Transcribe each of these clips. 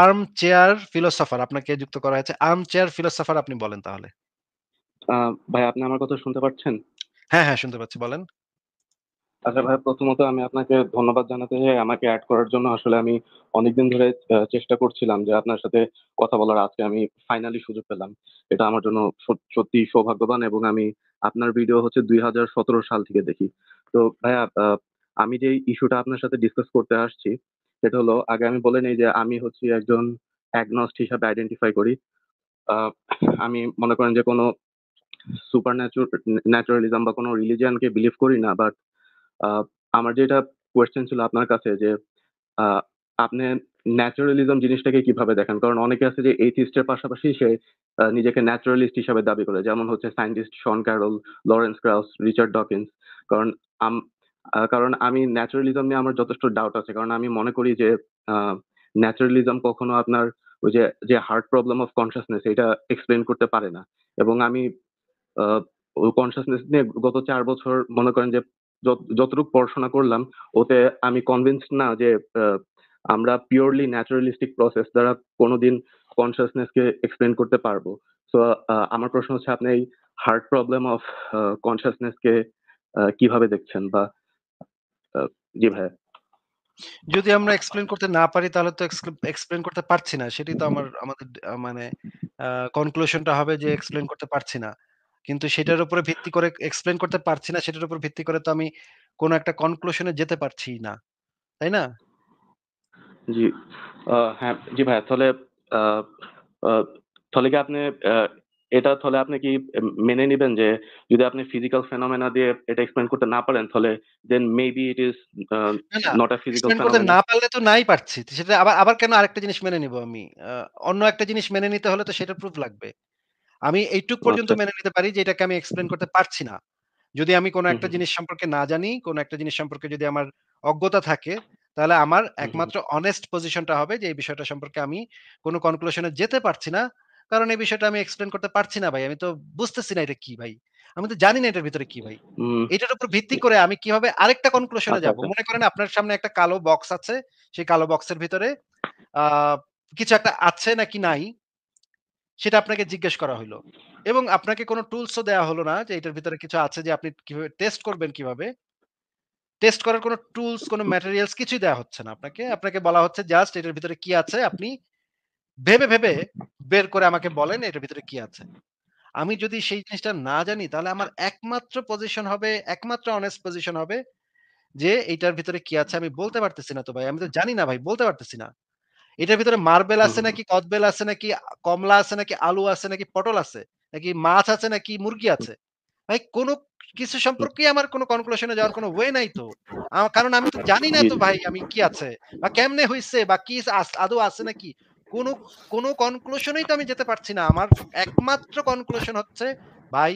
Arm chair philosopher আপনাকে যুক্ত করা হয়েছে আর্ম চেয়ার ফিলোসফার আপনি বলেন তাহলে ভাই আপনি আমার কথা শুনতে পাচ্ছেন হ্যাঁ হ্যাঁ শুনতে পাচ্ছি বলেন আচ্ছা ভাই প্রথমত আমি আপনাকে ধন্যবাদ জানাতে চাই আমাকে অ্যাড করার জন্য আসলে আমি অনেকদিন ধরে চেষ্টা করছিলাম যে আপনার সাথে কথা বলার আজকে আমি ফাইনালি সুযোগ পেলাম এটা আমার জন্য সত্যি সৌভাগ্যবান এবং আমি আপনার ভিডিও হচ্ছে দুই হাজার সতেরো সাল থেকে দেখি তো ভাইয়া আমি যে ইস্যুটা আপনার সাথে ডিসকাস করতে আসছি সেটা হলো আগে আমি বলে নিই যে আমি হচ্ছি একজন অ্যাগনস্ট হিসাবে আইডেন্টিফাই করি আমি মনে করেন যে কোনো সুপার ন্যাচুরালিজম বা কোনো রিলিজিয়ানকে বিলিভ করি না বাট আমার যেটা কোয়েশ্চেন ছিল আপনার কাছে যে আপনি ন্যাচুরালিজম জিনিসটাকে কিভাবে দেখেন কারণ অনেকে আছে যে এইথিস্টের পাশাপাশি সে নিজেকে ন্যাচুরালিস্ট হিসাবে দাবি করে যেমন হচ্ছে scientist Sean Carroll Lawrence Krauss Richard Dawkins কারণ কারণ আমি ন্যাচারালিজম নিয়ে আমার যথেষ্ট ডাউট আছে কারণ আমি মনে করি যে ন্যাচারালিজম কখনো আপনার ওই যে যে হার্ট প্রবলেম অফ কনসাসনেস এটা এক্সপ্লেন করতে পারে না এবং আমি কনসাসনেস নিয়ে গত চার বছর মনে করেন যে যতটুকু পড়াশোনা করলাম ওতে আমি কনভিন্স না যে আমরা পিওরলি ন্যাচারালিস্টিক প্রসেস দ্বারা কোনোদিন কনসাসনেসকে এক্সপ্লেন করতে পারবো সো আমার প্রশ্ন হচ্ছে আপনি এই হার্ট প্রবলেম অফ কনসাসনেসকে কিভাবে দেখছেন বা জি ভাইয়া যদি আমরা এক্সপ্লেন করতে না পারি তাহলে তো এক্সপ্লেন করতে পারছি না সেটাই তো আমার আমাদের মানে কনক্লুশনটা হবে যে এক্সপ্লেন করতে পারছি না কিন্তু সেটার উপরে ভিত্তি করে এক্সপ্লেন করতে পারছি না সেটার উপর ভিত্তি করে তো আমি কোনো একটা কনক্লুশনে যেতে পারছি না তাই না জি হ্যাঁ জি ভাই তাহলে তাহলে কি আপনি এটা তাহলে আপনি কি মেনে নেবেন যে যদি আপনি ফিজিক্যাল ফেনোমেনা দিয়ে এটা এক্সপ্লেন করতে না পারেন তাহলে then maybe it is not a physical করতে না পারলে তো নাই পারছি সেটা আবার আবার কেন আরেকটা জিনিস মেনে নিব আমি অন্য একটা জিনিস মেনে নিতে হলে তো সেটা প্রুফ লাগবে আমি এইটুক পর্যন্ত আচ্ছা। মেনে নিতে পারি যে এটাকে আমি এক্সপ্লেন করতে পারছি না যদি আমি কোনো একটা জিনিস সম্পর্কে না জানি কোনো একটা জিনিস সম্পর্কে যদি আমার অজ্ঞতা থাকে তাহলে আমার একমাত্র অনেস্ট পজিশনটা হবে যে এই বিষয়টা সম্পর্কে আমি কোনো কনক্লুশনে যেতে পারছি না কারণ এই বিষয়টা আমি এক্সপ্লেন করতে পারছি না ভাই আমি তো বুঝতেছি না এটা কি ভাই আমি তো জানি না এটার ভিতরে কি ভাই এটার উপর ভিত্তি করে আমি কিভাবে আরেকটা কনক্লুশনে আচ্ছা, যাব আচ্ছা। মনে করেন আপনার সামনে একটা কালো বক্স আছে সেই কালো বক্সের ভিতরে কিছু একটা আছে নাকি নাই সেটা আপনাকে জিজ্ঞেস করা হলো এবং আপনাকে কোনো টুলসও দেওয়া হলো না যে এটার ভিতরে কিছু আছে যে আপনি কিভাবে টেস্ট করবেন কিভাবে টেস্ট করার কোনো টুলস কোনো ম্যাটেরিয়ালস কিছুই দেওয়া হচ্ছে না আপনাকে আপনাকে বলা হচ্ছে জাস্ট এটার ভিতরে কি আছে আপনি ভেবে ভেবে বের করে আমাকে বলেন এটার ভিতরে কি আছে আমি যদি সেই জিনিসটা না জানি তাহলে আমার একমাত্র পজিশন হবে একমাত্র অনেস্ট পজিশন হবে যে এটার ভিতরে কি আছে আমি বলতে পারতেছি না তো ভাই আমি তো জানি না ভাই বলতে পারতেছি না এটার ভিতরে মার্বেল আছে নাকি কদবেল আছে নাকি কমলা আছে নাকি আলু আছে নাকি পটল আছে নাকি মাছ আছে নাকি মুরগি আছে ভাই কোন কিছু সম্পর্কে আমার কোনো কনক্লুশনে যাওয়ার কোনো ওয়ে নাই তো কারণ আমি তো জানি না তো ভাই আমি কি আছে বা কেমনে হইছে বা কি আদৌ আছে নাকি কোনো কোনো কনক্লুশনেই তো আমি যেতে পারছি না আমার একমাত্র কনক্লুশন হচ্ছে ভাই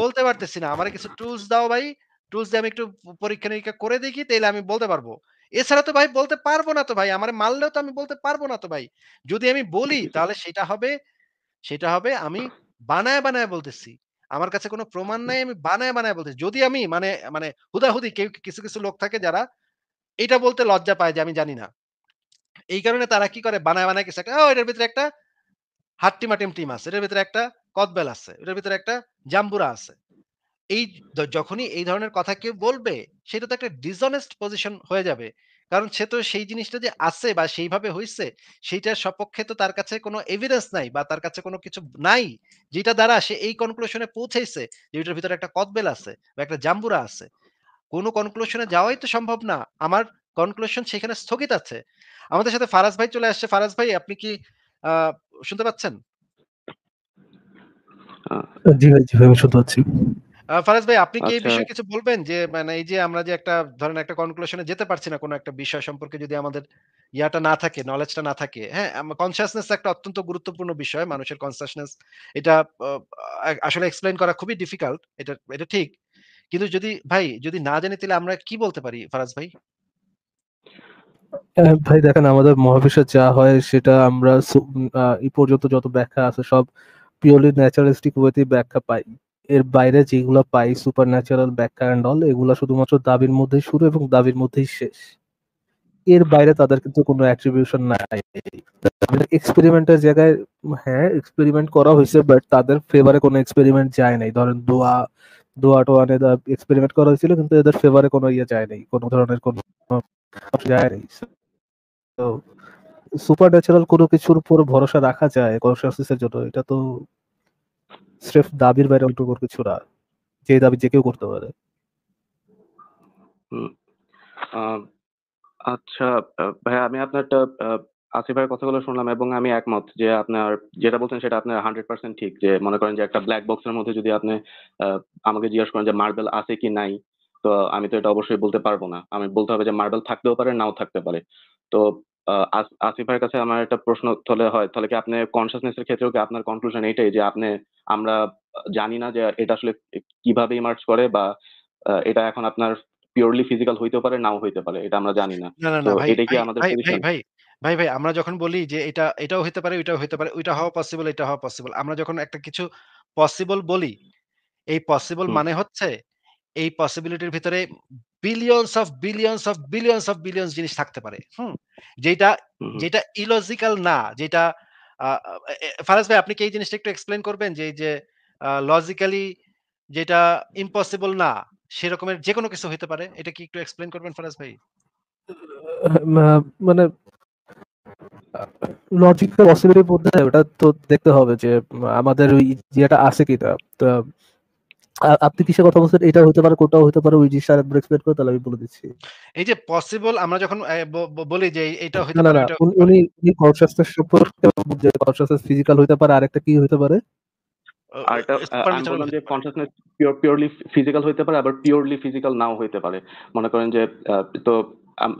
বলতে পারতেছি না আমার কিছু টুলস দাও ভাই টুলস দিয়ে আমি একটু পরীক্ষা নিরীক্ষা করে দেখি তাহলে আমি বলতে পারবো এছাড়া তো ভাই বলতে পারবো না তো ভাই আমার মারলেও তো আমি বলতে পারবো না তো ভাই যদি আমি বলি তাহলে সেটা হবে সেটা হবে আমি বানায় বানায় বলতেছি আমার কাছে কোনো প্রমাণ নাই আমি বানায় বানায় বলতেছি যদি আমি মানে মানে হুদাহুদি কেউ কিছু কিছু লোক থাকে যারা এটা বলতে লজ্জা পায় যে আমি জানি না এই কারণে তারা কি করে বানায় বানায় কিছু একটা এটার ভিতরে একটা হাট্টিমাটিম টিম আছে এটার ভিতরে একটা কদবেল আছে এটার ভিতরে একটা জাম্বুরা আছে এই যখনই এই ধরনের কথা কেউ বলবে সেটা তো একটা ডিসঅনেস্ট পজিশন হয়ে যাবে কারণ সে তো সেই জিনিসটা যে আছে বা সেইভাবে হয়েছে সেইটার সপক্ষে তো তার কাছে কোনো এভিডেন্স নাই বা তার কাছে কোনো কিছু নাই যেটা দ্বারা সে এই কনক্লুশনে পৌঁছেছে যে ওইটার ভিতরে একটা কদবেল আছে বা একটা জাম্বুরা আছে কোনো কনক্লুশনে যাওয়াই তো সম্ভব না আমার কনক্লুশন সেখানে স্থগিত আছে আমাদের সাথে ফারাজ ভাই চলে আসছে ফারাজ ভাই আপনি কি শুনতে পাচ্ছেন ফারাজ ভাই আপনি কি এই আচ্ছা। বিষয়ে কিছু বলবেন যে মানে এই যে আমরা যে একটা ধরেন একটা কনক্লুশনে যেতে পারছি না কোনো একটা বিষয় সম্পর্কে যদি আমাদের ইয়াটা না থাকে নলেজটা না থাকে হ্যাঁ কনসিয়াসনেস একটা অত্যন্ত গুরুত্বপূর্ণ বিষয় মানুষের কনসিয়াসনেস এটা আসলে এক্সপ্লেন করা খুবই ডিফিকাল্ট এটা এটা ঠিক কিন্তু যদি ভাই যদি না জানি তাহলে আমরা কি বলতে পারি ফারাজ ভাই হ্যাঁ, ভাই দেখেন আমাদের মহাবিশ্বে যা হয় সেটা আমরা এই পর্যন্ত যত ব্যাখ্যা আছে সব পিওরলি ন্যাচারালিস্টিক ওয়েতে ব্যাখ্যা পাই এর বাইরে যেগুলো পাই সুপার ন্যাচারাল ব্যাখ্যা অ্যান্ড অল এগুলো শুধুমাত্র দাবির মধ্যেই শুরু এবং দাবির মধ্যেই শেষ এর বাইরে তাদের কিন্তু কোনো অ্যাট্রিবিউশন নাই এক্সপেরিমেন্টের জায়গায় হ্যাঁ এক্সপেরিমেন্ট করা হয়েছে বাট তাদের ফেভারে কোনো এক্সপেরিমেন্ট যায় নাই ধরেন দোয়া দোয়া টোয়া এক্সপেরিমেন্ট করা হয়েছিল কিন্তু এদের ফেভারে কোনো ইয়ে যায় নাই কোনো ধরনের কোনো যায় তো সুপার ন্যাচারাল কোনো কিছুর উপর ভরসা রাখা যায় জন্য এটা তো স্রেফ দাবির বাইরে অন্য কিছু না যে দাবি যে কেউ করতে পারে আচ্ছা ভাই আমি আপনারটা আসিফের কথাগুলো শুনলাম এবং আমি একমত যে আপনার যেটা বলছেন সেটা আপনার হান্ড্রেড পার্সেন্ট ঠিক যে মনে করেন যে একটা ব্ল্যাক বক্সের মধ্যে যদি আপনি আমাকে জিজ্ঞাসা করেন যে মার্বেল আছে কি নাই তো আমি তো এটা অবশ্যই বলতে পারবো না আমি বলতে হবে যে মার্বেল থাকতেও পারে নাও থাকতে পারে তো আসিফ কাছে আমার একটা প্রশ্ন তাহলে হয় তাহলে কি আপনি কনসাসনেস এর ক্ষেত্রেও কি আপনার কনক্লুশন এটাই যে আপনি আমরা জানি না যে এটা আসলে কিভাবে ইমার্জ করে বা এটা এখন আপনার পিওরলি ফিজিক্যাল হইতে পারে নাও হইতে পারে এটা আমরা জানি না এটা কি আমাদের ভাই ভাই ভাই আমরা যখন বলি যে এটা এটাও হতে পারে ওইটাও হতে পারে ওইটা হওয়া পসিবল এটা হওয়া পসিবল আমরা যখন একটা কিছু পসিবল বলি এই পসিবল মানে হচ্ছে এই পসিবিলিটির ভিতরে billions of billions of billions of billions জিনিস থাকতে পারে হুম যেটা যেটা ইলজিক্যাল না যেটা ফারাজ ভাই আপনি কি এই জিনিসটা একটু এক্সপ্লেন করবেন যে যে লজিক্যালি যেটা ইম্পসিবল না সেরকমের যে কোনো কিছু হতে পারে এটা কি একটু এক্সপ্লেন করবেন ফারাজ ভাই মানে লজিক্যাল পসিবিলিটি বলতে ওটা তো দেখতে হবে যে আমাদের ওই যেটা আছে কিটা আপনি কিসের কথা বলছেন এটা হতে পারে হতে পারে ওই এক্সপ্লেন করে তাহলে আমি বলে দিচ্ছি এই যে পসিবল আমরা যখন বলি যে এটা হতে পারে উনি উনি কনসাসনেস সম্পর্কে যে কনসাসনেস ফিজিক্যাল হতে পারে আরেকটা কি হতে পারে ফিজিক্যাল পারে আবার পিওরলি ফিজিক্যাল নাও হইতে পারে মনে করেন যে তো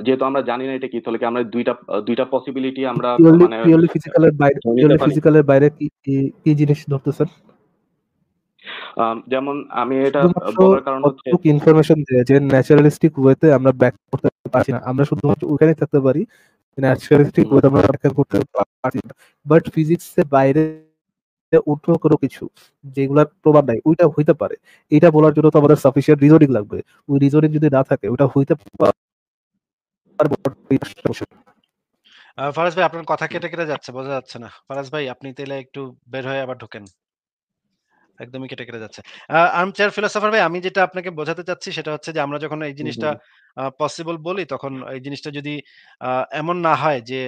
যেহেতু আমরা জানি না এটা কি তাহলে কি আমরা দুইটা দুইটা পসিবিলিটি আমরা মানে পিওরলি ফিজিক্যালের বাইরে ফিজিক্যালের বাইরে কি কি জিনিস ধরতেছেন যেমন আমি এটা বলার কারণ হচ্ছে ইনফরমেশন দেয় যে ন্যাচারালিস্টিক ওয়েতে আমরা ব্যাক করতে পারছি না আমরা শুধুমাত্র ওখানে থাকতে পারি ন্যাচারালিস্টিক ওয়েতে আমরা ব্যাখ্যা করতে পারছি না বাট ফিজিক্সের বাইরে অন্য কোনো কিছু যেগুলার প্রভাব নাই ওইটা হইতে পারে এটা বলার জন্য তো আমাদের সাফিসিয়েন্ট রিজনিং লাগবে ওই রিজনিং যদি না থাকে ওটা হইতে পারে ফারাজ ভাই আপনার কথা কেটে কেটে যাচ্ছে বোঝা যাচ্ছে না ফারাজ ভাই আপনি তাহলে একটু বের হয়ে আবার ঢোকেন একদমই কেটে কেটে যাচ্ছে আর্মচেয়ার ফিলোসফার ভাই আমি যেটা আপনাকে বোঝাতে চাচ্ছি সেটা হচ্ছে যে আমরা যখন এই জিনিসটা পসিবল বলি তখন এই জিনিসটা যদি এমন না হয় যে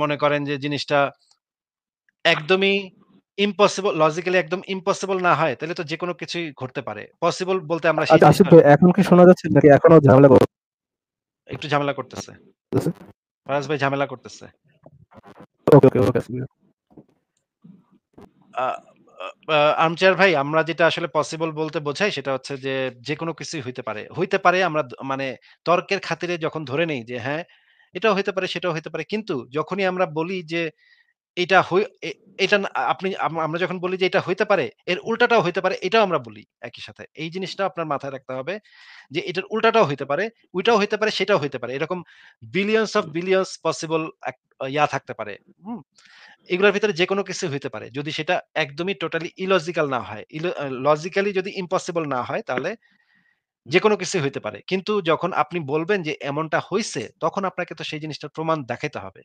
মনে করেন যে জিনিসটা একদমই ইম্পসিবল লজিক্যালি একদম ইম্পসিবল না হয় তাহলে তো যে কোনো কিছুই ঘটতে পারে পসিবল বলতে আমরা আচ্ছা, আচ্ছা, এখন কি শোনা যাচ্ছে নাকি এখনো ঝামেলা একটু ঝামেলা করতেছে আচ্ছা। ফারাজ ভাই ঝামেলা করতেছে ওকে ওকে ওকে আ আর্মচেয়ার ভাই আমরা যেটা আসলে পসিবল বলতে বোঝাই সেটা হচ্ছে যে, যেকোনো কিছুই হইতে পারে। হইতে পারে আমরা মানে তর্কের খাতিরে যখন ধরে নেই যে হ্যাঁ, এটাও হইতে পারে, সেটাও হইতে পারে। কিন্তু যখনই আমরা বলি যে এটা হই এটা আপনি আমরা যখন বলি যে এটা হইতে পারে, এর উল্টাটাও হইতে পারে এটাও আমরা বলি একই সাথে। এই জিনিসটা আপনার মাথায় রাখতে হবে যে এটার উল্টাটাও হইতে পারে, ওইটাও হইতে পারে, সেটাও হইতে পারে। এরকম বিলিয়ন্স অফ বিলিয়ন্স পসিবল এক ইয়া থাকতে পারে। হুম? এগুলোর ভিতরে যে কোনো কিছু হইতে পারে যদি সেটা একদমই টোটালি ইলজিক্যাল না হয় লজিক্যালি যদি ইম্পসিবল না হয় তাহলে যে কোনো কিছু হইতে পারে কিন্তু যখন আপনি বলবেন যে এমনটা হইছে তখন আপনাকে তো সেই জিনিসটার প্রমাণ দেখাতে হবে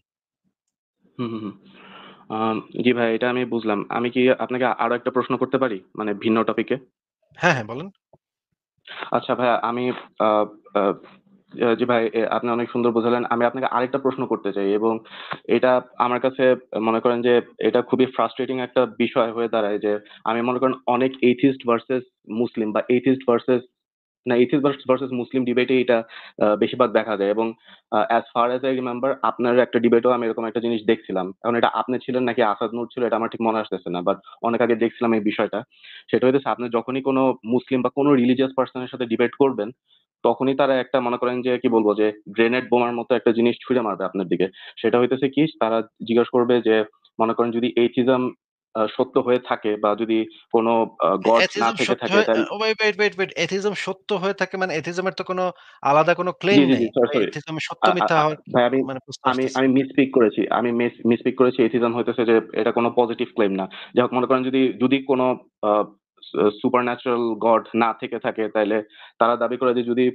জি ভাই এটা আমি বুঝলাম আমি কি আপনাকে আরো একটা প্রশ্ন করতে পারি মানে ভিন্ন টপিকে হ্যাঁ হ্যাঁ বলেন আচ্ছা ভাই আমি জি ভাই আপনি অনেক সুন্দর বোঝালেন আমি আপনাকে আরেকটা প্রশ্ন করতে চাই এবং এটা আমার কাছে মনে করেন যে এটা খুবই ফ্রাস্ট্রেটিং একটা বিষয় হয়ে দাঁড়ায় যে আমি মনে করেন অনেক এইথিস্ট ভার্সেস মুসলিম বা এইথিস্ট ভার্সেস না ইথিস ভার্সেস মুসলিম ডিবেটে এটা বেশিরভাগ দেখা যায় এবং as far as I remember আপনার একটা ডিবেটও আমি এরকম একটা জিনিস দেখছিলাম এখন এটা আপনি ছিলেন নাকি আসাদ নূর ছিল এটা আমার ঠিক মনে আসতেছে না বাট অনেক আগে দেখছিলাম এই বিষয়টা সেটা হইতেছে আপনি যখনই কোনো মুসলিম বা কোনো রিলিজিয়াস পার্সনের সাথে ডিবেট করবেন তখনই তারা একটা মনে করেন যে কি বলবো যে গ্রেনেড বোমার মতো একটা জিনিস ছুঁড়ে মারবে আপনার দিকে সেটা হইতেছে কি তারা জিজ্ঞাসা করবে যে মনে করেন যদি এইথিজম সত্য হয়ে থাকে বা যদি কোনো গড না থেকে থাকে তাহলে এথিজম সত্য হয়ে থাকে মানে এথিজমের তো কোনো আলাদা কোনো ক্লেম নেই এথিজম সত্য মিথ্যা আমি মানে আমি আমি মিসপিক করেছি আমি মিসপিক করেছি এথিজম হইতেছে যে এটা কোনো পজিটিভ ক্লেম না যাক মনে করেন যদি যদি কোনো সুপারন্যাচারাল গড না থেকে থাকে তাইলে তারা দাবি করে যে যদি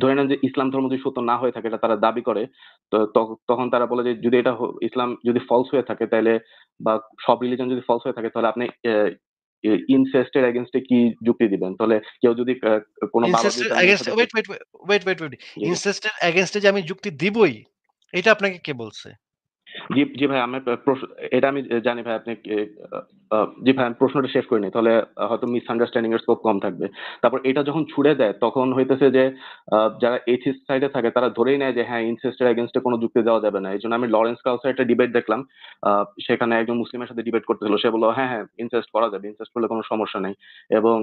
ধরে নেন যে ইসলাম ধর্ম যদি সত্য না হয়ে থাকে এটা তারা দাবি করে তো তখন তারা বলে যে যদি এটা ইসলাম যদি ফলস হয়ে থাকে তাহলে বা সব রিলিজন যদি ফলস হয়ে থাকে তাহলে আপনি ইনসেস্টের এগেইনস্টে কি যুক্তি দিবেন তাহলে কেউ যদি কোনো ইনসেস্টের যে আমি যুক্তি দিবই এটা আপনাকে কে বলছে জি জি ভাই আমার এটা আমি জানি ভাই আপনি জি ভাই প্রশ্নটা শেষ করিনি তাহলে হয়তো মিস আন্ডারস্ট্যান্ডিং এর স্কোপ কম থাকবে তারপর এটা যখন ছুড়ে দেয় তখন হইতেছে যে যারা এইথিস সাইডে থাকে তারা ধরেই নেয় যে হ্যাঁ ইনসেস্টের এগেনস্টে কোনো যুক্তি দেওয়া যাবে না এই জন্য আমি লরেন্স কাউসের একটা ডিবেট দেখলাম সেখানে একজন মুসলিমের সাথে ডিবেট করতে করতেছিল সে বললো হ্যাঁ হ্যাঁ ইনসেস্ট করা যাবে ইনসেস্ট করলে কোনো সমস্যা নেই এবং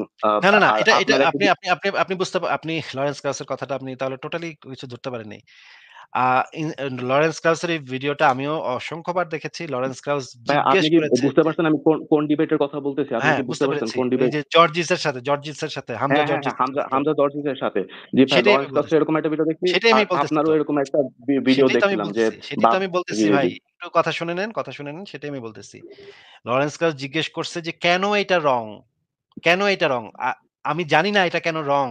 না না এটা এটা আপনি আপনি আপনি আপনি বুঝতে আপনি লরেন্স কাউসের কথাটা আপনি তাহলে টোটালি কিছু ধরতে পারেননি লরেন্স ক্রাউসের এই ভিডিওটা আমিও অসংখ্যবার দেখেছি। লরেন্স হ্যাঁ, বুঝতে পারছেন আমি কোন কোন ডিবেটের কথা বলতেছি? আপনি হ্যাঁ, বুঝতে পারছেন কোন ডিবেট? যে জর্জিসের সাথে জর্জিসের সাথে, হামজা হামজা হ্যাঁ, সাথে। হামজা জর্জিসের সাথে। ভাই, লরেন্স এরকম একটা ভিডিও দেখছি। সেটাই আমি বলতেছি আপনারও এরকম একটা ভিডিও আমি দেখছিলাম যে তো আমি বলতেছি ভাই। একটু কথা শুনে নেন, কথা শুনে নেন। সেটাই আমি বলতেছি। লরেন্স ক্রাউস জিজ্ঞেস করছে যে, "কেন এটা রং? কেন এটা রং? আমি জানি না এটা কেন রং?"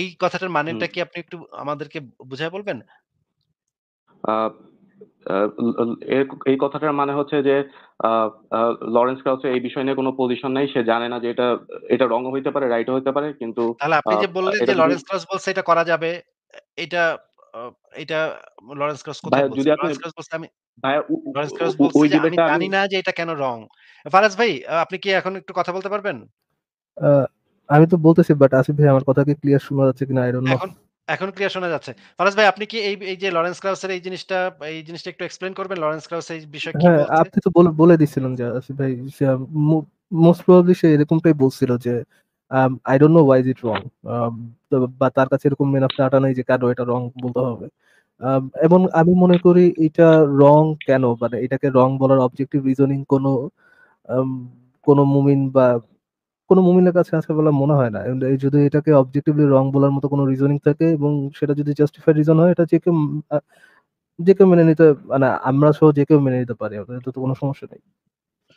এই কথাটার মানেটা কি আপনি একটু আমাদেরকে বুঝায় বলবেন এই কথাটার মানে হচ্ছে যে লরেন্স ক্রাউসের এই বিষয় নিয়ে কোনো পজিশন নাই সে জানে না যে এটা এটা রং হইতে পারে রাইট হইতে পারে কিন্তু তাহলে আপনি যে বললেন যে লরেন্স ক্রাউস বলছে এটা করা যাবে এটা এটা লরেন্স ক্রাউস কোথায় যদি আপনি লরেন্স বলছে আমি লরেন্স ক্রাউস বলছে আমি জানি না যে এটা কেন রং ফারাজ ভাই আপনি কি এখন একটু কথা বলতে পারবেন আমি তো বলতেছি বাট আসিফ ভাই আমার কথা কি ক্লিয়ার শোনা যাচ্ছে কিনা আই ডোন্ট নো এখন ক্লিয়ার শোনা যাচ্ছে ফারাজ ভাই আপনি কি এই এই যে লরেন্স ক্রাউসের এই জিনিসটা এই জিনিসটা একটু এক্সপ্লেইন করবেন লরেন্স ক্রাউস এই বিষয়ে কি হ্যাঁ আপনি তো বলে বলে দিছিলেন যে আসিফ ভাই মোস্ট প্রবাবলি সে এরকমটাই বলছিল যে I don't know why is it wrong বা তার কাছে এরকম মেন অফ ডাটা নেই যে কারো এটা রং বলতে হবে um, এবং আমি মনে করি এটা রং কেন মানে এটাকে রং বলার অবজেক্টিভ রিজনিং কোনো um, কোনো মুমিন বা কোনো মুমিনের কাছে আজকে বলে মনে হয় না এই যদি এটাকে অবজেক্টিভলি রং বলার মতো কোনো রিজনিং থাকে এবং সেটা যদি জাস্টিফাইড রিজন হয় এটা যে কেউ যে কেউ মেনে নিতে মানে আমরা সহ যে কেউ মেনে নিতে পারি এটা তো কোনো সমস্যা নেই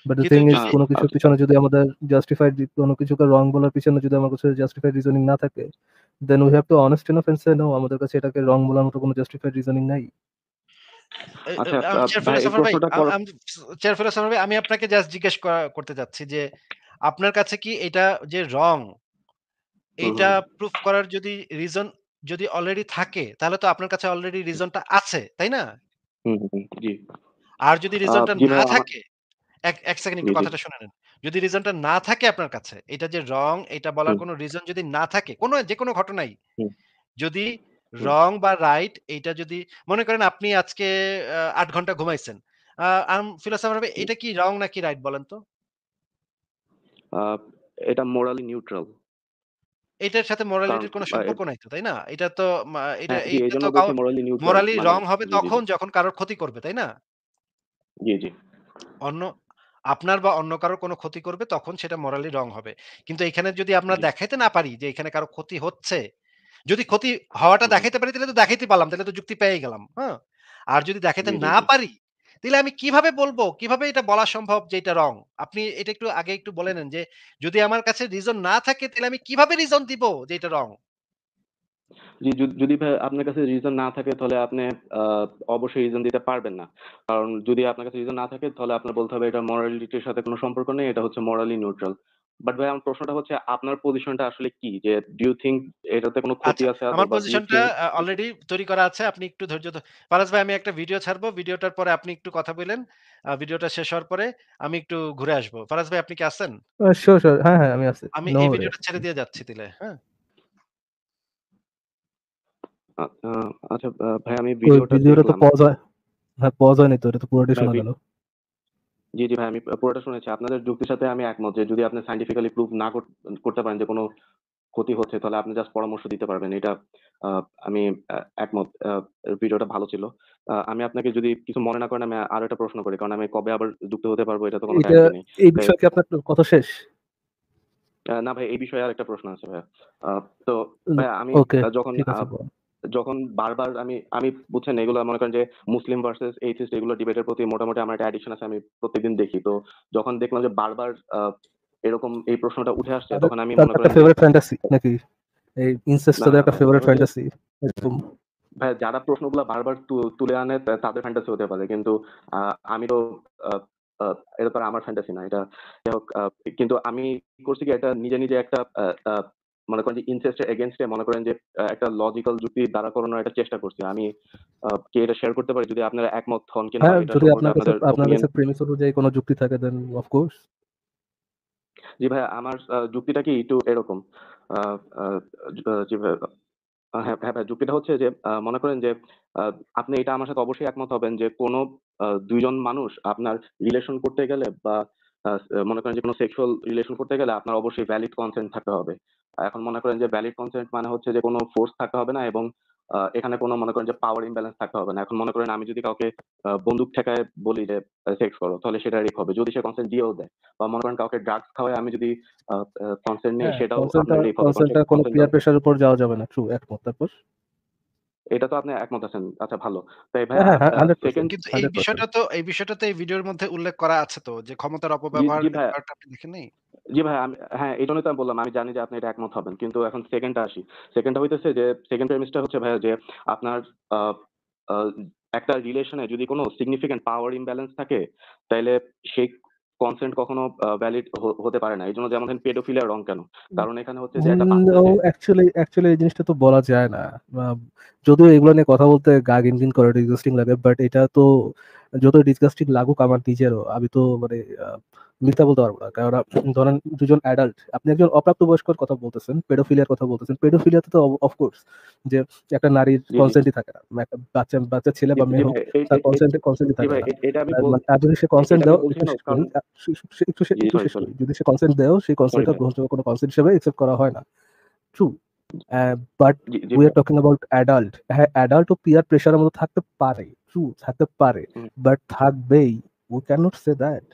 বাট থিং ইজ কোনো কিছুর আচ্ছা। পিছনে যদি আমাদের জাস্টিফাইড কোনো কিছুকে রং বলার পিছনে যদি আমার কাছে জাস্টিফাইড রিজনিং না থাকে then we have to honest enough and say no আমাদের কাছে এটাকে রং বলার মতো কোনো জাস্টিফাইড রিজনিং নাই আচ্ছা, আমি আপনাকে জাস্ট জিজ্ঞেস করতে চাচ্ছি যে আপনার কাছে কি এটা যে রং এটা প্রুফ করার যদি রিজন যদি অলরেডি থাকে তাহলে তো আপনার কাছে অলরেডি রিজনটা আছে তাই না আর যদি রিজনটা না থাকে এক এক সেকেন্ড একটু কথাটা শুনে নেন যদি রিজনটা না থাকে আপনার কাছে এটা যে রং এটা বলার কোনো রিজন যদি না থাকে কোনো যে কোনো ঘটনাই যদি রং বা রাইট এটা যদি মনে করেন আপনি আজকে আট ঘন্টা ঘুমাইছেন ফিলোসফার এটা কি রং নাকি রাইট বলেন তো এটা মোরালি নিউট্রাল এটার সাথে মোরালিটির কোনো সম্পর্ক নাই তো তাই না এটা তো এটা হ্যাঁ, এটা তো মোরালি রং মানে হবে তখন যখন কারোর ক্ষতি করবে তাই না জি জি অন্য আপনার বা অন্য কারোর কোনো ক্ষতি করবে তখন সেটা মোরালি রং হবে কিন্তু এখানে যদি আমরা দেখাইতে না পারি যে এখানে কারো ক্ষতি হচ্ছে যদি ক্ষতি হওয়াটা দেখাইতে পারি তাহলে তো দেখাইতে পারলাম তাহলে তো যুক্তি পেয়ে গেলাম হ্যাঁ আর যদি দেখাইতে না পারি তাহলে আমি কিভাবে বলবো কিভাবে এটা বলা সম্ভব যে এটা রং আপনি এটা একটু আগে একটু বলে নেন যে যদি আমার কাছে রিজন না থাকে তাহলে আমি কিভাবে রিজন দিব যে এটা রং যদি আপনার কাছে রিজন না থাকে তাহলে আপনি অবশ্যই রিজন দিতে পারবেন না কারণ যদি আপনার কাছে রিজন না থাকে তাহলে আপনার বলতে হবে এটা মরালিটির সাথে কোনো সম্পর্ক নেই এটা হচ্ছে মরালি নিউট্রাল বাট ভাই আমার প্রশ্নটা হচ্ছে আপনার পজিশনটা আসলে কি যে ডু ইউ থিংক এটাতে কোনো ক্ষতি আচ্ছা, আছে আমার পজিশনটা অলরেডি তৈরি করা আছে আপনি একটু ধৈর্য পারাস ভাই আমি একটা ভিডিও ছাড়বো ভিডিওটার পরে আপনি একটু কথা বলেন ভিডিওটা শেষ হওয়ার পরে আমি একটু ঘুরে আসবো পারাস ভাই আপনি কি আছেন শিওর শিওর হ্যাঁ হ্যাঁ আমি আছি আমি এই ভিডিওটা ছেড়ে দিয়ে যাচ্ছি দিলে হ্যাঁ আচ্ছা ভাই আমি ভিডিওটা ভিডিওটা তো পজ হয় হ্যাঁ পজ হয়নি তো এটা তো পুরোটাই শোনা গেল জি জি ভাই আমি পুরোটা শুনেছি আপনাদের যুক্তির সাথে আমি একমত যে যদি আপনি সাইন্টিফিক্যালি প্রুভ না করতে পারেন যে কোনো ক্ষতি হচ্ছে তাহলে আপনি জাস্ট পরামর্শ দিতে পারবেন এটা আমি একমত ভিডিওটা ভালো ছিল আমি আপনাকে যদি কিছু মনে না করেন আমি আরো একটা প্রশ্ন করি কারণ আমি কবে আবার যুক্ত হতে পারবো এটা তো কোনো নেই এই বিষয়ে কি আপনার কথা শেষ না ভাই এই বিষয়ে আর একটা প্রশ্ন আছে ভাই তো আমি যখন যখন বারবার আমি আমি বুঝছেন এগুলো মনে করেন যে মুসলিম ভার্সেস এইথিস্ট এগুলো ডিবেটের প্রতি মোটামুটি আমার একটা অ্যাডিকশন আছে আমি প্রত্যেকদিন দেখি তো যখন দেখলাম যে বারবার এরকম এই প্রশ্নটা উঠে আসছে তখন আমি মনে করি ফেভারিট ফ্যান্টাসি নাকি এই ইনসেস্ট তাদের একটা ফেভারিট ফ্যান্টাসি একদম ভাই যারা প্রশ্নগুলো বারবার তুলে আনে তাদের ফ্যান্টাসি হতে পারে কিন্তু আমি তো এটা তো আমার ফ্যান্টাসি না এটা কিন্তু আমি করছি কি এটা নিজে নিজে একটা মনে করেন যে ইনসেস্টের এগেনস্ট মনে করেন যে একটা লজিক্যাল যুক্তি দাঁড়া করানোর একটা চেষ্টা করছি আমি কি এটা শেয়ার করতে পারি যদি আপনারা একমত হন কিনা হ্যাঁ, যদি আপনার কাছে আপনার কাছে প্রেমিস অনুযায়ী কোনো যুক্তি থাকে দেন অফ কোর্স জি ভাই আমার যুক্তিটা কি একটু এরকম হ্যাঁ হ্যাঁ যুক্তিটা হচ্ছে যে মনে করেন যে আপনি এটা আমার সাথে অবশ্যই একমত হবেন যে কোনো দুইজন মানুষ আপনার রিলেশন করতে গেলে বা মনে করেন যে কোনো সেক্সুয়াল রিলেশন করতে গেলে আপনার অবশ্যই ভ্যালিড কনসেন্ট থাকতে হবে এখন মনে করেন যে ভ্যালিড কনসেন্ট মানে হচ্ছে যে কোনো ফোর্স থাকতে হবে না এবং এখানে কোনো মনে করেন যে পাওয়ার ইমব্যালেন্স থাকতে হবে না এখন মনে করেন আমি যদি কাউকে বন্দুক ঠেকায় বলি যে সেক্স করো তাহলে সেটা রেপ হবে যদি সে কনসেন্ট দিয়েও দেয় বা মনে করেন কাউকে ড্রাগস খাওয়ায় আমি যদি কনসেন্ট নিই হ্যাঁ, সেটাও কনসেন্টটা কোনো পিয়ার উপর যাওয়া যাবে না ট্রু একমত তারপর এটা তো আপনি একমত আছেন আচ্ছা ভালো তাই ভাই সেকেন্ড হ্যাঁ, হ্যাঁ, কিন্তু এই বিষয়টা তো এই বিষয়টা তো এই ভিডিওর মধ্যে উল্লেখ করা আছে তো যে ক্ষমতার অপব্যবহার ব্যাপারটা আপনি দেখেন নাই জি ভাই আমি হ্যাঁ এই জন্যই তো আমি বললাম আমি জানি যে আপনি এটা একমত হবেন কিন্তু এখন সেকেন্ডটা আসি সেকেন্ডটা হইতেছে যে সেকেন্ড প্রেমিসটা হচ্ছে ভাই যে আপনার একটা রিলেশনে যদি কোনো সিগনিফিকেন্ট পাওয়ার ইমব্যালেন্স থাকে তাহলে সেই কনসেন্ট কখনো ভ্যালিড হতে পারে না এই জন্য যেমন পেডোফিলিয়া রং কেন কারণ এখানে হচ্ছে যে একটা অ্যাকচুয়ালি অ্যাকচুয়ালি এই জিনিসটা তো বলা যায় না যদিও এগুলো নিয়ে কথা বলতে গা গিনগিন করে ডিসগাস্টিং লাগে বাট এটা তো যত ডিসগাস্টিং লাগুক আমার নিজেরও আমি তো মানে মিথ্যা বলতে পারবো না কারণ ধরেন দুজন অ্যাডাল্ট আপনি একজন অপ্রাপ্ত বয়স্কর কথা বলতেছেন পেডোফিলিয়ার কথা বলতেছেন পেডোফিলিয়াতে তো অফকোর্স যে একটা নারীর কনসেন্টই থাকে না একটা বাচ্চা বাচ্চা ছেলে বা মেয়ে তার কনসেন্টে কনসেন্টই থাকে না আর যদি সে কনসেন্ট দাও একটু যদি সে কনসেন্ট দেও সেই কনসেন্টটা গ্রহণযোগ্য কোনো কনসেন্ট হিসেবে অ্যাকসেপ্ট করা হয় না true but we are talking about adult হ্যাঁ অ্যাডাল্ট ও পিয়ার প্রেশারের মতো থাকতে পারে ট্রু থাকতে পারে বাট থাকবেই we can not say that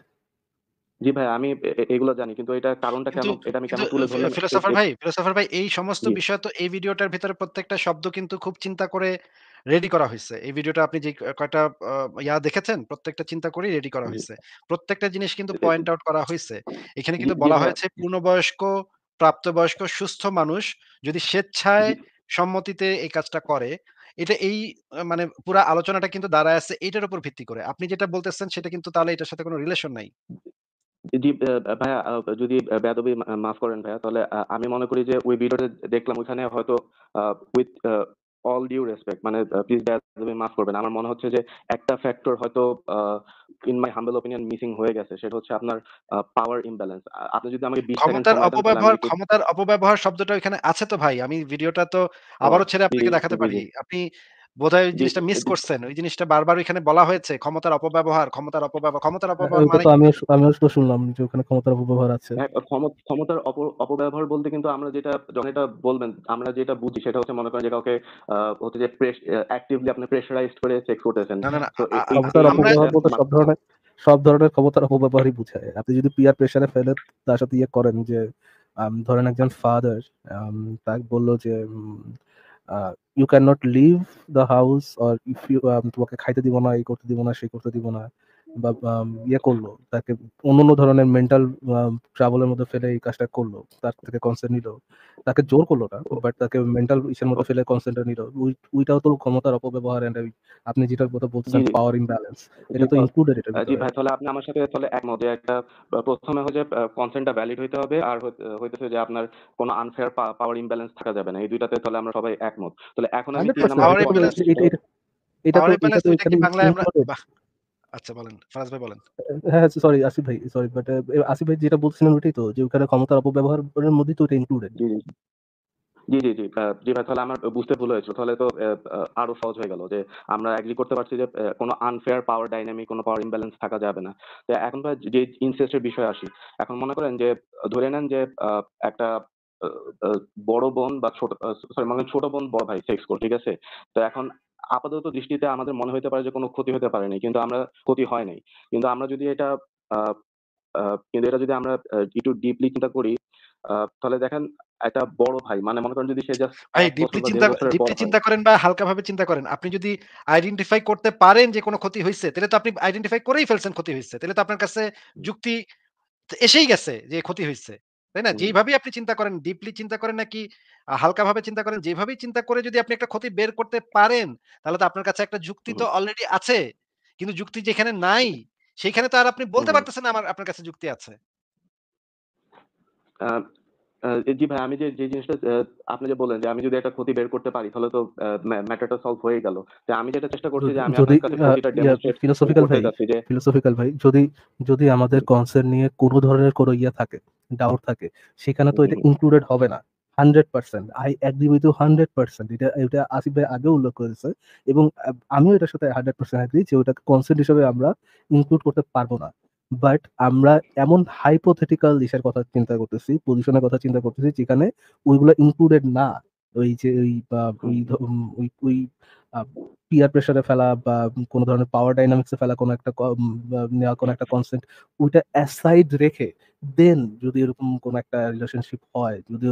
জি ভাই আমি এগুলো জানি কিন্তু এটা কারণটা কেন এটা আমি কেন তুলে ধরলাম ফিলোসফার ভাই ফিলোসফার ভাই এই সমস্ত বিষয় তো এই ভিডিওটার ভিতরে প্রত্যেকটা শব্দ কিন্তু খুব চিন্তা করে রেডি করা হয়েছে এই ভিডিওটা আপনি যে কয়টা ইয়া দেখেছেন প্রত্যেকটা চিন্তা করে রেডি করা হয়েছে প্রত্যেকটা জিনিস কিন্তু পয়েন্ট আউট করা হয়েছে এখানে কিন্তু বলা হয়েছে পূর্ণবয়স্ক প্রাপ্তবয়স্ক সুস্থ মানুষ যদি স্বেচ্ছায় সম্মতিতে এই কাজটা করে এটা এই মানে পুরো আলোচনাটা কিন্তু দাঁড়ায় আছে এটার উপর ভিত্তি করে আপনি যেটা বলতেছেন সেটা কিন্তু তাহলে এটার সাথে কোনো রিলেশন নাই জি ভাইয়া যদি বেদবি মাফ করেন ভাইয়া তাহলে আমি মনে করি যে ওই ভিডিওতে দেখলাম ওখানে হয়তো উইথ অল ডিউ রেসপেক্ট মানে প্লিজ বেদবি মাফ করবেন আমার মনে হচ্ছে যে একটা ফ্যাক্টর হয়তো in my humble opinion missing হয়ে গেছে সেটা হচ্ছে আপনার পাওয়ার ইমব্যালেন্স আপনি যদি আমাকে 20 ক্ষমতার অপব্যবহার ক্ষমতার অপব্যবহার শব্দটা ওখানে আছে তো ভাই আমি ভিডিওটা তো আবারো ছেড়ে আপনাকে দেখাতে পারি আপনি বোধহয় ওই জিনিসটা মিস করছেন ওই জিনিসটা বারবার এখানে বলা হয়েছে ক্ষমতার অপব্যবহার ক্ষমতার অপব্যবহার ক্ষমতার হ্যাঁ, অপব্যবহার মানে আমি আমি তো শুনলাম যে ওখানে ক্ষমতার অপব্যবহার আছে হ্যাঁ, ক্ষমতার অপব্যবহার বলতে কিন্তু আমরা যেটা যখন এটা বলবেন আমরা যেটা বুঝি সেটা হচ্ছে মনে করেন যে কাউকে হচ্ছে যে প্রেস অ্যাক্টিভলি আপনি প্রেসারাইজড করে সেক্স করতেছেন না না ক্ষমতার অপব্যবহার বলতে সব ধরনের সব ধরনের ক্ষমতার অপব্যবহারই বুঝায় আপনি যদি পিয়ার প্রেসারে ফেলে তার সাথে ইয়ে করেন যে ধরেন একজন ফাদার তাকে বললো যে you can not leave the house or if you তোমাকে খাইতে দিব না এই করতে দিব না সেই করতে দিব না বা ইয়ে করলো তাকে অন্য ধরনের মেন্টাল ট্রাভেলের মধ্যে ফেলে এই কাজটা করলো তার থেকে কনসেন্ট নিল তাকে জোর করলো না বাট তাকে মেন্টাল ইসের মধ্যে ফেলে কনসেন্টটা নিল ওইটাও তো ক্ষমতার অপব্যবহার এন্ড আপনি যেটার কথা বলছেন পাওয়ার ইমব্যালেন্স এটা তো ইনক্লুডেড এটা জি ভাই তাহলে আপনি আমার সাথে তাহলে একমত যে একটা প্রথমে হচ্ছে কনসেন্টটা ভ্যালিড হইতে হবে আর হইতেছে যে আপনার কোনো আনফেয়ার পাওয়ার ইমব্যালেন্স থাকা যাবে না এই দুইটাতে তাহলে আমরা সবাই একমত তাহলে এখন আমি পাওয়ার ইমব্যালেন্স এটা এটা এটা কি বাংলায় আমরা আচ্ছা বলেন ফারাজ ভাই বলেন হ্যাঁ সরি হ্যাঁ, আসিফ ভাই সরি বাট আসিফ ভাই যেটা বলছিলেন ওটাই তো যে ওখানে ক্ষমতার অপব্যবহারের মধ্যে তো এটা ইনক্লুডেড জি জি জি জি ভাই তাহলে আমার বুঝতে ভুল হয়েছিল তাহলে তো আরো সহজ হয়ে গেল যে আমরা অ্যাগ্রি করতে পারছি যে কোনো আনফেয়ার পাওয়ার ডাইনামিক কোনো পাওয়ার ইমব্যালেন্স থাকা যাবে না তো এখন ভাই যে ইনসেস্টের বিষয়ে আসি এখন মনে করেন যে ধরে নেন যে একটা বড় বোন বা ছোট সরি মানে ছোট বোন বড় ভাই সেক্স করে ঠিক আছে তো এখন আপাতত দৃষ্টিতে আমাদের মনে হতে পারে যে কোনো ক্ষতি হতে পারেনি কিন্তু আমরা ক্ষতি হয় নাই কিন্তু আমরা যদি এটা কিন্তু এটা যদি আমরা একটু ডিপলি চিন্তা করি তাহলে দেখেন একটা বড় ভাই মানে মনে করেন যদি সে জাস্ট চিন্তা চিন্তা করেন বা হালকা ভাবে চিন্তা করেন আপনি যদি আইডেন্টিফাই করতে পারেন যে কোনো ক্ষতি হয়েছে তাহলে তো আপনি আইডেন্টিফাই করেই ফেলছেন ক্ষতি হয়েছে তাহলে তো আপনার কাছে যুক্তি এসেই গেছে যে ক্ষতি হয়েছে তাই না যেভাবেই আপনি চিন্তা করেন ডিপলি চিন্তা করেন নাকি ভাবে চিন্তা করেন যেভাবেই চিন্তা করে যদি আপনি একটা ক্ষতি বের করতে পারেন তাহলে তো আপনার কাছে একটা যুক্তি তো অলরেডি আছে কিন্তু যুক্তি যেখানে নাই সেখানে তো আর আপনি বলতে পারতেছেন আমার আপনার কাছে যুক্তি আছে জি ভাই আমি যে যে জিনিসটা আপনি যে বললেন যে আমি যদি একটা ক্ষতি বের করতে পারি তাহলে তো ম্যাটারটা সলভ হয়ে গেল যে আমি যেটা চেষ্টা করছি যে আমি যদি ফিলোসফিক্যাল ভাই ফিলোসফিক্যাল ভাই যদি যদি আমাদের কনসার্ন নিয়ে কোনো ধরনের কোনো ইয়া থাকে ডাউট থাকে সেখানে তো এটা ইনক্লুডেড হবে না hundred percent I agree with you hundred percent এটা এটা আসিফ ভাই আগেও উল্লেখ করেছে এবং আমিও এটার সাথে হান্ড্রেড পার্সেন্ট অ্যাগ্রি যে ওটাকে কনসেন্ট হিসেবে আমরা ইনক্লুড করতে পারবো না বাট আমরা এমন হাইপোথেটিক্যাল দেশের কথা চিন্তা করতেছি পজিশনের কথা চিন্তা করতেছি যেখানে ওইগুলো ইনক্লুডেড না ওই যে ওই ওই ওই পিয়ার প্রেশারে ফেলা বা কোনো ধরনের পাওয়ার ডাইনামিক্সে ফেলা কোনো একটা নেওয়া কোনো একটা কনসেন্ট ওইটা অ্যাসাইড রেখে দেন যদি এরকম কোনো একটা রিলেশনশিপ হয় যদি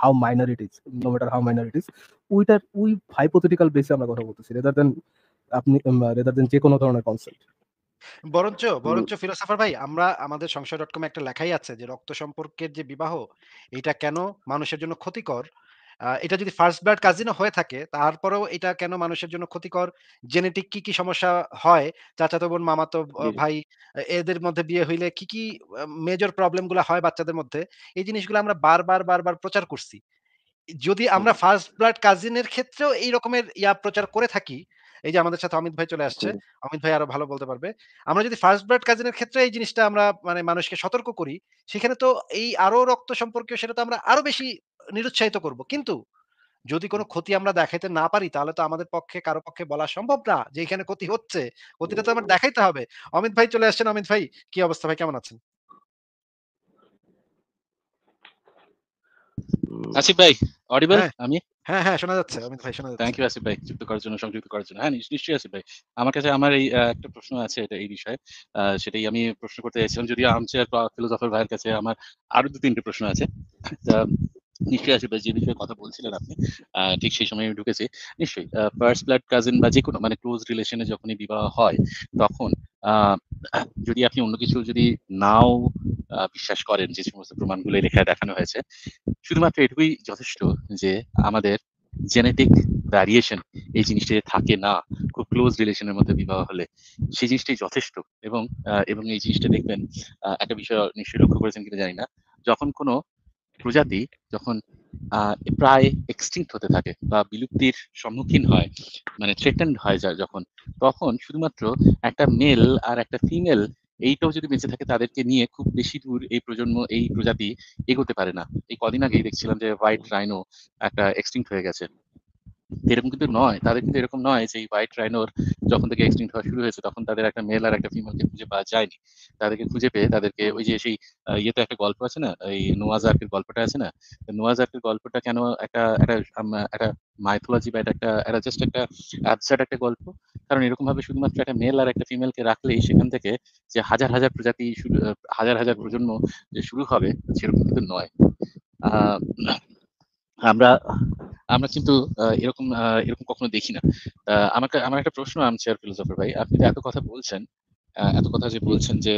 how minorities no matter how minorities ওইটার ওই হাইপোথেটিক্যাল বেসে আমরা কথা বলতেছি রেদার দেন আপনি রেদার দেন যে কোনো ধরনের কনসেপ্ট বরঞ্চ বরঞ্চ ফিলোসফার ভাই আমরা আমাদের ডট কমে একটা লেখাই আছে যে রক্ত সম্পর্কের যে বিবাহ এটা কেন মানুষের জন্য ক্ষতিকর। এটা যদি ফার্স্ট ব্লাড কাজিনও হয়ে থাকে তারপরেও এটা কেন মানুষের জন্য ক্ষতিকর, জেনেটিক কি, কি সমস্যা হয়, চাচাতো বোন, মামাতো ভাই এদের মধ্যে বিয়ে হইলে কি, কি মেজর প্রবলেম গুলা হয় বাচ্চাদের মধ্যে, এই জিনিসগুলো আমরা বারবার, বারবার প্রচার করছি। যদি আমরা ফার্স্ট ব্লাড কাজিনের ক্ষেত্রেও এই রকমের ইয়া প্রচার করে থাকি এই যে আমাদের সাথে অমিত ভাই চলে আসছে অমিত ভাই আরো ভালো বলতে পারবে আমরা যদি ফার্স্ট ব্লাড কাজিনের ক্ষেত্রে এই জিনিসটা আমরা মানে মানুষকে সতর্ক করি সেখানে তো এই আরো রক্ত সম্পর্কে সেটা তো আমরা আরো বেশি নিরুৎসাহিত করব কিন্তু যদি কোনো ক্ষতি আমরা দেখাইতে না পারি তাহলে তো আমাদের পক্ষে কারো পক্ষে বলা সম্ভব না যে এখানে ক্ষতি হচ্ছে ক্ষতিটা তো আমার দেখাইতে হবে অমিত ভাই চলে আসছেন অমিত ভাই কি অবস্থা ভাই কেমন আছেন আসিফ ভাই অডিবল হ্যাঁ। আমি হ্যাঁ হ্যাঁ শোনা যাচ্ছে অমিত ভাই শোনা যাচ্ছে থ্যাংক ইউ আসিফ ভাই যুক্ত করার জন্য সংযুক্ত করার জন্য হ্যাঁ নিশ্চয়ই আসিফ ভাই আমার কাছে আমার এই একটা প্রশ্ন আছে এটা এই বিষয়ে সেটাই আমি প্রশ্ন করতে চাইছিলাম যদিও আমচেয়ার ফিলোসফার ভাইয়ের কাছে আমার আরো দু তিনটে প্রশ্ন আছে নিশ্চয়ই আসবে যে বিষয়ে কথা বলছিলেন আপনি ঠিক সেই সময় আমি ঢুকেছি নিশ্চয়ই ফার্স্ট ব্লাড কাজিন বা যে কোনো মানে ক্লোজ রিলেশনে যখনই বিবাহ হয় তখন যদি আপনি অন্য কিছু যদি নাও বিশ্বাস করেন যে সমস্ত প্রমাণগুলো লেখায় দেখানো হয়েছে শুধুমাত্র এটুকুই যথেষ্ট যে আমাদের জেনেটিক ভ্যারিয়েশন এই জিনিসটা যে থাকে না খুব ক্লোজ রিলেশনের মধ্যে বিবাহ হলে সেই জিনিসটাই যথেষ্ট এবং এবং এই জিনিসটা দেখবেন একটা বিষয় নিশ্চয়ই লক্ষ্য করেছেন কিনা জানি না যখন কোনো প্রজাতি যখন প্রায় এক্সটিংক্ট হতে থাকে বা বিলুপ্তির সম্মুখীন হয় মানে থ্রেটেন্ড হয়ে যায় যখন তখন শুধুমাত্র একটা মেল আর একটা ফিমেল এইটাও যদি বেঁচে থাকে তাদেরকে নিয়ে খুব বেশি দূর এই প্রজন্ম এই প্রজাতি এগোতে পারে না এই কদিন আগেই দেখছিলাম যে হোয়াইট রাইনো একটা এক্সটিংক্ট হয়ে গেছে এরকম কিন্তু নয় তাদের কিন্তু এরকম নয় যে হোয়াইট রাইনোর যখন থেকে এক্সটিংক্ট হওয়া শুরু হয়েছে তখন তাদের একটা মেল আর একটা ফিমেলকে খুঁজে পাওয়া যায়নি তাদেরকে খুঁজে পেয়ে তাদেরকে ওই যে সেই ইয়েতে একটা গল্প আছে না এই নোয়াজ আর্কের গল্পটা আছে না নোয়াজ আর্কের গল্পটা কেন একটা একটা একটা মাইথোলজি বা এটা একটা এটা জাস্ট একটা অ্যাবসার্ড একটা গল্প কারণ এরকম ভাবে শুধুমাত্র একটা মেল আর একটা ফিমেলকে রাখলেই সেখান থেকে যে হাজার হাজার প্রজাতি হাজার হাজার প্রজন্ম যে শুরু হবে সেরকম কিন্তু নয় আহ আমরা আমরা কিন্তু এরকম এরকম কখনো দেখি না আমাকে আমার একটা প্রশ্ন আমচেয়ার ফিলোসফার ভাই আপনি এত কথা বলছেন এত কথা যে বলছেন যে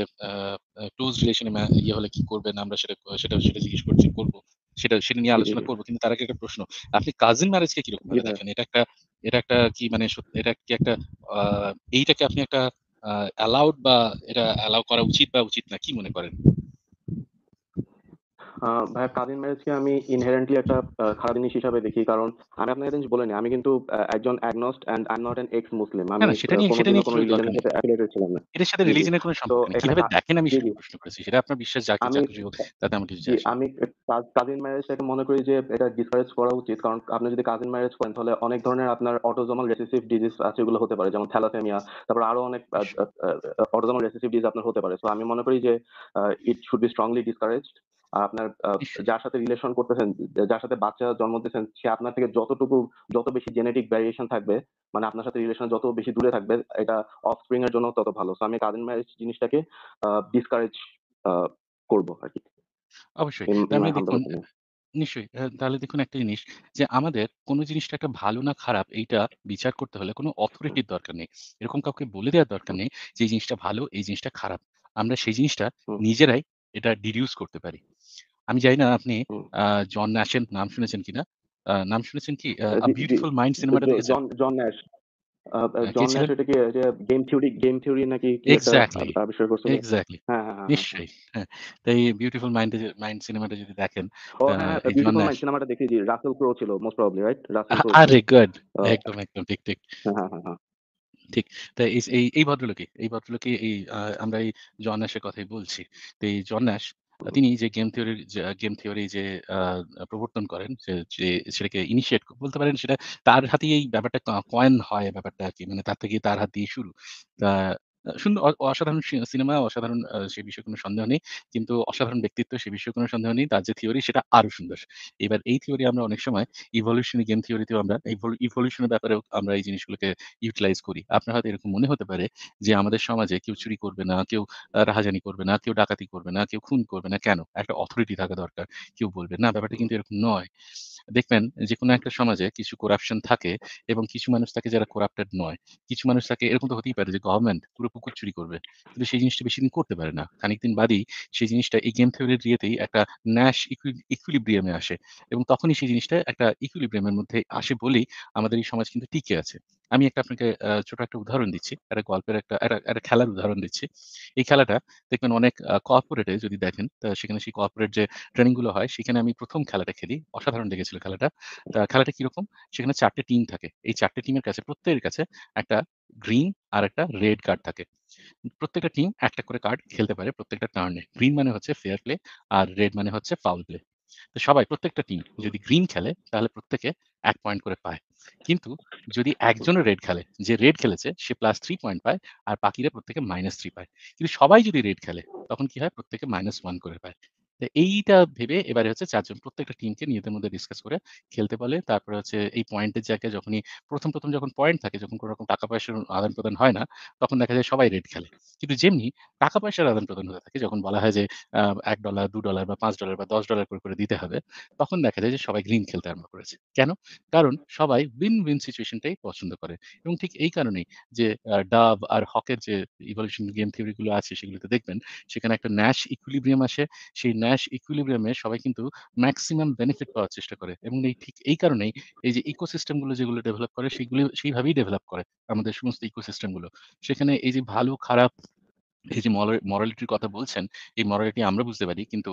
ক্লোজ রিলেশনে ইয়ে হলে কি করবেন আমরা সেটা সেটা সেটা জিজ্ঞেস করছি করবো সেটা সেটা নিয়ে আলোচনা করবো কিন্তু তার আগে একটা প্রশ্ন আপনি কাজিন ম্যারেজকে কিরকম ভাবে দেখেন এটা একটা এটা একটা কি মানে এটা কি একটা এইটাকে আপনি একটা অ্যালাউড বা এটা অ্যালাউ করা উচিত বা উচিত না কি মনে করেন ভাইয়া কাজিন ম্যারেজকে আমি ইনহেরেন্টলি একটা খারাপ জিনিস হিসাবে দেখি কারণ আমি আপনাকে জিনিস বলে আমি কিন্তু একজন agnostic and I am not an ex Muslim আমি সেটা নিয়ে সেটা নিয়ে কোনো রিলিজনের সাথে অ্যাফিলিয়েটেড ছিলাম না এটার সাথে রিলিজনের কোনো সম্পর্ক নেই কিভাবে দেখেন আমি সেটা প্রশ্ন করেছি সেটা আপনার বিশ্বাস যা কিছু কিছু তাতে আমি কিছু আমি কাজিন ম্যারেজটাকে মনে করি যে এটা ডিসকারেজ করা উচিত কারণ আপনি যদি কাজিন ম্যারেজ করেন তাহলে অনেক ধরনের আপনার অটোজোমাল রেসেসিভ ডিজিজ আছে এগুলো হতে পারে যেমন থ্যালাসেমিয়া তারপর আরো অনেক অটোজোমাল রেসেসিভ ডিজিজ আপনার হতে পারে সো আমি মনে করি যে it should be strongly discouraged আর আপনার যার সাথে রিলেশন করতেছেন যার সাথে বাচ্চা জন্ম দিচ্ছেন সে আপনার থেকে যতটুকু যত বেশি জেনেটিক ভ্যারিয়েশন থাকবে মানে আপনার সাথে রিলেশন যত বেশি দূরে থাকবে এটা অফস্প্রিং এর জন্য তত ভালো আমি কাজিন ম্যারেজ জিনিসটাকে ডিসকারেজ করব আর কি অবশ্যই মানে নিশ্চয়ই তাহলে দেখুন একটা জিনিস যে আমাদের কোনো জিনিসটা একটা ভালো না খারাপ এইটা বিচার করতে হলে কোনো অথরিটির দরকার নেই এরকম কাউকে বলে দেওয়ার দরকার নেই যে এই জিনিসটা ভালো এই জিনিসটা খারাপ আমরা সেই জিনিসটা নিজেরাই এটা ডিডিউস করতে পারি আমি জানি না আপনি আহ, জন ন্যাশের নাম শুনেছেন কিনা আহ, নাম শুনেছেন কি আহ, বিউটিফুল মাইন্ড সিনেমাটা দেখেছেন জন হ্যাঁ, জন ন্যাশ জন ন্যাশ এটা কি গেম থিওরি গেম থিওরি নাকি এক্স্যাক্টলি হ্যাঁ, হ্যাঁ হ্যাঁ নিশ্চয়ই তাই বিউটিফুল মাইন্ড মাইন্ড সিনেমাটা যদি দেখেন হ্যাঁ, এই জন ন্যাশ সিনেমাটা দেখেছি রাসেল ক্রো ছিল most probably right Russell Crowe আরে গুড একদম একদম ঠিক ঠিক হ্যাঁ হ্যাঁ হ্যাঁ ঠিক তাই এই এই এই ভদ্রলোকে এই ভদ্রলোকে এই আহ, আমরা এই জন্যাসের কথাই বলছি তো এই জন্যাস তিনি যে গেম থিওরির গেম থিওরি যে প্রবর্তন করেন যে সেটাকে ইনিশিয়েট বলতে পারেন সেটা তার হাতেই এই ব্যাপারটা কয়েন হয় ব্যাপারটা আর কি মানে তার থেকে তার হাত দিয়ে শুরু সুন্দর অসাধারণ সিনেমা অসাধারণ সে বিষয়ে কোনো সন্দেহ নেই কিন্তু অসাধারণ ব্যক্তিত্ব সে বিষয়ে কোনো সন্দেহ নেই তার যে থিওরি সেটা আরো সুন্দর এবার এই থিওরি আমরা অনেক সময় গেম থিওরিতেও আমরা ইভলিউশনের ব্যাপারেও আমরা এই জিনিসগুলোকে ইউটিলাইজ করি আপনার হয়তো এরকম মনে হতে পারে যে আমাদের সমাজে কেউ চুরি করবে না কেউ রাহাজানি করবে না কেউ ডাকাতি করবে না কেউ খুন করবে না কেন একটা অথরিটি থাকা দরকার কেউ বলবে না ব্যাপারটা কিন্তু এরকম নয় দেখবেন যে কোনো একটা সমাজে কিছু করাপশন থাকে এবং কিছু মানুষ থাকে যারা করাপ্টেড নয় কিছু মানুষ থাকে এরকম তো হতেই পারে যে গভর্নমেন্ট পুরো কুকুর চুরি করবে কিন্তু সেই জিনিসটা বেশি দিন করতে পারে না খানিক দিন বাদেই সেই জিনিসটা এই গেম থিওরির ইয়েতেই একটা ন্যাশ ইকুইলিব্রিয়ামে আসে এবং তখনই সেই জিনিসটা একটা ইকুইলিব্রিয়ামের মধ্যে আসে বলেই আমাদের এই সমাজ কিন্তু টিকে আছে আমি একটা আপনাকে ছোট একটা উদাহরণ দিচ্ছি একটা গল্পের একটা একটা খেলার উদাহরণ দিচ্ছি এই খেলাটা দেখবেন অনেক কর্পোরেটে যদি দেখেন সেখানে সেই কর্পোরেট যে ট্রেনিংগুলো হয় সেখানে আমি প্রথম খেলাটা খেলি অসাধারণ লেগেছিল খেলাটা তা খেলাটা কিরকম সেখানে চারটে টিম থাকে এই চারটে টিমের কাছে প্রত্যেকের কাছে একটা গ্রিন আর একটা রেড কার্ড থাকে প্রত্যেকটা টিম একটা করে কার্ড খেলতে পারে প্রত্যেকটা টার্নে গ্রিন মানে হচ্ছে ফেয়ার প্লে আর রেড মানে হচ্ছে ফাউল প্লে তো সবাই প্রত্যেকটা টিম যদি গ্রিন খেলে তাহলে প্রত্যেকে এক পয়েন্ট করে পায় কিন্তু যদি একজনের রেড খেলে যে রেড খেলেছে সে প্লাস থ্রি পয়েন্ট পায় আর বাকিরা প্রত্যেকে মাইনাস থ্রি পায় কিন্তু সবাই যদি রেড খেলে তখন কি হয় প্রত্যেকে মাইনাস ওয়ান করে পায় এইটা ভেবে এবারে হচ্ছে চারজন প্রত্যেকটা টিমকে নিজেদের মধ্যে ডিসকাস করে খেলতে পারলে তারপরে হচ্ছে এই পয়েন্টের জায়গায় যখনই প্রথম প্রথম যখন পয়েন্ট থাকে যখন কোনো রকম টাকা পয়সার আদান প্রদান হয় না তখন দেখা যায় সবাই রেড খেলে কিন্তু যেমনি টাকা পয়সার আদান প্রদান হতে থাকে যখন বলা হয় যে এক ডলার দু ডলার বা পাঁচ ডলার বা দশ ডলার করে করে দিতে হবে তখন দেখা যায় যে সবাই গ্রিন খেলতে আরম্ভ করেছে কেন কারণ সবাই উইন উইন সিচুয়েশনটাই পছন্দ করে এবং ঠিক এই কারণেই যে ডাব আর হকের যে ইভলিউশন গেম থিওরিগুলো আছে সেগুলোতে দেখবেন সেখানে একটা ন্যাশ ইকুইলিব্রিয়াম আসে সেই ন্যাশ ন্যাশ ইকুইলিব্রিয়ামে সবাই কিন্তু ম্যাক্সিমাম বেনিফিট পাওয়ার চেষ্টা করে এবং এই ঠিক এই কারণেই এই যে ইকোসিস্টেমগুলো যেগুলো ডেভেলপ করে সেইগুলি সেইভাবেই ডেভেলপ করে আমাদের সমস্ত ইকোসিস্টেমগুলো সেখানে এই যে ভালো খারাপ এই যে মরালিটির কথা বলছেন এই মরালিটি আমরা বুঝতে পারি কিন্তু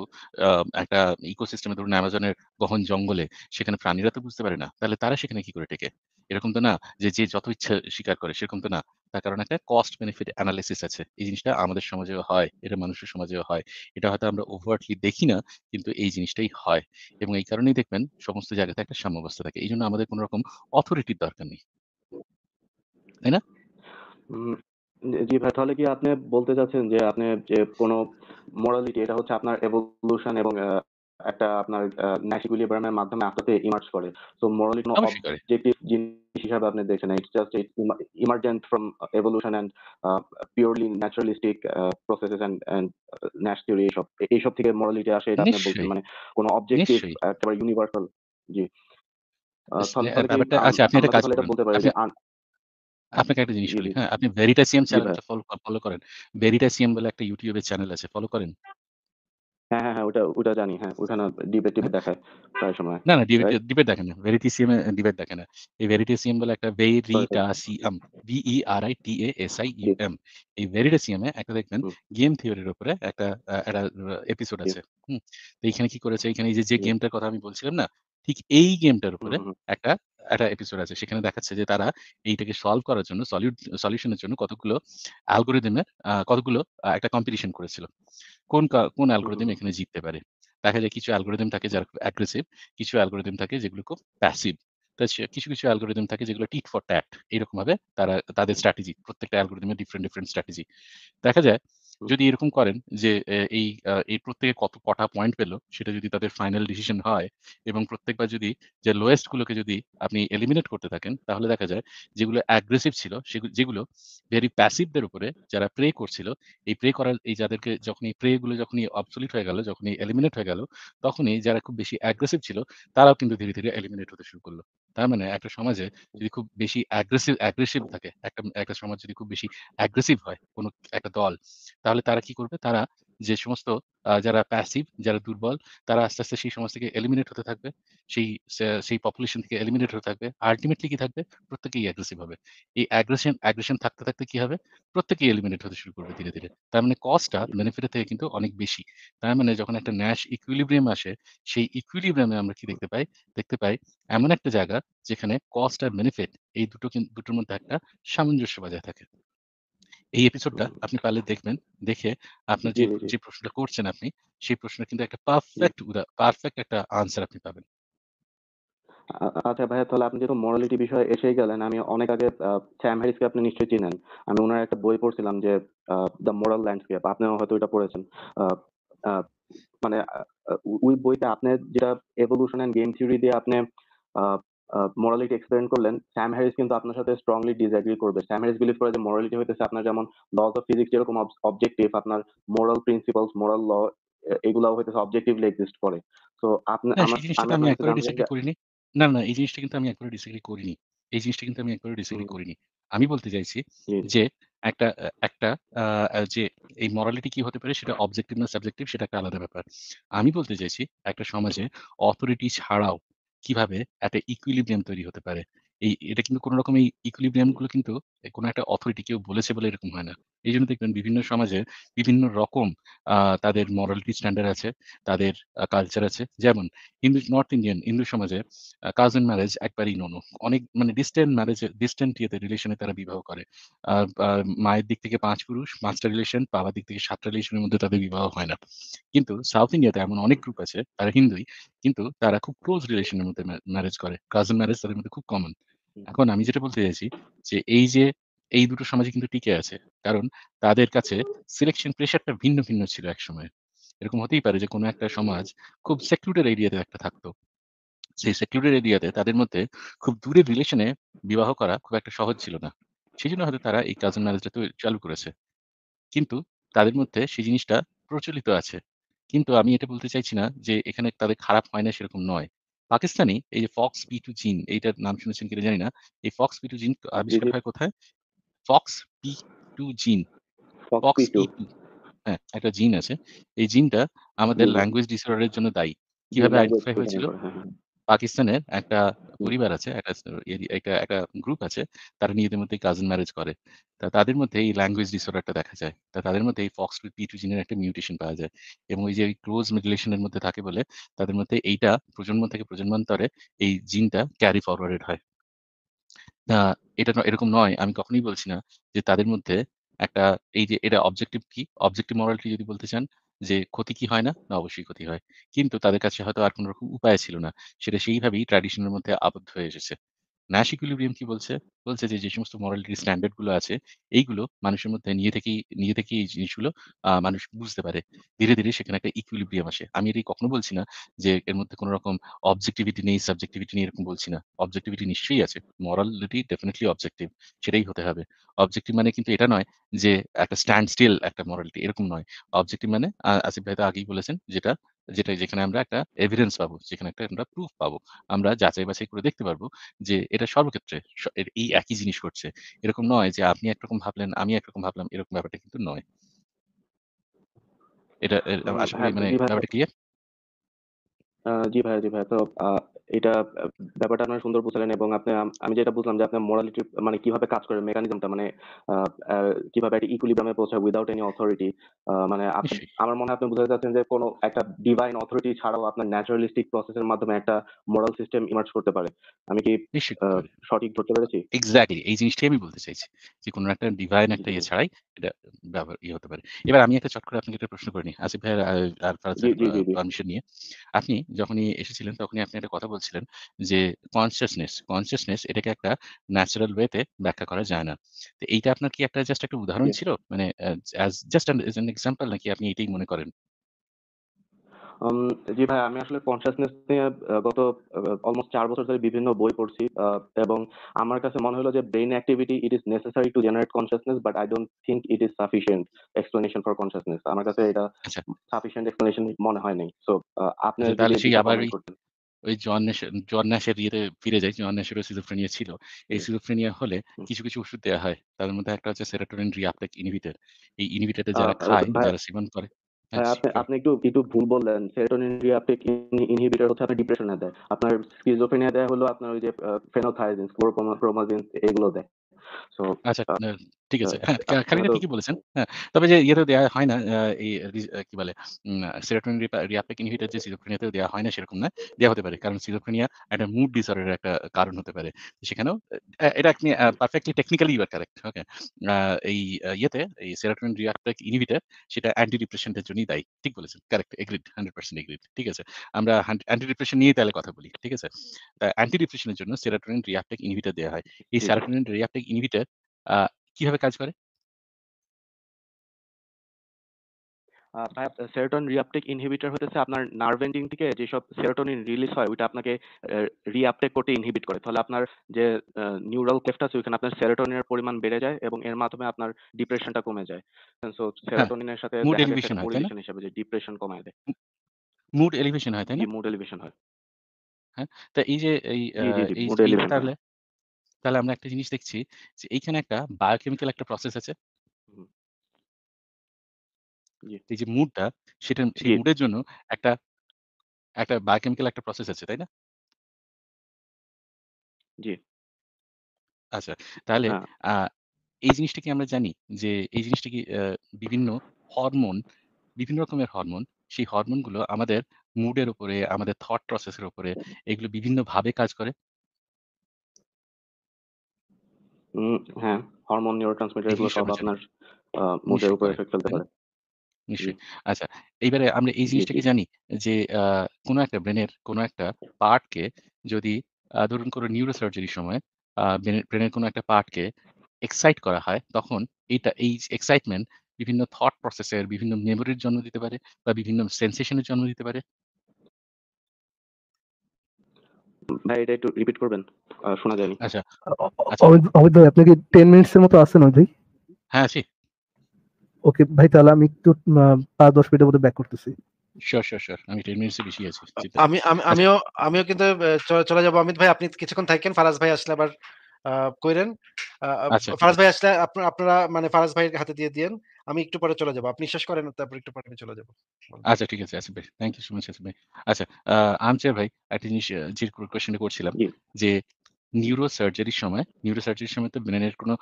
একটা ইকোসিস্টেমে ধরুন অ্যামাজনের গহন জঙ্গলে সেখানে প্রাণীরা তো বুঝতে পারে না তাহলে তারা সেখানে কি করে টেকে এরকম তো না যে যে যত ইচ্ছা স্বীকার করে সেরকম তো না তার কারণ একটা কস্ট বেনিফিট অ্যানালিসিস আছে এই জিনিসটা আমাদের সমাজেও হয় এটা মানুষের সমাজেও হয় এটা হয়তো আমরা ওভারটলি দেখি না কিন্তু এই জিনিসটাই হয় এবং এই কারণেই দেখবেন সমস্ত জায়গাতে একটা সাম্যবস্থা থাকে এই জন্য আমাদের কোনো রকম অথরিটির দরকার নেই তাই না জি ভাই তাহলে কি আপনি বলতে চাচ্ছেন যে আপনি যে কোন মোরালিটি এটা হচ্ছে আপনার এভলিউশন এবং একটা আপনার ন্যাশ ইকুইলিব্রিয়ামের মাধ্যমে আপনাকে ইমার্জ করে তো মোরালিটি কোনো অবজেক্টিভ জিনিস হিসাবে আপনি দেখছেন it's just it emergent from evolution and purely naturalistic processes and and Nash theory এইসব এইসব থেকে মোরালিটি আসে এটা আপনি বলছেন মানে কোনো অবজেক্টিভ একেবারে ইউনিভার্সাল জি আচ্ছা আপনি একটা কাজ তাহলে করুন আপনাকে একটা জিনিস বলি হ্যাঁ, আপনি ভেরিটা সিএম চ্যানেলটা ফলো ফলো করেন। ভেরিটা সিএম বলে একটা YouTube চ্যানেল আছে। ফলো করেন? হ্যাঁ, হ্যাঁ, হ্যাঁ, ওটা ওটা জানি। হ্যাঁ, ওখানে ডিবেট টিবেট হ্যাঁ। দেখায় প্রায় সময়। না, না ডিবেট ডিবেট দেখে না। ভেরিটি সিএম ডিবেট দেখে না। এই ভেরিটি সিএম বলে একটা Veritasium V E R I T A S I U M এই ভেরিটা সিএম এ একটা দেখবেন গেম থিওরির উপরে একটা একটা এপিসোড আছে। হুম? তো এখানে কি করেছে? এখানে এই যে, যে গেমটার কথা আমি বলছিলাম না? ঠিক এই গেমটার উপরে একটা একটা এপিসোড আছে সেখানে দেখাচ্ছে যে তারা এইটাকে সলভ করার জন্য সলিউশনের জন্য কতগুলো অ্যালগোরিদমের কতগুলো একটা কম্পিটিশন করেছিল কোন কোন অ্যালগোরিদম এখানে জিততে পারে দেখা যায় কিছু অ্যালগোরিদম থাকে যারা অ্যাগ্রেসিভ কিছু অ্যালগোরিদম থাকে যেগুলো খুব প্যাসিভ কিছু কিছু অ্যালগোরিদম থাকে যেগুলো টিট ফর ট্যাট এরকম ভাবে তারা তাদের স্ট্র্যাটেজি প্রত্যেকটা অ্যালগোরিদমের ডিফারেন্ট ডিফারেন্ট স্ট্র্যাটেজি দেখা যায় যদি এরকম করেন যে এই এই প্রত্যেকে কত কটা পয়েন্ট পেলো সেটা যদি তাদের ফাইনাল ডিসিশন হয় এবং প্রত্যেকবার যদি যে লোয়েস্ট গুলোকে যদি আপনি এলিমিনেট করতে থাকেন তাহলে দেখা যায় যেগুলো অ্যাগ্রেসিভ ছিল যেগুলো ভেরি প্যাসিভদের উপরে যারা প্রে করছিল এই প্রে করার এই যাদেরকে যখন এই প্রে গুলো যখনই অবসলিট হয়ে গেল যখনই এলিমিনেট হয়ে গেল তখনই যারা খুব বেশি অ্যাগ্রেসিভ ছিল তারাও কিন্তু ধীরে ধীরে এলিমিনেট হতে শুরু করলো তার মানে একটা সমাজে যদি খুব বেশি অ্যাগ্রেসিভ অ্যাগ্রেসিভ থাকে একটা একটা সমাজ যদি খুব বেশি অ্যাগ্রেসিভ হয় কোনো একটা দল তাহলে তারা কি করবে তারা যে সমস্ত যারা প্যাসিভ যারা দুর্বল তারা আস্তে আস্তে সেই সমস্ত থেকে এলিমিনেট হতে থাকবে সেই সেই পপুলেশন থেকে এলিমিনেট হতে থাকবে আলটিমেটলি কি থাকবে প্রত্যেকেই অ্যাগ্রেসিভ হবে এই অ্যাগ্রেশন অ্যাগ্রেশন থাকতে থাকতে কি হবে প্রত্যেকেই এলিমিনেট হতে শুরু করবে ধীরে ধীরে তার মানে কস্টটা বেনিফিটের থেকে কিন্তু অনেক বেশি তার মানে যখন একটা ন্যাশ ইকুইলিব্রিয়াম আসে সেই ইকুইলিব্রিয়ামে আমরা কি দেখতে পাই দেখতে পাই এমন একটা জায়গা যেখানে কস্ট আর বেনিফিট এই দুটো দুটোর মধ্যে একটা সামঞ্জস্য বজায় থাকে এই এপিসোডটা আপনি পারলে দেখবেন দেখে আপনার যে যে প্রশ্নটা করছেন আপনি সেই প্রশ্নের কিন্তু একটা পারফেক্ট পারফেক্ট একটা আনসার আপনি পাবেন আচ্ছা ভাইয়া তাহলে আপনি যেহেতু মরালিটি বিষয়ে এসে গেলেন আমি অনেক আগে স্যাম হ্যারিসকে আপনি নিশ্চয়ই চিনেন আমি ওনার একটা বই পড়ছিলাম যে দ্য মোরাল ল্যান্ডস্কেপ আপনিও হয়তো এটা পড়েছেন মানে ওই বইটা আপনি যেটা এভলিউশন এন্ড গেম থিওরি দিয়ে আপনি মোরালিটি এক্সপ্লেন করলেন স্যাম হ্যারিস কিন্তু আপনার সাথে স্ট্রংলি ডিসঅ্যাগ্রি করবে স্যাম হ্যারিস বিলিভ করে যে মোরালিটি হইতেছে আপনার যেমন লস অফ ফিজিক্স যেরকম অবজেক্টিভ আপনার মোরাল প্রিন্সিপালস মোরাল ল এগুলাও হইতেছে অবজেক্টিভলি এক্সিস্ট করে তো আপনি আমি না না এই জিনিসটা কিন্তু আমি একবারে ডিসঅ্যাগ্রি করিনি এই জিনিসটা কিন্তু আমি একবারে ডিসঅ্যাগ্রি করিনি আমি বলতে চাইছি যে একটা একটা যে এই মরালিটি কি হতে পারে সেটা অবজেক্টিভ না সাবজেক্টিভ সেটা একটা আলাদা ব্যাপার আমি বলতে চাইছি একটা সমাজে অথরিটি ছাড়াও কিভাবে একটা ইকুইলিব্রিয়াম তৈরি হতে পারে এই এটা কিন্তু কোনো রকম এই ইকুইলিব্রিয়াম গুলো কিন্তু কোনো একটা অথরিটি কেউ বলেছে বলে এরকম হয় না এই জন্য দেখবেন বিভিন্ন সমাজে বিভিন্ন রকম তাদের মরালিটি স্ট্যান্ডার্ড আছে তাদের কালচার আছে যেমন হিন্দু নর্থ ইন্ডিয়ান হিন্দু সমাজে কাজিন ম্যারেজ একবারই ননো অনেক মানে ডিস্টেন্ট ম্যারেজ ডিস্টেন্ট ইয়েতে রিলেশনে তারা বিবাহ করে মায়ের দিক থেকে পাঁচ পুরুষ পাঁচটা রিলেশন বাবার দিক থেকে সাতটা রিলেশনের মধ্যে তাদের বিবাহ হয় না কিন্তু সাউথ ইন্ডিয়াতে এমন অনেক গ্রুপ আছে তারা হিন্দুই কিন্তু তারা খুব ক্লোজ রিলেশনের মধ্যে ম্যারেজ করে কাজিন ম্যারেজ তাদের মধ্যে খুব কমন এখন আমি যেটা বলতে চাইছি যে এই যে এই দুটো সমাজে কিন্তু টিকে আছে কারণ তাদের কাছে সিলেকশন প্রেশারটা ভিন্ন ভিন্ন ছিল একসময় এরকম হতেই পারে যে কোনো একটা সমাজ খুব সেক্লুডের এরিয়াতে একটা থাকতো সেই সেক্লুডের এরিয়াতে তাদের মধ্যে খুব দূরের রিলেশনে বিবাহ করা খুব একটা সহজ ছিল না সেই জন্য হয়তো তারা এই কাজন ম্যারেজটা চালু করেছে কিন্তু তাদের মধ্যে সেই জিনিসটা প্রচলিত আছে কিন্তু আমি এটা বলতে চাইছি না যে এখানে তাদের খারাপ হয় না সেরকম নয় পাকিস্তানি এই যে ফক্স পি টু জিন এইটার নাম শুনেছেন কিনা জানি না এই ফক্স পি টু জিন আবিষ্কার হয় কোথায় fox P two gene fox P two হ্যাঁ একটা জিন আছে এই জিনটা আমাদের ল্যাঙ্গুয়েজ ডিসঅর্ডারের জন্য দায়ী কিভাবে আইডেন্টিফাই হয়েছিল পাকিস্তানের একটা পরিবার আছে একটা ইয়ে একটা গ্রুপ আছে তারা নিজেদের মধ্যে কাজিন ম্যারেজ করে তা তাদের মধ্যে এই ল্যাঙ্গুয়েজ ডিসঅর্ডারটা দেখা যায় তা তাদের মধ্যে এই ফক্স পি টু জিনের একটা মিউটেশন পাওয়া যায় এবং ওই যে ক্লোজ মিডিলেশনের মধ্যে থাকে বলে তাদের মধ্যে এইটা প্রজন্ম থেকে প্রজন্মান্তরে এই জিনটা ক্যারি ফরওয়ার্ডেড হয় তা এটা এরকম নয় আমি কখনোই বলছি না যে তাদের মধ্যে একটা এই যে এটা অবজেক্টিভ কি অবজেক্টিভ মরালিটি যদি বলতে চান যে ক্ষতি কি হয় না অবশ্যই ক্ষতি হয় কিন্তু তাদের কাছে হয়তো আর কোনো রকম উপায় ছিল না সেটা সেইভাবেই ট্র্যাডিশনের মধ্যে আবদ্ধ হয়ে এসেছে ন্যাশ ইকুইলিব্রিয়াম কি বলছে বলছে যে যে সমস্ত মরালিটি স্ট্যান্ডার্ড গুলো আছে এইগুলো মানুষের মধ্যে নিয়ে থেকেই নিয়ে থেকে এই জিনিসগুলো মানুষ বুঝতে পারে ধীরে ধীরে সেখানে একটা ইকুইলিব্রিয়াম আসে আমি এটাই কখনো বলছি না যে এর মধ্যে কোনো রকম অবজেক্টিভিটি নেই সাবজেক্টিভিটি নেই এরকম বলছি না অবজেক্টিভিটি নিশ্চয়ই আছে মরালিটি ডেফিনেটলি অবজেক্টিভ সেটাই হতে হবে অবজেক্টিভ মানে কিন্তু এটা নয় যে একটা স্ট্যান্ড স্টিল একটা মরালিটি এরকম নয় অবজেক্টিভ মানে আসিফ ভাই তো আগেই বলেছেন যেটা যেটা যেখানে আমরা একটা এভিডেন্স পাবো যেখানে একটা আমরা প্রুফ পাবো আমরা যাচাই বাছাই করে দেখতে পারবো যে এটা সর্বক্ষেত্রে এই একই জিনিস করছে এরকম নয় যে আপনি একরকম ভাবলেন আমি একরকম ভাবলাম এরকম ব্যাপারটা কিন্তু নয় এটা আসলে আচ্ছা, হ্যাঁ, মানে ব্যাপারটা ক্লিয়ার জি ভাই জি ভাই তো এটা ব্যাপারটা আপনার সুন্দর বুঝলেন এবং আপনি আমি যেটা বুঝলাম যে আপনার মোরালিটি মানে কিভাবে কাজ করে মেকানিজমটা মানে কিভাবে একটা ইকুইলিব্রামে পৌঁছায় উইদাউট এনি অথরিটি মানে আমার মনে হয় আপনি বুঝাতে চাচ্ছেন যে কোনো একটা ডিভাইন অথরিটি ছাড়াও আপনার ন্যাচারালিস্টিক প্রসেসের মাধ্যমে একটা মোরাল সিস্টেম ইমার্জ করতে পারে আমি কি সঠিক ধরতে পেরেছি এক্স্যাক্টলি এই জিনিসটাই আমি বলতে চাইছি যে কোনো একটা ডিভাইন একটা ইয়ে ছাড়াই এটা ব্যবহার ইয়ে হতে পারে এবার আমি একটা চট করে আপনাকে একটা প্রশ্ন নিই আসিফ ভাইয়ের আর পারমিশন নিয়ে আপনি যখনই এসেছিলেন তখনই আপনি একটা কথা বলছিলেন যে কনসিয়াসনেস কনসিয়াসনেস এটাকে একটা ন্যাচারাল ওয়েতে ব্যাখ্যা করা যায় না তো এইটা আপনার কি একটা জাস্ট একটা উদাহরণ ছিল মানে জাস্ট এজ অ্যান এক্সাম্পল নাকি আপনি এটাই মনে করেন জি ভাই আমি আসলে কনসিয়াসনেস নিয়ে গত অলমোস্ট চার বছর ধরে বিভিন্ন বই পড়ছি এবং আমার কাছে মনে হলো যে brain activity it is necessary to generate consciousness but I don't think it is sufficient explanation for consciousness আমার কাছে এটা সাফিসিয়েন্ট আচ্ছা। এক্সপ্লেনেশন মনে হয়নি সো আপনি আচ্ছা, ওই জন্নাসের ইয়েতে ফিরে যাই জন্নাসেরও সিজোফ্রেনিয়া ছিল এই সিজোফ্রেনিয়া হলে কিছু কিছু ওষুধ দেওয়া হয় তাদের মধ্যে একটা হচ্ছে সেরাটোনিন রিঅ্যাপটেক ইনহিবিটর এই ইনহিবিটরটা যারা খায় যারা সেবন করে হ্যাঁ, আপনি আপনি একটু একটু ভুল বললেন সেরোটোনিন রিঅ্যাপটেক ইনহিবিটর হচ্ছে আপনার ডিপ্রেশনে দেয় আপনার স্কিজোফ্রেনিয়া দেয় হলো আপনার ওই যে ফেনোথায়োজিন ক্লোরোপ্রোমাজিন এগুলো দেয় সো আচ্ছা ঠিক আছে খালি হ্যাঁ, হ্যাঁ, খালিদা ঠিকই বলেছেন হ্যাঁ, তবে যে ইয়েতে দেওয়া হয় না এই কি বলে সেরোটোনিন রিয়াপেক ইনহিবিটর যে সিজোফ্রেনিয়াতেও দেওয়া হয় না সেরকম না দেওয়া হতে পারে কারণ সিজোফ্রেনিয়া একটা মুড ডিসঅর্ডারের একটা কারণ হতে পারে সেখানেও এটা আপনি perfectly technically you are correct okay এই ইয়েতে এই সেরোটোনিন রিয়াপেক ইনহিবিটর সেটা অ্যান্টি ডিপ্রেশনটার জন্যই দায়ী ঠিক বলেছেন correct agreed hundred percent agreed ঠিক আছে আমরা অ্যান্টি ডিপ্রেশন নিয়ে তাহলে কথা বলি ঠিক আছে অ্যান্টি ডিপ্রেশনের জন্য সেরাটোনিন রিয়াপটেক ইনহিবিটর দেওয়া হয় এই সেরাটোনিন রিয়াপটেক ইনহিবিটর কিভাবে কাজ করে সেরোটন ইনহিবিটর হতেছে আপনার নার্ভ এন্ডিং থেকে যেসব রিলিজ হয় ওইটা আপনাকে করতে ইনহিবিট করে তাহলে আপনার যে নিউরাল ক্লেফট আছে ওইখানে আপনার সেরোটনিনের পরিমাণ বেড়ে যায় এবং এর মাধ্যমে আপনার ডিপ্রেশনটা কমে যায় সো সেরোটনিনের হ্যাঁ, সাথে মুড এলিভেশন হয় হিসেবে যে ডিপ্রেশন কমায় দেয় মুড এলিভেশন হয় তাই না মুড এলিভেশন হয় হ্যাঁ এই যে এই তাহলে তাহলে আমরা একটা জিনিস দেখছি যে এইখানে একটা বায়োকেমিক্যাল একটা প্রসেস আছে এই যে মুডটা সেটা সেই মুডের জন্য একটা একটা বায়োকেমিক্যাল একটা প্রসেস আছে তাই না জি আচ্ছা তাহলে এই জিনিসটা কি আমরা জানি যে এই জিনিসটা কি বিভিন্ন হরমোন বিভিন্ন রকমের হরমোন সেই হরমোনগুলো আমাদের মুডের উপরে আমাদের থট প্রসেসের উপরে এগুলো বিভিন্নভাবে কাজ করে হ্যাঁ হরমোন নিউরোট্রান্সমিটার এগুলো সব আপনার মুডের উপর এফেক্ট ফেলতে হ্যাঁ, পারে নিশ্চয়ই আচ্ছা এইবারে আমরা এই জিনিসটাকে জানি যে কোন একটা ব্রেনের কোনো একটা পার্টকে যদি ধরুন কোনো নিউরো সার্জারির সময় ব্রেনের কোনো একটা পার্টকে এক্সাইট করা হয় তখন এইটা এই এক্সাইটমেন্ট বিভিন্ন থট প্রসেসের বিভিন্ন মেমোরির জন্ম দিতে পারে বা বিভিন্ন সেন্সেশনের জন্ম দিতে পারে ভাই এটা একটু রিপিট করবেন শোনা যায়নি আচ্ছা, আচ্ছা। অমিত ভাই মিনিটস এর মতো আছেন ভাই হ্যাঁ আছি ওকে ভাই তাহলে আমি একটু মিনিটের মধ্যে ব্যাক করতেছি শিওর শিওর শিওর আমি টেন মিনিটসে বেশি আছি আমি আচ্ছা। আমিও আমিও কিন্তু চলে যাব অমিত ভাই আপনি কিছুক্ষণ থাকেন ফারাজ ভাই আসলে আবার কইরেন আচ্ছা। ফারাজ ভাই আসলে আপনারা মানে ফারাজ ভাইয়ের হাতে দিয়ে দিয়েন আমি একটু পরে চলে যাব আপনি শেষ করেন তারপর একটু পরে চলে যাব আচ্ছা ঠিক আছে আসিফ ভাই thank you so much Asif ভাই আচ্ছা আমচার আচ্ছা, আচ্ছা, ভাই একটা জিনিস যে কোয়েশ্চেনটা করছিলাম যে নিউরো সার্জারির সময় নিউরো সার্জারির সময় তো ব্রেনের কোনো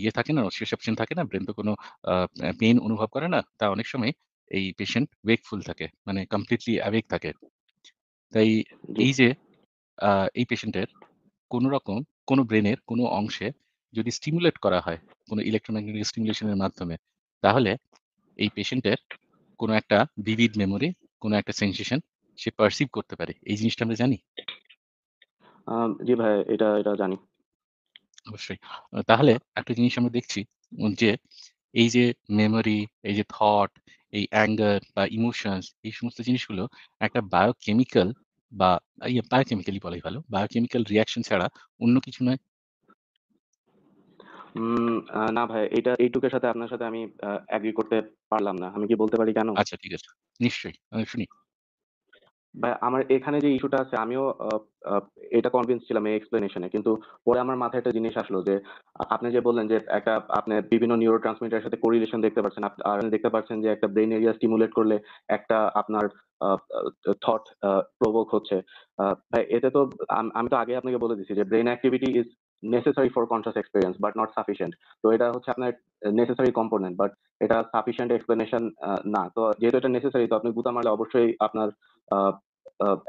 ইয়ে থাকে না সেসেপশন থাকে না ব্রেন তো কোনো পেন অনুভব করে না তা অনেক সময় এই পেশেন্ট ওয়েকফুল থাকে মানে কমপ্লিটলি অ্যাওয়েক থাকে তাই এই যে এই পেশেন্টের কোনো রকম কোনো ব্রেনের কোনো অংশে যদি স্টিমুলেট করা হয় কোনো ইলেকট্রোম্যাগনেটিক স্টিমুলেশনের মাধ্যমে তাহলে এই পেশেন্টের কোনো একটা ভিভিড মেমোরি কোনো একটা সেন্সেশন সে পারসিভ করতে পারে এই জিনিসটা আমরা জানি জি ভাই এটা এটা জানি অবশ্যই তাহলে একটা জিনিস আমরা দেখছি যে এই যে মেমোরি এই যে থট এই অ্যাঙ্গার বা ইমোশনস এই সমস্ত জিনিসগুলো একটা বায়োকেমিক্যাল বা বায়োকেমিক্যালি বলাই ভালো বায়োকেমিক্যাল রিয়াকশন ছাড়া অন্য কিছু নয় না ভাই এটা এইটুকের সাথে আপনার সাথে আমি অ্যাগ্রি করতে পারলাম না আমি কি বলতে পারি কেন আচ্ছা ঠিক আছে নিশ্চয়ই আমি শুনি ভাই আমার এখানে যে ইস্যুটা আছে আমিও এটা কনভিন্স ছিলাম এই এক্সপ্লেনেশনে কিন্তু পরে আমার মাথায় একটা জিনিস আসলো যে আপনি যে বললেন যে একটা আপনি বিভিন্ন নিউরো ট্রান্সমিটারের সাথে কোরিলেশন দেখতে পাচ্ছেন আপনি দেখতে পাচ্ছেন যে একটা ব্রেন এরিয়া স্টিমুলেট করলে একটা আপনার থট প্রভোক হচ্ছে ভাই এতে তো আমি তো আগে আপনাকে বলে দিছি যে brain activity is necessary for conscious experience but not sufficient তো এটা হচ্ছে আপনার নেসেসারি কম্পোনেন্ট বাট এটা সাফিসিয়েন্ট এক্সপ্লেনেশন uh, না তো যেহেতু এটা নেসেসারি তো আপনি গুতা মারলে অবশ্যই আপনার uh,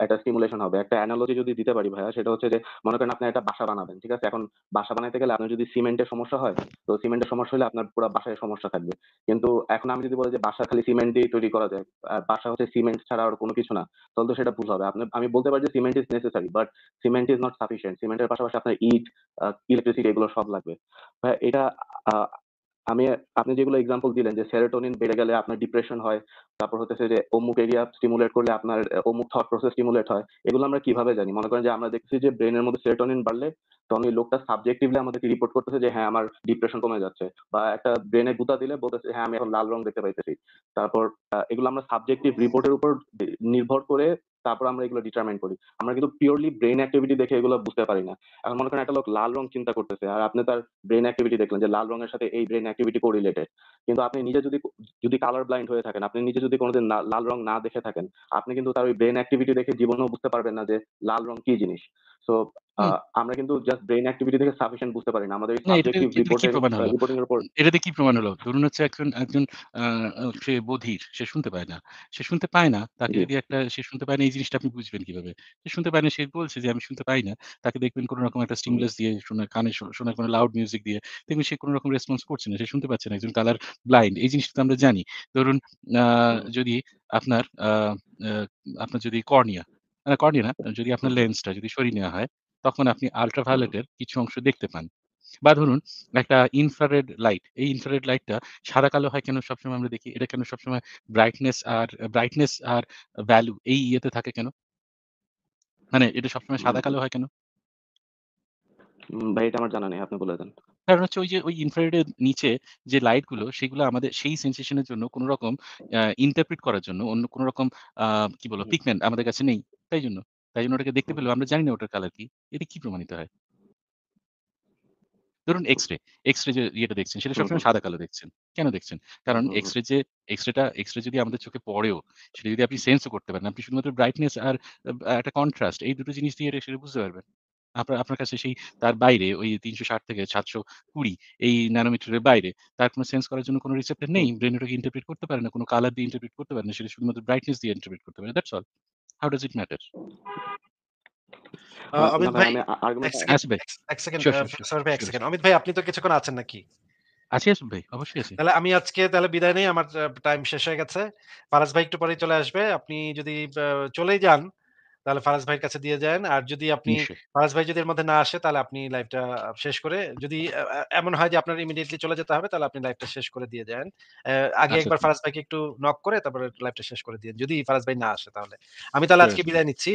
একটা সিমুলেশন হবে একটা অ্যানালজি যদি দিতে পারি ভাইয়া সেটা হচ্ছে যে মনে করেন আপনি একটা বাসা বানাবেন ঠিক আছে এখন বাসা বানাইতে গেলে আপনার যদি সিমেন্টের সমস্যা হয় তো সিমেন্টের সমস্যা হলে আপনার পুরো বাসায় সমস্যা থাকবে কিন্তু এখন আমি যদি বলি যে বাসা খালি সিমেন্ট দিয়ে তৈরি করা যায় আর বাসা হচ্ছে সিমেন্ট ছাড়া আর কোনো কিছু না তাহলে তো সেটা ভুল হবে আপনি আমি বলতে পারি যে cement is necessary but cement is not sufficient সিমেন্টের পাশাপাশি আপনার ইট ইলেকট্রিসিটি এগুলো সব লাগবে ভাইয়া এটা আমি আপনি যেগুলো এক্সাম্পল দিলেন যে সেরোটোনিন বেড়ে গেলে আপনার ডিপ্রেশন হয় তারপর হতেছে যে অমুক এরিয়া স্টিমুলেট করলে আপনার অমুক থট প্রসেস স্টিমুলেট হয় এগুলো আমরা কিভাবে জানি মনে করেন যে আমরা দেখছি যে ব্রেনের মধ্যে সেরোটোনিন বাড়লে তখন ওই লোকটা সাবজেক্টিভলি আমাদেরকে রিপোর্ট করতেছে যে হ্যাঁ আমার ডিপ্রেশন কমে যাচ্ছে বা একটা ব্রেনে গুতা দিলে বলতেছে হ্যাঁ আমি এখন লাল রং দেখতে পাইতেছি তারপর এগুলো আমরা সাবজেক্টিভ রিপোর্টের উপর নির্ভর করে তারপর আমরা এগুলো ডিটারমাইন করি আমরা কিন্তু পিওরলি ব্রেন অ্যাক্টিভিটি দেখে এগুলো বুঝতে পারি না এখন মনে করেন একটা লোক লাল রং চিন্তা করতেছে আর আপনি তার ব্রেন অ্যাক্টিভিটি দেখলেন যে লাল রঙের সাথে এই ব্রেন অ্যাক্টিভিটি রিলেটেড কিন্তু আপনি নিজে যদি যদি কালার ব্লাইন্ড হয়ে থাকেন আপনি নিজে যদি কোনোদিন লাল রং না দেখে থাকেন আপনি কিন্তু তার ওই ব্রেন অ্যাক্টিভিটি দেখে জীবনেও বুঝতে পারবেন না যে লাল রং কি জিনিস সো আমরা কিন্তু জাস্ট ব্রেন অ্যাক্টিভিটি থেকে সাফিসিয়েন্ট বুঝতে পারি না আমাদের সাবজেক্টিভ রিপোর্টের রিপোর্টিং এর উপর এটাতে কি প্রমাণ হলো ধরুন হচ্ছে একজন একজন সে বধির সে শুনতে পায় না সে শুনতে পায় না তাকে যদি একটা সে শুনতে পায় না এই জিনিসটা আপনি বুঝবেন কিভাবে সে শুনতে পায় না সে বলছে যে আমি শুনতে পাই না তাকে দেখবেন কোন রকম একটা স্টিমুলাস দিয়ে শোনা কানে শোনা কোনো লাউড মিউজিক দিয়ে দেখবেন সে কোন রকম রেসপন্স করছে না সে শুনতে পাচ্ছে না একজন কালার ব্লাইন্ড এই জিনিসটা আমরা জানি ধরুন যদি আপনার আপনার যদি কর্নিয়া কর্নিয়া না যদি আপনার লেন্সটা যদি সরিয়ে নেওয়া হয় তখন আপনি আলট্রাভায়োলেটের কিছু অংশ দেখতে পান বা ধরুন একটা ইনফ্রারেড লাইট এই ইনফ্রারেড লাইটটা সাদা কালো হয় কেন সবসময় আমরা দেখি এটা কেন সবসময় ব্রাইটনেস আর ব্রাইটনেস আর ভ্যালু এই ইয়েতে থাকে কেন মানে এটা সবসময় সাদা কালো হয় কেন ভাই এটা আমার জানা নেই আপনি বলে দেন কারণ হচ্ছে ওই যে ওই ইনফ্রারেডের নিচে যে লাইটগুলো সেগুলো আমাদের সেই সেন্সেশনের জন্য কোনো রকম ইন্টারপ্রিট করার জন্য অন্য কোনো রকম কি বলবো পিগমেন্ট আমাদের কাছে নেই তাই জন্য তাই জন্য ওটাকে দেখতে পেলেও আমরা জানি না ওটার কালার কি এটা কি প্রমাণিত হয় ধরুন এক্স রে এক্স রে যে ইয়েটা দেখছেন সেটা সবসময় সাদা কালো দেখছেন কেন দেখছেন কারণ এক্স রে যে এক্স রেটা এক্স রে যদি আমাদের চোখে পড়েও সেটা যদি আপনি সেন্সও করতে পারেন আপনি শুধুমাত্র ব্রাইটনেস আর একটা কন্ট্রাস্ট এই দুটো জিনিস দিয়ে সেটা বুঝতে পারবেন আপনার আপনার কাছে সেই তার বাইরে ওই তিনশো ষাট থেকে সাতশো কুড়ি এই ন্যানোমিটারের বাইরে তার কোনো সেন্স করার জন্য কোনো রিসেপ্টার নেই ব্রেন ওটাকে ইন্টারপ্রিট করতে পারে না কোনো কালার দিয়ে ইন্টারপ্রিট করতে পারে না সেটা শুধুমাত্র ব্রাইটনেস দিয়ে ইন্টারপ্রিট করতে পারে that's all How does it matter? Amit মানে হ্যাঁ। হ্যাঁ, ভাই এক সেকেন্ড ভাই এক সেকেন্ড অমিত ভাই আপনি তো কিছুক্ষণ আছেন নাকি ভাই অবশ্যই তাহলে আমি আজকে তাহলে বিদায় নেই আমার টাইম শেষ হয়ে গেছে পারাস ভাই একটু পরেই চলে আসবে আপনি যদি চলে যান তাহলে ফারাজ ভাইয়ের কাছে দিয়ে যান আর যদি আপনি ফারাজ ভাই যদি এর মধ্যে না আসে তাহলে আপনি লাইভটা শেষ করে যদি এমন হয় যে আপনার ইমিডিয়েটলি চলে যেতে হবে তাহলে আপনি লাইভটা শেষ করে দিয়ে যান আগে আচ্ছা, একবার আচ্ছা। ফারাজ ভাইকে একটু নক করে তারপরে লাইভটা শেষ করে দিয়ে যদি ফারাজ ভাই না আসে তাহলে আমি তাহলে আজকে বিদায় নিচ্ছি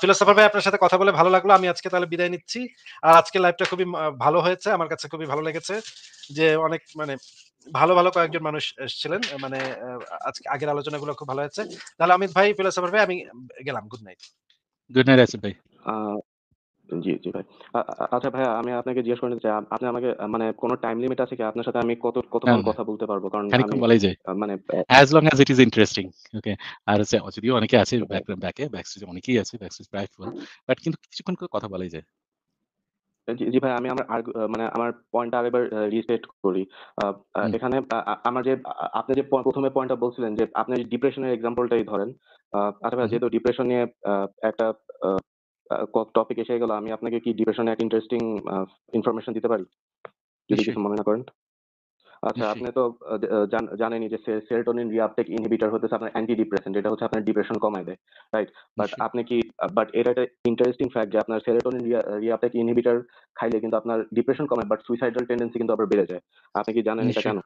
ফিলোসফার ভাই আপনার সাথে কথা বলে ভালো লাগলো আমি আজকে তাহলে বিদায় নিচ্ছি আর আজকে লাইভটা খুবই ভালো হয়েছে আমার কাছে খুবই ভালো লেগেছে যে অনেক মানে ভালো ভালো কয়েকজন মানুষ এসেছিলেন মানে আজকে আগের আলোচনাগুলো খুব ভালো হয়েছে তাহলে অমিত ভাই ফিলোসফার ভাই আমি গেলাম good night good night Asif ভাই জি জি ভাই আচ্ছা আমি আপনাকে জিজ্ঞেস করে চাই আপনি আমাকে মানে কোনো টাইম লিমিট আছে কি আপনার সাথে আমি কত কতক্ষণ হ্যাঁ কথা বলতে পারবো কারণ আমি বলাই যায় মানে as long as it is interesting okay আর যদিও অনেকে আছে ব্যাকে আচ্ছা অনেকেই আছে প্রায় ফুল বাট কিন্তু কিছুক্ষণ কথা বলাই যায় জি ভাই আমি আমার মানে আমার পয়েন্টটা আরেকবার রিসেট করি আহ, এখানে আমার যে আপনি যে প্রথমে পয়েন্টটা বলছিলেন যে আপনি ডিপ্রেশনের এক্সাম্পলটাই ধরেন আচ্ছা যেহেতু ডিপ্রেশন নিয়ে একটা টপিক এসে গেল আমি আপনাকে কি ডিপ্রেশনে এক ইন্টারেস্টিং ইনফরমেশন দিতে পারি যদি কিছু মনে না করেন আচ্ছা আপনি তো জানেনই যে সেরোটোনিন রিঅ্যাপটেক ইনহিবিটর হতেছে আপনার অ্যান্টি ডিপ্রেশন এটা হচ্ছে আপনার ডিপ্রেশন কমাই দেয় রাইট বাট আপনি কি বাট এটা একটা ইন্টারেস্টিং ফ্যাক্ট যে আপনার সেরোটোনিন রিঅ্যাপটেক ইনহিবিটর খাইলে কিন্তু আপনার ডিপ্রেশন কমায় বাট সুইসাইডাল টেন্ডেন্সি কিন্তু আবার বেড়ে যায় আপনি কি জানেন এটা কেন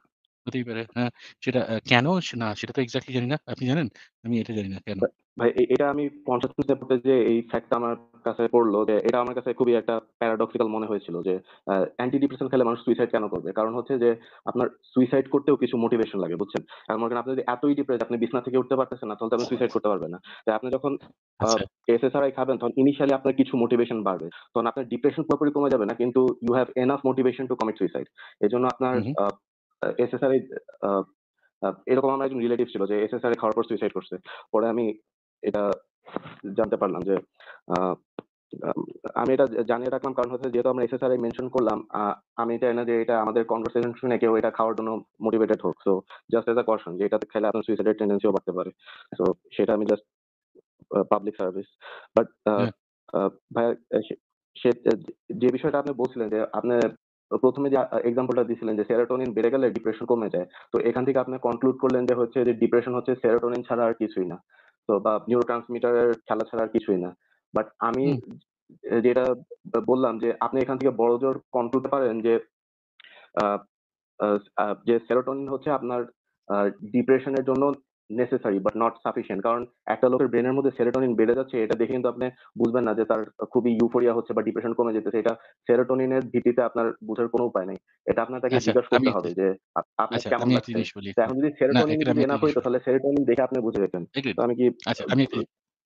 হতেই পারে। হ্যাঁ, সেটা কেন? না সেটা তো এক্সাক্টলি জানি না। আপনি জানেন? আমি এটা জানি না কেন? ভাই এটা আমি ৫০ পড়তে যেয়ে এই ফ্যাক্টটা আমার কাছে পড়ল যে এটা আমার কাছে খুবই একটা প্যারাডক্সিক্যাল মনে হয়েছিল যে আ অ্যান্টি ডিপ্রেসেন্ট খেলে মানুষ সুইসাইড কেন করবে? কারণ হচ্ছে যে আপনার সুইসাইড করতেও কিছু মোটিভেশন লাগে বুঝছেন? আর মনে আপনি যদি এতই ডিপ্রেসড আপনি বিছনা থেকে উঠতে পারতেছেন না তাহলে আপনি সুইসাইড করতে পারবেন না। তাই আপনি যখন আ আচ্ছা। এসএসআরআই খাবেন তখন ইনিশিয়ালি আপনার কিছু মোটিভেশন বাড়বে। তখন আপনার ডিপ্রেশন পুরোপুরি কমে যাবে না কিন্তু you have enough motivation to commit suicide. এই জন্য আপনার হুম, এসএসআর এরকম আমার একজন রিলেটিভ ছিল যে এসএসআর খাওয়ার পর সুইসাইড করছে পরে আমি এটা জানতে পারলাম যে আমি এটা জানিয়ে রাখলাম কারণ হচ্ছে যেহেতু আমরা এসএসআর মেনশন করলাম আমি এটা না যে এটা আমাদের কনভারসেশন শুনে কেউ এটা খাওয়ার জন্য মোটিভেটেড হোক so just as a caution যে এটাতে খেলে আপনার সুইসাইডের টেন্ডেন্সিও বাড়তে পারে সো সেটা আমি জাস্ট পাবলিক সার্ভিস বাট ভাইয়া যে বিষয়টা আপনি বলছিলেন যে আপনি প্রথমে যে এক্সাম্পলটা দিছিলেন যে সেরাটোনিন বেড়ে গেলে ডিপ্রেশন কমে যায় তো এখান থেকে আপনি কনক্লুড করলেন যে হচ্ছে যে ডিপ্রেশন হচ্ছে সেরাটোনিন ছাড়া আর কিছুই না তো বা নিউরো ট্রান্সমিটারের খেলা ছাড়া আর কিছুই না বাট আমি যেটা বললাম যে আপনি এখান থেকে বড় জোর কনক্লুড পারেন যে যে সেরোটোনিন হচ্ছে আপনার ডিপ্রেশনের জন্য নেসেসারি বাট নট সাফিসিয়েন্ট কারণ একটা লোকের ব্রেনের মধ্যে সেরোটোনিন বেড়ে যাচ্ছে এটা দেখে কিন্তু আপনি বুঝবেন না যে তার খুবই ইউফোরিয়া হচ্ছে বা ডিপ্রেশন কমে যেতেছে এটা সেরোটোনিনের ভিত্তিতে আপনার বুঝার কোনো উপায় নাই এটা আপনার তাকে আচ্ছা, জিজ্ঞেস করতে হবে যে আপনি আচ্ছা, কেমন লাগছে এখন যদি সেরোটোনিন না করি তাহলে সেরোটোনিন দেখে আপনি বুঝে যেতেন আমি কি আচ্ছা,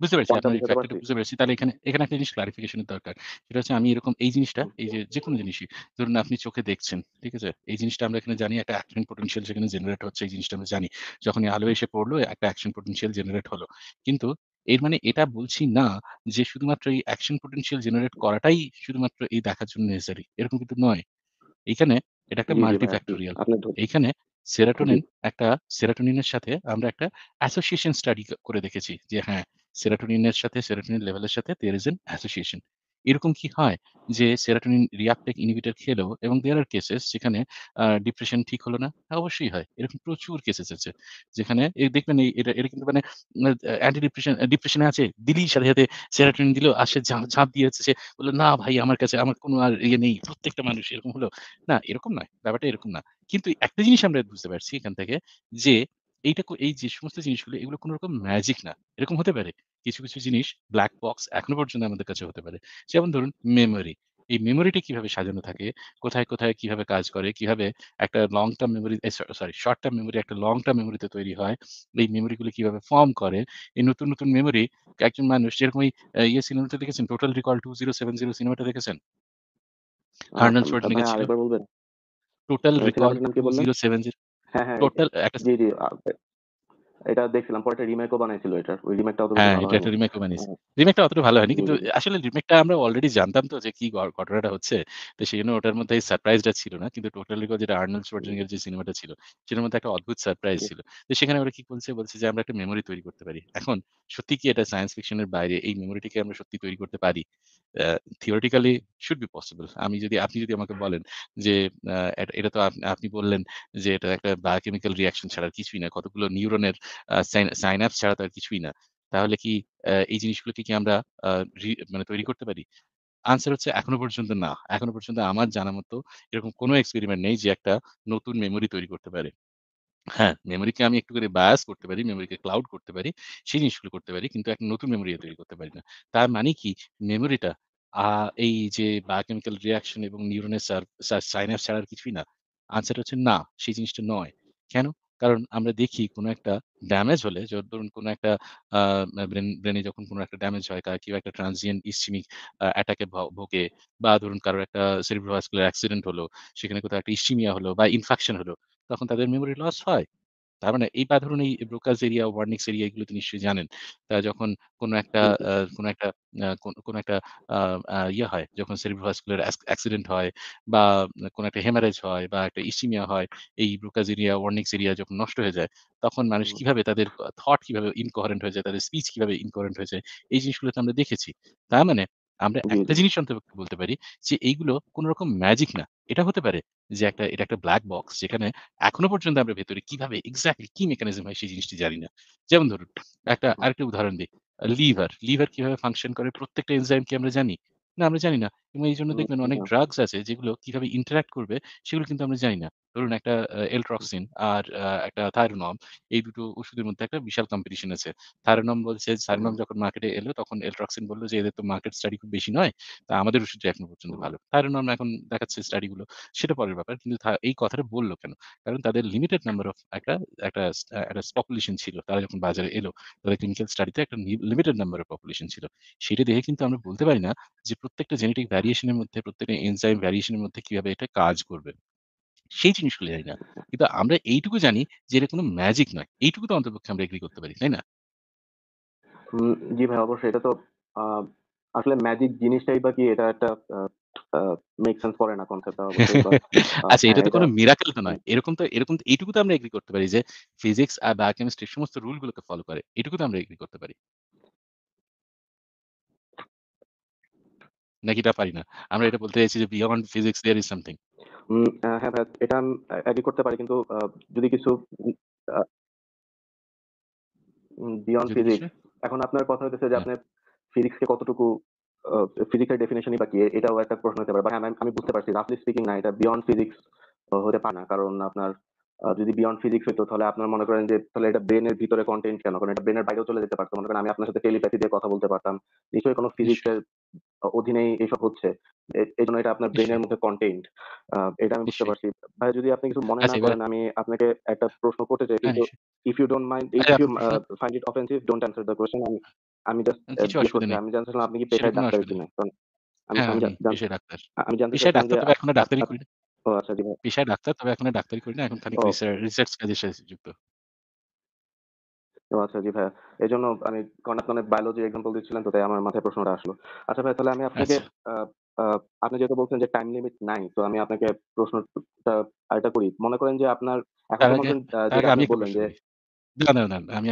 বুঝতে পেরেছি আপনার ফ্যাক্টরটা বুঝতে পেরেছি তাহলে এখানে এখানে একটা জিনিস ক্লারিফিকেশনের দরকার সেটা হচ্ছে আমি এরকম এই জিনিসটা এই যে যে কোনো জিনিসই ধরুন আপনি চোখে দেখছেন ঠিক আছে এই জিনিসটা আমরা এখানে জানি একটা অ্যাকশন পোটেনশিয়াল সেখানে জেনারেট হচ্ছে এই জিনিসটা আমরা জানি যখন আলো এসে পড়লো একটা অ্যাকশন পোটেনশিয়াল জেনারেট হলো কিন্তু এর মানে এটা বলছি না যে শুধুমাত্র এই অ্যাকশন পোটেনশিয়াল জেনারেট করাটাই শুধুমাত্র এই দেখার জন্য নেসেসারি এরকম কিন্তু নয় এখানে এটা একটা মাল্টিফ্যাক্টোরিয়াল এখানে সেরাটোনিন একটা সেরাটোনিনের সাথে আমরা একটা অ্যাসোসিয়েশন স্টাডি করে দেখেছি যে হ্যাঁ সেরাটোনিনের সাথে সেরাটোনিন লেভেলের সাথে দেয়ার ইজ এন অ্যাসোসিয়েশন এরকম কি হয় যে সেরাটোনিন রিয়াপটেক ইনহিবিটর খেলেও এবং দেয়ার আর কেসেস যেখানে ডিপ্রেশন ঠিক হলো না হ্যাঁ, অবশ্যই হয় এরকম প্রচুর কেসেস আছে যেখানে দেখবেন এটা এটা কিন্তু মানে অ্যান্টি ডিপ্রেশন ডিপ্রেশনে আছে দিলি সাথে সাথে সেরাটোনিন দিল আর সে ঝাঁপ দিয়েছে সে বললো না ভাই আমার কাছে আমার কোনো আর ইয়ে নেই প্রত্যেকটা মানুষ এরকম হলো না এরকম নয় ব্যাপারটা এরকম না কিন্তু একটা জিনিস আমরা বুঝতে পারছি এখান থেকে যে এইটা এই যে সমস্ত জিনিসগুলো এগুলো কোনো রকম ম্যাজিক না। এরকম হতে পারে। কিছু, কিছু জিনিস ব্ল্যাক বক্স এখনো পর্যন্ত আমাদের কাছে হতে পারে। যেমন ধরুন মেমোরি। এই মেমোরিটা কিভাবে সাজানো থাকে, কোথায়, কোথায় কিভাবে কাজ করে, কিভাবে একটা long term memory sorry short term memory একটা লং টার্ম মেমোরিতে তৈরি হয়। এই মেমোরিগুলো কিভাবে ফর্ম করে। এই নতুন, নতুন মেমোরি একজন মানুষ যেরকম এই ইয়ে সিনেমাটা দেখেছেন টোটাল রিকল টু জিরো দেখেছেন? জিরো সিনেমাটা দেখেছেন মানে শোয়ার্জনেগের ছিল। আরেকবার বলবেন? জিরো হ্যাঁ, হ্যাঁ, এটা। টোটাল একটা জি, জি। এটা দেখছিলাম পরে একটা রিমেকও বানাইছিল এটার ওই রিমেকটা অত হ্যাঁ এটা একটা রিমেকও বানাইছে রিমেকটা অতটা ভালো হয়নি কিন্তু আসলে রিমেকটা আমরা অলরেডি জানতাম তো যে কি ঘটনাটা হচ্ছে তো সেই জন্য ওটার মধ্যে সারপ্রাইজটা ছিল না কিন্তু টোটালি যেটা আর্নল্ড শোয়ার্জেনেগার যে সিনেমাটা ছিল সেটার মধ্যে একটা অদ্ভুত সারপ্রাইজ ছিল তো সেখানে ওরা কি বলছে বলছে যে আমরা একটা মেমোরি তৈরি করতে পারি এখন সত্যি কি এটা সায়েন্স ফিকশনের বাইরে এই মেমোরিটিকে আমরা সত্যি তৈরি করতে পারি থিওরিটিক্যালি শুড বি পসিবল আমি যদি আপনি যদি আমাকে বলেন যে এটা তো আপনি বললেন যে এটা একটা বায়োকেমিক্যাল রিয়াকশন ছাড়া কিছুই না কতগুলো নিউরনের সাইন অ্যাপ ছাড়া তো আর কিছুই না তাহলে কি এই জিনিসগুলোকে কি আমরা মানে তৈরি করতে পারি আনসার হচ্ছে এখনো পর্যন্ত না এখনো পর্যন্ত আমার জানা মতো এরকম কোনো এক্সপেরিমেন্ট নেই যে একটা নতুন মেমোরি তৈরি করতে পারে হ্যাঁ মেমোরিকে আমি একটু করে বায়াস করতে পারি মেমোরিকে ক্লাউড করতে পারি সেই জিনিসগুলো করতে পারি কিন্তু একটা নতুন মেমোরি তৈরি করতে পারি না তার মানে কি মেমোরিটা এই যে বায়োকেমিক্যাল রিয়াকশন এবং নিউরনের সাইন আপ ছাড়ার কিছুই না আনসার হচ্ছে না সেই জিনিসটা নয় কেন কারণ আমরা দেখি কোনো একটা ড্যামেজ হলে ধরুন কোনো একটা ব্রেনে যখন কোনো একটা ড্যামেজ হয় কেউ একটা ট্রানজিয়েন্ট ইসিমিক অ্যাটাকে ভোগে বা ধরুন কারোর একটা সেরিব্রোভাস্কুলার অ্যাক্সিডেন্ট হলো সেখানে কোথাও একটা ইসিমিয়া হলো বা ইনফেকশন হলো তখন তাদের মেমোরি লস হয় তার মানে এই বা ধরুন এই ব্রোকাজ এরিয়া ওয়ার্নিক্স এরিয়া এগুলো তো নিশ্চয়ই জানেন তা যখন কোনো একটা কোনো একটা কোনো একটা ইয়ে হয় যখন সেরিব্রোভাস্কুলার অ্যাক্সিডেন্ট হয় বা কোনো একটা হেমারেজ হয় বা একটা ইসিমিয়া হয় এই ব্রোকাজ এরিয়া ওয়ার্নিক্স এরিয়া যখন নষ্ট হয়ে যায় তখন মানুষ কিভাবে তাদের থট কিভাবে ইনকোহারেন্ট হয়ে যায় তাদের স্পিচ কিভাবে ইনকোহারেন্ট হয়ে যায় এই জিনিসগুলো তো আমরা দেখেছি তার মানে আমরা একটা জিনিস অন্তর্ভুক্ত বলতে পারি যে এইগুলো কোন রকম ম্যাজিক না এটা হতে পারে যে একটা এটা একটা ব্ল্যাক বক্স যেখানে এখনো পর্যন্ত আমরা ভেতরে কিভাবে এক্স্যাক্টলি কি মেকানিজম হয় সেই জিনিসটি জানি না যেমন ধরুন একটা আরেকটা উদাহরণ দিই লিভার লিভার কিভাবে ফাংশন করে প্রত্যেকটা এনজাইম কি আমরা জানি না আমরা জানি না এবং এই জন্য দেখবেন অনেক ড্রাগস আছে যেগুলো কিভাবে ইন্টারাক্ট করবে সেগুলো কিন্তু আমরা জানি না ধরুন একটা এলট্রক্সিন আর একটা থাইরোনম এই দুটো ওষুধের মধ্যে একটা বিশাল কম্পিটিশন আছে থাইরোনম বলছে থাইরোনম যখন মার্কেটে এলো তখন এলট্রক্সিন বললো যে এদের তো মার্কেট স্টাডি খুব বেশি নয় তা আমাদের ওষুধটা এখন পর্যন্ত ভালো থাইরোনম এখন দেখাচ্ছে স্টাডিগুলো সেটা পরের ব্যাপার কিন্তু এই কথাটা বললো কেন কারণ তাদের লিমিটেড নাম্বার অফ একটা একটা একটা পপুলেশন ছিল তারা যখন বাজারে এলো তাদের ক্লিনিক্যাল স্টাডিতে একটা লিমিটেড নাম্বার অফ পপুলেশন ছিল সেটা দেখে কিন্তু আমরা বলতে পারি না যে প্রত্যেকটা জেনেটিক ভ্যারিয়েশনের মধ্যে প্রত্যেকটা এনজাইম ভ্যারিয়েশনের মধ্যে কিভাবে এটা কাজ করবে সেই জিনিসগুলো জানি না কিন্তু আমরা এইটুকু জানি যে এটা কোনো ম্যাজিক নয় এইটুকু তো অন্তর্পক্ষে আমরা এগ্রি করতে পারি তাই না জি ভাই অবশ্যই এটা তো আসলে ম্যাজিক জিনিসটাই বা কি এটা একটা মেক সেন্স করে না কনসেপ্টটা আচ্ছা এটা হ্যাঁ, তো কোনো মিরাকেল তো নয় এরকম তো এরকম এইটুকু তো আমরা এগ্রি করতে পারি যে ফিজিক্স আর বায়োকেমিস্ট্রি সমস্ত রুলগুলোকে ফলো করে এটুকু তো আমরা এগ্রি করতে পারি নাকি এটা পারি না আমরা এটা বলতে চাইছি যে beyond physics there is something হ্যাঁ হ্যাঁ এটা আমি করতে পারি কিন্তু যদি কিছু বিয়ন্ড ফিজিক্স এখন আপনার কথা হইতেছে যে হ্যাঁ। আপনি ফিজিক্স কে কতটুকু ফিজিক্সের ডেফিনেশনই বা কি এটাও একটা প্রশ্ন হতে পারে বাট হ্যাঁ, আমি বুঝতে পারছি রাফলি স্পিকিং না এটা বিয়ন্ড ফিজিক্স হতে পারে না কারণ আপনার যদি বিয়ন্ড ফিজিক্স হতো তাহলে আপনার মনে করেন যে তাহলে এটা ব্রেনের ভিতরে কন্টেন্ট কেন কারণ এটা ব্রেনের বাইরেও চলে যেতে পারতো মনে করেন আমি আপনার সাথে টেলিপ্যাথি দিয়ে কথা বলতে পারতাম নিশ্চয়ই কোনো ফিজিক্সের অধীনেই এসব হচ্ছে এই জন্য এটা আপনার ব্রেনের মধ্যে কন্টেন্ট এটা আমি বুঝতে পারছি ভাই যদি আপনি কিছু মনে আচ্ছা, না করেন আমি আপনাকে একটা প্রশ্ন করতে চাই হ্যাঁ, কিন্তু if you don't mind if you find it offensive don't answer the question আমি আমি জাস্ট uh, ইয়ে আমি জানতে জানছিলাম আপনি কি পেশায় ডাক্তার কিনা কারণ আমি হ্যাঁ, হ্যাঁ, ডাক্তার আমি জানতে পেশায় ডাক্তার তবে এখন ডাক্তারি করি ও আচ্ছা জি আচ্ছা। পেশায় ডাক্তার তবে এখন ডাক্তারি করি না এখন খালি রিসার্চ কাজের সাথে যুক্ত আচ্ছা জি ভাইয়া এই জন্য আমি কর্ণাত নামে বায়োলজি এক্সাম্পল দিচ্ছিলেন তো তাই আমার মাথায় প্রশ্নটা আসলো আচ্ছা ভাই তাহলে আমি আপনাকে আচ্ছা। আপনি যেহেতু বলছেন যে টাইম লিমিট নাই তো আমি আপনাকে প্রশ্নটা আরেকটা করি মনে করেন যে আপনার এখন বললেন যে আমি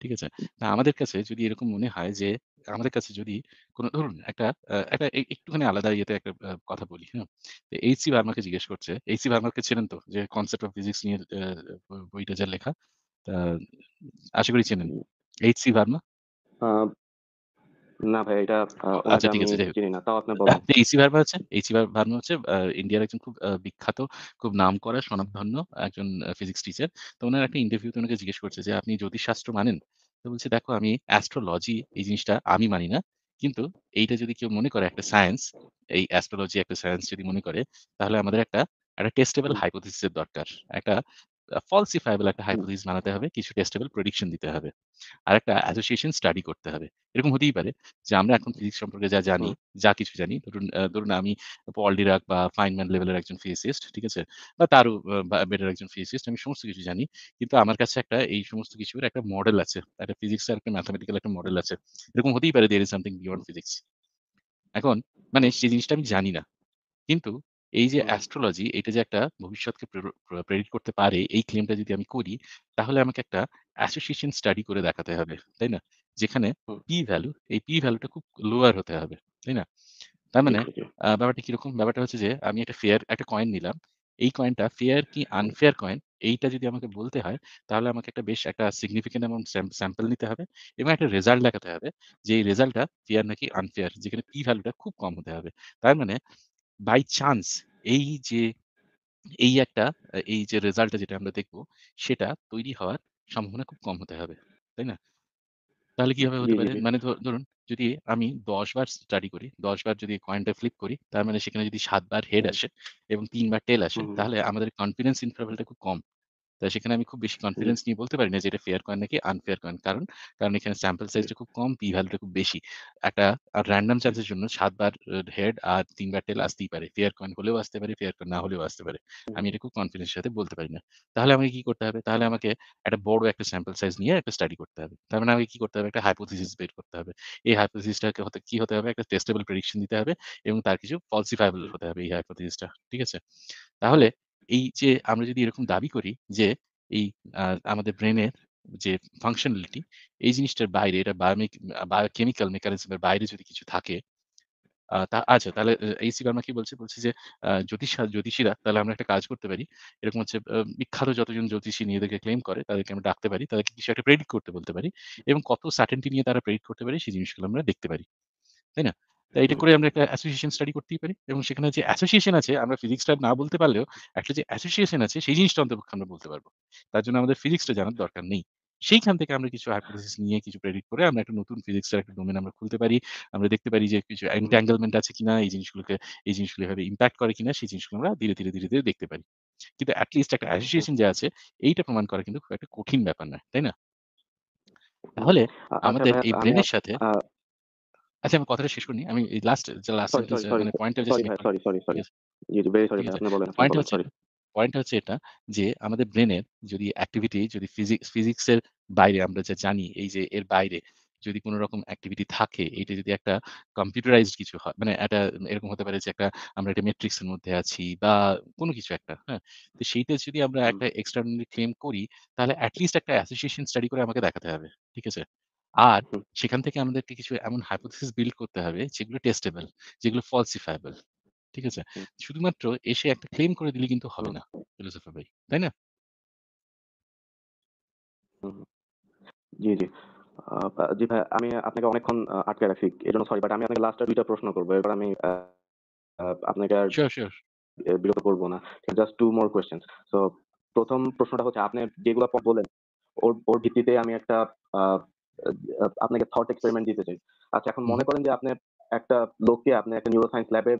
ঠিক আছে না আমাদের কাছে যদি এরকম মনে হয় যে আমাদের কাছে যদি কোনো ধরুন একটা একটা একটুখানি আলাদা ইয়েতে একটা কথা বলি হ্যাঁ এইচ সি ভার্মাকে জিজ্ঞেস করছে এইচ সি ভার্মাকে ছিলেন তো যে কনসেপ্ট অফ ফিজিক্স নিয়ে বইটা যা লেখা আশা করি চেনেন এইচ সি ভার্মা না ভাই এটা আচ্ছা ঠিক আছে চিনি না তাও আপনি বলেন এইচ সি ভার্মা হচ্ছে এইচ সি ভার্মা হচ্ছে ইন্ডিয়ার একজন খুব বিখ্যাত খুব নাম করা স্বনামধন্য একজন ফিজিক্স টিচার তো ওনার একটা ইন্টারভিউতে ওনাকে জিজ্ঞেস করছে যে আপনি জ্যোতিষশাস্ত্র মানেন তো বলছে দেখো আমি অ্যাস্ট্রোলজি এই জিনিসটা আমি মানি না কিন্তু এইটা যদি কেউ মনে করে একটা সায়েন্স এই অ্যাস্ট্রোলজি একটা সায়েন্স যদি মনে করে তাহলে আমাদের একটা একটা টেস্টেবল হাইপোথিসিসের দরকার একটা ফলসিফাইবল একটা হাইপোথিস বানাতে হবে কিছু টেস্টেবল প্রেডিকশন দিতে হবে আর একটা অ্যাসোসিয়েশন স্টাডি করতে হবে এরকম হতেই পারে যে আমরা এখন ফিজিক্স সম্পর্কে যা জানি যা কিছু জানি ধরুন ধরুন আমি পল ডিরাক বা ফাইনম্যান লেভেলের একজন ফিজিসিস্ট ঠিক আছে বা তারও বেটার একজন ফিজিসিস্ট আমি সমস্ত কিছু জানি কিন্তু আমার কাছে একটা এই সমস্ত কিছুর একটা মডেল আছে একটা ফিজিক্স আর একটা ম্যাথামেটিক্যাল একটা মডেল আছে এরকম হতেই পারে there is something beyond physics এখন মানে সেই জিনিসটা আমি জানি না কিন্তু এই যে অ্যাস্ট্রোলজি এটা যে একটা ভবিষ্যৎকে প্রেডিক্ট করতে পারে এই ক্লেমটা যদি আমি করি তাহলে আমাকে একটা অ্যাসোসিয়েশন স্টাডি করে দেখাতে হবে তাই না যেখানে পি ভ্যালু এই পি ভ্যালুটা খুব লোয়ার হতে হবে তাই না তার মানে ব্যাপারটা কিরকম ব্যাপারটা হচ্ছে যে আমি একটা ফেয়ার একটা কয়েন নিলাম এই কয়েনটা ফেয়ার কি আনফেয়ার কয়েন এইটা যদি আমাকে বলতে হয় তাহলে আমাকে একটা বেশ একটা সিগনিফিকেন্ট অ্যামাউন্ট স্যাম্পল নিতে হবে এবং একটা রেজাল্ট দেখাতে হবে যে এই রেজাল্টটা ফেয়ার নাকি আনফেয়ার যেখানে পি ভ্যালুটা খুব কম হতে হবে তার মানে বাই চান্স এই যে এই একটা এই যে রেজাল্ট যেটা আমরা দেখব সেটা তৈরি হওয়ার সম্ভাবনা খুব কম হতে হবে তাই না তাহলে কি হবে হতে পারে মানে ধরুন যদি আমি দশ বার স্টাডি করি দশ বার যদি কয়েনটা ফ্লিপ করি তার মানে সেখানে যদি সাতবার হেড আসে এবং তিনবার টেল আসে তাহলে আমাদের কনফিডেন্স ইন্টারভেলটা খুব কম সেখানে আমি খুব বেশি কনফিডেন্স নিয়ে বলতে পারি না যে এটা ফেয়ার কয়েন নাকি আনফেয়ার কয়েন কারণ কারণ এখানে স্যাম্পল সাইজটা খুব কম পি ভ্যালুটা খুব বেশি একটা র্যান্ডম চান্সের জন্য সাতবার হেড আর তিনবার টেল আসতেই পারে ফেয়ার কয়েন হলেও আসতে পারে ফেয়ার কয়েন না হলেও আসতে পারে আমি এটা খুব কনফিডেন্সের সাথে বলতে পারি না তাহলে আমাকে কি করতে হবে তাহলে আমাকে একটা বড় একটা স্যাম্পল সাইজ নিয়ে একটা স্টাডি করতে হবে তার মানে আমাকে কি করতে হবে একটা হাইপোথিসিস বের করতে হবে এই হাইপোথিসিসটাকে হতে কি হতে হবে একটা টেস্টেবল প্রেডিকশন দিতে হবে এবং তার কিছু ফলসিফাইবল হতে হবে এই হাইপোথিসিসটা ঠিক আছে তাহলে এই যে আমরা যদি এরকম দাবি করি যে এই আমাদের ব্রেনের যে ফাংশনালিটি এই জিনিসটার বাইরে এটা বায়োকেমিক্যাল মেকানিজমের বাইরে যদি কিছু থাকে তা আচ্ছা তাহলে এই সি বার্মা কি বলছে বলছে যে জ্যোতিষ জ্যোতিষীরা তাহলে আমরা একটা কাজ করতে পারি এরকম হচ্ছে বিখ্যাত যতজন জ্যোতিষী নিজেদেরকে ক্লেম করে তাদেরকে আমরা ডাকতে পারি তাদেরকে কিছু একটা প্রেডিক্ট করতে বলতে পারি এবং কত সার্টেনটি নিয়ে তারা প্রেডিক্ট করতে পারে সেই জিনিসগুলো আমরা দেখতে পারি তাই না এটা করে আমরা একটা অ্যাসোসিয়েশন স্টাডি করতেই পারি এবং সেখানে যে অ্যাসোসিয়েশন আছে আমরা ফিজিক্সটা না বলতে পারলেও একটা যে অ্যাসোসিয়েশন আছে সেই জিনিসটা অন্তর্ভুক্ত আমরা বলতে পারবো তার জন্য আমাদের ফিজিক্সটা জানার দরকার নেই সেইখান থেকে আমরা কিছু হাইপোথিস নিয়ে কিছু প্রেডিক্ট করে আমরা একটা নতুন ফিজিক্সের একটা ডোমেন আমরা খুলতে পারি আমরা দেখতে পারি যে কিছু অ্যাঙ্গেলমেন্ট আছে কিনা এই জিনিসগুলোকে এই জিনিসগুলো এভাবে ইম্প্যাক্ট করে কিনা সেই জিনিসগুলো আমরা ধীরে ধীরে ধীরে ধীরে দেখতে পারি কিন্তু অ্যাটলিস্ট একটা অ্যাসোসিয়েশন যে আছে এইটা প্রমাণ করা কিন্তু খুব একটা কঠিন ব্যাপার না তাই না তাহলে আচ্ছা, আমাদের এই ব্রেনের সাথে আচ্ছা আমি কথাটা শেষ করিনি আমি মানে হ্যাঁ, হ্যাঁ, লাস্ট পয়েন্ট হচ্ছে এটা যে আমাদের ব্রেনের যদি অ্যাক্টিভিটি যদি ফিজিক্স ফিজিক্সের বাইরে আমরা যা জানি এই যে এর বাইরে যদি কোনো রকম অ্যাক্টিভিটি থাকে এটা যদি একটা কম্পিউটারাইজড কিছু হয় মানে একটা এরকম হতে পারে যে একটা আমরা একটা ম্যাট্রিক্সের মধ্যে আছি বা কোনো কিছু একটা হ্যাঁ তো সেইটা যদি আমরা একটা এক্সটার্নালি ক্লেম করি তাহলে অ্যাটলিস্ট একটা অ্যাসোসিয়েশন স্টাডি করে আমাকে দেখাতে হবে ঠিক আছে আর সেখান থেকে আমাদেরকে কিছু এমন হাইপোথিস বিল্ড করতে হবে যেগুলো টেস্টেবল যেগুলো ফলসিফাইবল ঠিক আছে শুধুমাত্র এসে একটা ক্লেম করে দিলে কিন্তু হবে না ফিলোসোফার ভাই তাই না হুম, হুম। জি জি জি ভাই আমি আপনাকে অনেকক্ষণ আটকে রাখছি এই জন্য সরি বাট আমি আপনাকে লাস্ট দুইটা প্রশ্ন করবো এবার আমি আহ, আপনাকে আর শিওর শিওর বিরত করবো না জাস্ট টু মোর কোয়েশ্চেন তো প্রথম প্রশ্নটা হচ্ছে আপনি যেগুলো বলেন ওর ওর ভিত্তিতে আমি একটা আপনাকে থট এক্সপেরিমেন্ট দিতে চাই আচ্ছা এখন মনে করেন যে আপনি একটা লোককে আপনি একটা সায়েন্স ল্যাবে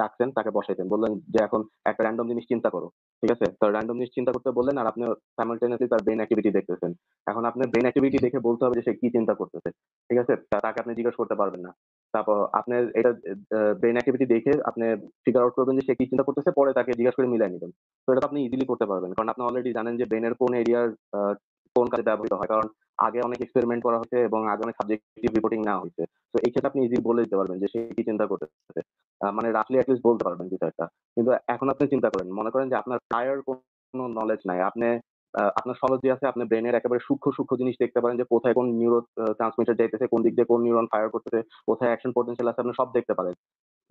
ডাকছেন তাকে বসাইতেন বললেন যে এখন একটা র্যান্ডম জিনিস চিন্তা করো ঠিক আছে তো র্যান্ডম জিনিস চিন্তা করতে বললেন আর আপনি সাইমালটেনিয়াসলি তার ব্রেন অ্যাক্টিভিটি দেখতেছেন এখন আপনার ব্রেন অ্যাক্টিভিটি দেখে বলতে হবে যে সে কি চিন্তা করতেছে ঠিক আছে তাকে আপনি জিজ্ঞাসা করতে পারবেন না তারপর আপনি এটা ব্রেন অ্যাক্টিভিটি দেখে আপনি ফিগার আউট করবেন যে সে কি চিন্তা করতেছে পরে তাকে জিজ্ঞাসা করে মিলাই নেবেন তো এটা আপনি ইজিলি করতে পারবেন কারণ আপনি অলরেডি জানেন যে ব্রেনের কোন এরিয়ার কোন কাজে ব্যবহৃত হয় কারণ আগে অনেক এক্সপেরিমেন্ট করা হয়েছে এবং আগে অনেক সাবজেক্টিভ রিপোর্টিং না হয়েছে তো এই ক্ষেত্রে আপনি ইজি বলে দিতে পারবেন যে সে কি চিন্তা করতেছে মানে রাফলি অ্যাটলিস্ট বলতে পারবেন কিছু একটা কিন্তু এখন আপনি চিন্তা করেন মনে করেন যে আপনার প্রায়র কোনো নলেজ নাই আপনি আপনার যে আছে আপনি ব্রেনের একেবারে সূক্ষ্ম সূক্ষ্ম জিনিস দেখতে পারেন যে কোথায় কোন নিউরো ট্রান্সমিটার যাইতেছে কোন দিক দিয়ে কোন নিউরন ফায়ার করতেছে কোথায় অ্যাকশন পটেনশিয়াল আছে আপনি সব দেখতে পারেন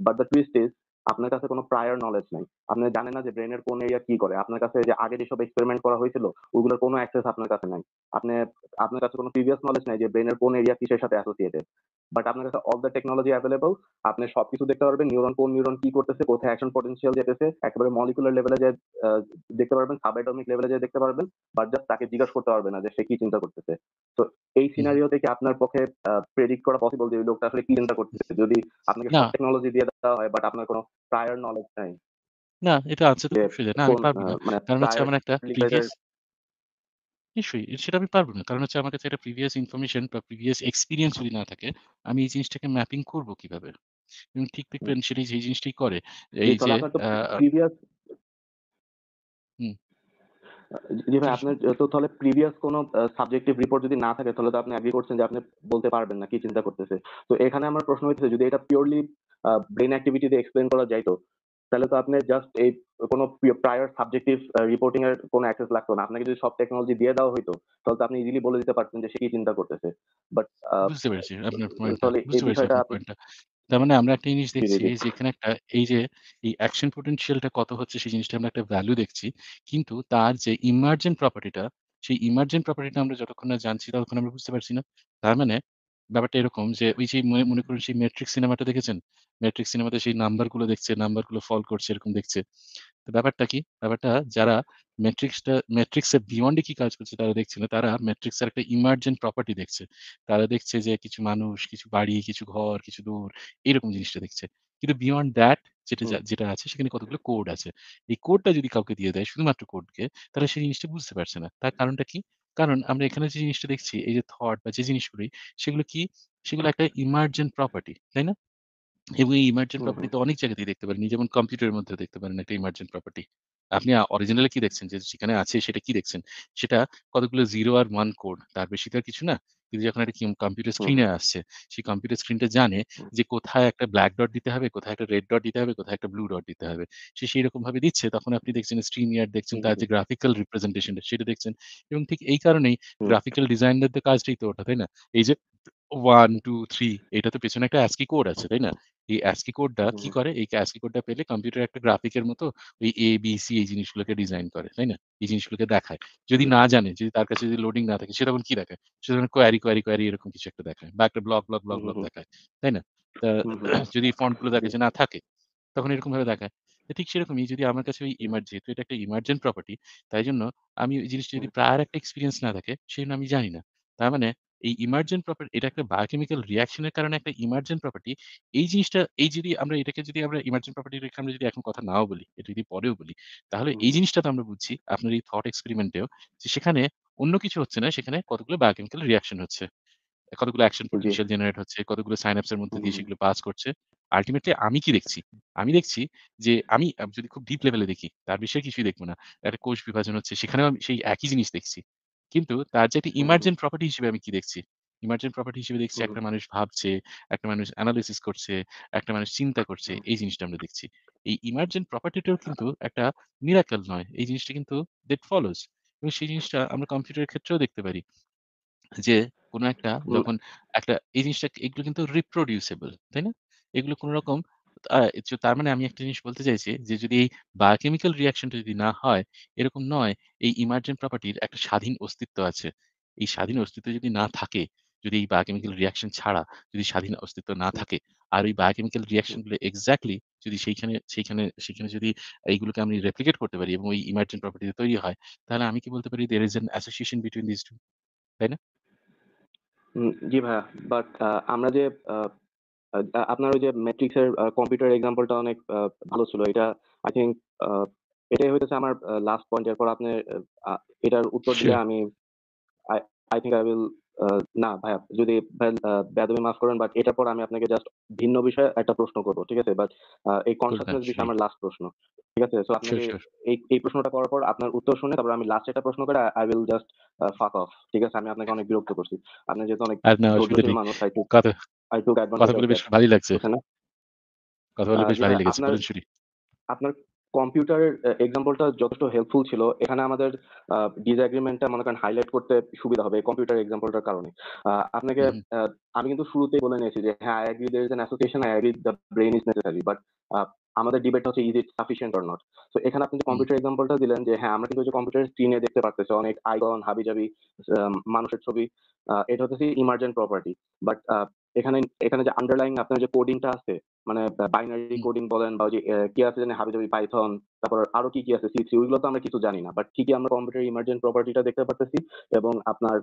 বাট দ্য টুইস্ট ইজ আপনার কাছে কোনো প্রায়র নলেজ নাই আপনি জানেন না যে ব্রেনের কোন এরিয়া কি করে আপনার কাছে যে আগে যেসব এক্সপেরিমেন্ট করা হয়েছিল ওগুলোর কোনো অ্যাক্সেস আপনার কাছে নাই আপনি আপনার কাছে কোনো প্রিভিয়াস নলেজ নাই যে ব্রেনের কোন এরিয়া কিসের সাথে অ্যাসোসিয়েটেড বাট আপনার কাছে অল দ্য টেকনোলজি অ্যাভেলেবল আপনি সবকিছু দেখতে পারবেন নিউরন কোন নিউরন কি করতেছে কোথায় অ্যাকশন পটেনশিয়াল যেতেছে একেবারে মলিকুলার লেভেলে যে দেখতে পারবেন সাব অ্যাটমিক লেভেলে যে দেখতে পারবেন বাট জাস্ট তাকে জিজ্ঞাসা করতে পারবে না যে সে কি চিন্তা করতেছে তো এই সিনারিও থেকে আপনার পক্ষে প্রেডিক্ট করা পসিবল যে লোকটা আসলে কি চিন্তা করতেছে যদি আপনাকে টেকনোলজি দিয়ে দেওয়া হয় বাট আপনার কোনো প্রায়র নলেজ নাই না এটা আছে তো অবশ্যই না আমি পারবো না মানে কারণ হচ্ছে আমার একটা প্রিভিয়াস নিশ্চয়ই সেটা আমি পারবো না কারণ হচ্ছে আমার কাছে একটা প্রিভিয়াস ইনফরমেশন বা প্রিভিয়াস এক্সপিরিয়েন্স যদি না থাকে আমি এই জিনিসটাকে ম্যাপিং করবো কিভাবে এবং ঠিক দেখবেন সেটাই যে জিনিসটাই করে এই যে প্রিভিয়াস জি ভাই আপনার তো তাহলে প্রিভিয়াস কোনো সাবজেক্টিভ রিপোর্ট যদি না থাকে তাহলে তো আপনি অ্যাগ্রি করছেন যে আপনি বলতে পারবেন না কি চিন্তা করতেছে তো এখানে আমার প্রশ্ন হচ্ছে যদি এটা পিওরলি ব্রেন তে এক্সপ্লেন করা যাইতো তাহলে তো আপনি জাস্ট এই কোনো প্রায়র সাবজেক্টিভ রিপোর্টিং এর কোনো অ্যাক্সেস লাগতো না আপনাকে যদি সব টেকনোলজি দিয়ে দেওয়া হইতো তাহলে তো আপনি ইজিলি বলে দিতে পারতেন যে সে কি চিন্তা করতেছে বাট বুঝতে পেরেছি আপনার পয়েন্ট বুঝতে পেরেছি আপনার পয়েন্টটা তার মানে আমরা একটা জিনিস দেখছি এই যে এখানে একটা এই যে এই অ্যাকশন পোটেনশিয়ালটা কত হচ্ছে সেই জিনিসটা আমরা একটা ভ্যালু দেখছি কিন্তু তার যে ইমার্জেন্ট প্রপার্টিটা সেই ইমার্জেন্ট প্রপার্টিটা আমরা যতক্ষণ না জানছি ততক্ষণ আমরা বুঝতে পারছি না তার মানে ব্যাপারটা এরকম যে ওই যে মনে মনে করুন সেই ম্যাট্রিক্স সিনেমাটা দেখেছেন ম্যাট্রিক্স সিনেমাতে সেই নাম্বার গুলো দেখছে নাম্বার গুলো ফল করছে এরকম দেখছে তো ব্যাপারটা কি ব্যাপারটা যারা ম্যাট্রিক্সটা ম্যাট্রিক্সের বিয়ন্ডে কি কাজ করছে তারা দেখছে না তারা ম্যাট্রিক্সের একটা ইমার্জেন্ট প্রপার্টি দেখছে তারা দেখছে যে কিছু মানুষ কিছু বাড়ি কিছু ঘর কিছু দূর এরকম জিনিসটা দেখছে কিন্তু বিয়ন্ড দ্যাট যেটা যেটা আছে সেখানে কতগুলো কোড আছে এই কোডটা যদি কাউকে দিয়ে দেয় শুধুমাত্র কোডকে তারা সেই জিনিসটা বুঝতে পারছে না তার কারণটা কি কারণ আমরা এখানে যে জিনিসটা দেখছি এই যে থট বা যে জিনিসগুলি সেগুলো কি সেগুলো একটা ইমার্জেন্ট প্রপার্টি তাই না এবং এই ইমার্জেন্ট প্রপার্টি তো অনেক জায়গাতেই দেখতে পারেন যেমন কম্পিউটারের মধ্যে দেখতে পারেন একটা ইমার্জেন্ট প্রপার্টি আপনি অরিজিনালে কি দেখছেন যে সেখানে আছে সেটা কি দেখছেন সেটা কতগুলো জিরো আর ওয়ান কোড তার বেশি তো আর কিছু না কিন্তু যখন একটা কম্পিউটার স্ক্রিনে আসছে সেই কম্পিউটার স্ক্রিনটা জানে যে কোথায় একটা ব্ল্যাক ডট দিতে হবে কোথায় একটা রেড ডট দিতে হবে কোথায় একটা ব্লু ডট দিতে হবে সে সেই রকম ভাবে দিচ্ছে তখন আপনি দেখছেন স্ট্রিম ইয়ার দেখছেন তার যে গ্রাফিক্যাল রিপ্রেজেন্টেশনটা সেটা দেখছেন এবং ঠিক এই কারণেই গ্রাফিক্যাল ডিজাইনারদের কাজটাই তো ওটা তাই না এই যে ওয়ান টু থ্রি এটা তো পেছনে একটা অ্যাসকি কোড আছে তাই না এই অ্যাসকি কোডটা কি করে এই অ্যাসকি কোডটা পেলে কম্পিউটার একটা গ্রাফিকের মতো ওই এ বি সি এই জিনিসগুলোকে ডিজাইন করে তাই না এই জিনিসগুলোকে দেখায় যদি না জানে যদি তার কাছে যদি লোডিং না থাকে সেটা কি দেখায় সে কোয়ারি কোয়ারি কোয়ারি এরকম কিছু একটা দেখায় বা একটা ব্লক ব্লক ব্লক ব্লক দেখায় তাই না যদি ফন্ট গুলো দেখাচ্ছে না থাকে তখন এরকম ভাবে দেখায় ঠিক সেরকমই যদি আমার কাছে ওই ইমার্জ যেহেতু এটা একটা ইমার্জেন্ট প্রপার্টি তাই জন্য আমি ওই জিনিসটা যদি প্রায় একটা এক্সপিরিয়েন্স না থাকে সেই আমি জানি না তার মানে এই ইমার্জেন্ট প্রপার্টি এটা একটা বায়োকেমিক্যাল রিয়াকশনের কারণে একটা ইমার্জেন্ট প্রপার্টি এই জিনিসটা এই যদি আমরা এটাকে যদি আমরা ইমার্জেন্ট প্রপার্টি রেখে আমরা যদি এখন কথা নাও বলি এটা যদি পরেও বলি তাহলে এই জিনিসটা তো আমরা বুঝছি আপনার এই থট এক্সপেরিমেন্টেও যে সেখানে অন্য কিছু হচ্ছে না সেখানে কতগুলো বায়োকেমিক্যাল রিয়াকশন হচ্ছে কতগুলো অ্যাকশন পটেনশিয়াল জেনারেট হচ্ছে কতগুলো সাইনাপসের মধ্যে দিয়ে সেগুলো পাস করছে আলটিমেটলি আমি কি দেখছি আমি দেখছি যে আমি যদি খুব ডিপ লেভেলে দেখি তার বিষয়ে কিছুই দেখবো না একটা কোষ বিভাজন হচ্ছে সেখানেও আমি সেই একই জিনিস দেখছি কিন্তু তার যে একটা ইমার্জেন্ট প্রপার্টি হিসেবে আমি কি দেখছি ইমার্জেন্ট প্রপার্টি হিসেবে দেখছি একটা মানুষ ভাবছে একটা মানুষ অ্যানালিসিস করছে একটা মানুষ চিন্তা করছে এই জিনিসটা আমরা দেখছি এই ইমার্জেন্ট প্রপার্টিটাও কিন্তু একটা মিরাকল নয় এই জিনিসটা কিন্তু দেট ফলোজ এবং সেই জিনিসটা আমরা কম্পিউটারের ক্ষেত্রেও দেখতে পারি যে কোনো একটা যখন একটা এই জিনিসটা এগুলো কিন্তু রিপ্রোডিউসেবল তাই না এগুলো কোনো রকম আ তার মানে আমি একটা জিনিস বলতে চাইছি যে যদি এই বায়োকেমিক্যাল রিয়াকশনটা যদি না হয়, এরকম নয় এই ইমার্জেন্ট প্রপার্টির একটা স্বাধীন অস্তিত্ব আছে। এই স্বাধীন অস্তিত্ব যদি না থাকে, যদি এই বায়োকেমিক্যাল রিয়াকশন ছাড়া যদি স্বাধীন অস্তিত্ব না থাকে, আর ওই বায়োকেমিক্যাল রিয়াকশনগুলো গুলো যদি সেইখানে সেইখানে সেইখানে যদি এইগুলোকে আমি রেপ্লিকেট করতে পারি এবং ওই ইমার্জেন্ট প্রপার্টি তৈরি হয়, তাহলে আমি কি বলতে পারি there is an association between this two তাই না? জি ভাইয়া। বাট আমরা যে আপনার ওই যে ম্যাট্রিক্সের কম্পিউটার এক্সাম্পলটা অনেক ভালো ছিল এটা আই থিঙ্ক এটাই হইতেছে আমার লাস্ট পয়েন্ট এরপর আপনি এটার উত্তর দিয়ে আমি আই থিঙ্ক আই উইল না ভাইয়া যদি বেদমি মাফ করেন বাট এটার পর আমি আপনাকে জাস্ট ভিন্ন বিষয়ে একটা প্রশ্ন করব ঠিক আছে বাট এই কনসাসনেস বিষয়ে আমার লাস্ট প্রশ্ন ঠিক আছে সো আপনি এই এই প্রশ্নটা করার পর আপনার উত্তর শুনে তারপর আমি লাস্ট একটা প্রশ্ন করে I will just fuck off ঠিক আছে আমি আপনাকে অনেক বিরক্ত করছি আপনি যেহেতু অনেক মানুষ আপনার কম্পিউটার এক্সাম্পলটা যথেষ্ট হেল্পফুল ছিল এখানে আমাদের ডিসএগ্রিমেন্টটা মনে করেন হাইলাইট করতে সুবিধা হবে কম্পিউটার এক্সাম্পলটার কারণে আপনাকে আমি কিন্তু শুরুতেই বলে নিয়েছি যে হ্যাঁ I agree there is an association I agree the brain is necessary but আমাদের ডিবেটটা হচ্ছে is it sufficient or not তো এখানে আপনি যে কম্পিউটার এক্সাম্পলটা দিলেন যে হ্যাঁ আমরা কিন্তু কম্পিউটার স্ক্রিনে দেখতে পারতেছি অনেক আইকন জাবি মানুষের ছবি এটা হচ্ছে ইমার্জেন্ট প্রপার্টি বাট এখানে এখানে যে আন্ডারলাইং আপনার যে কোডিংটা আছে মানে বাইনারি কোডিং বলেন বা যে কি আছে জানি জাবি পাইথন তারপর আরো কি কি আছে সি সি ওইগুলো তো আমরা কিছু জানি না বাট ঠিকই আমরা কম্পিউটার ইমার্জেন্ট প্রপার্টিটা দেখতে পারতেছি এবং আপনার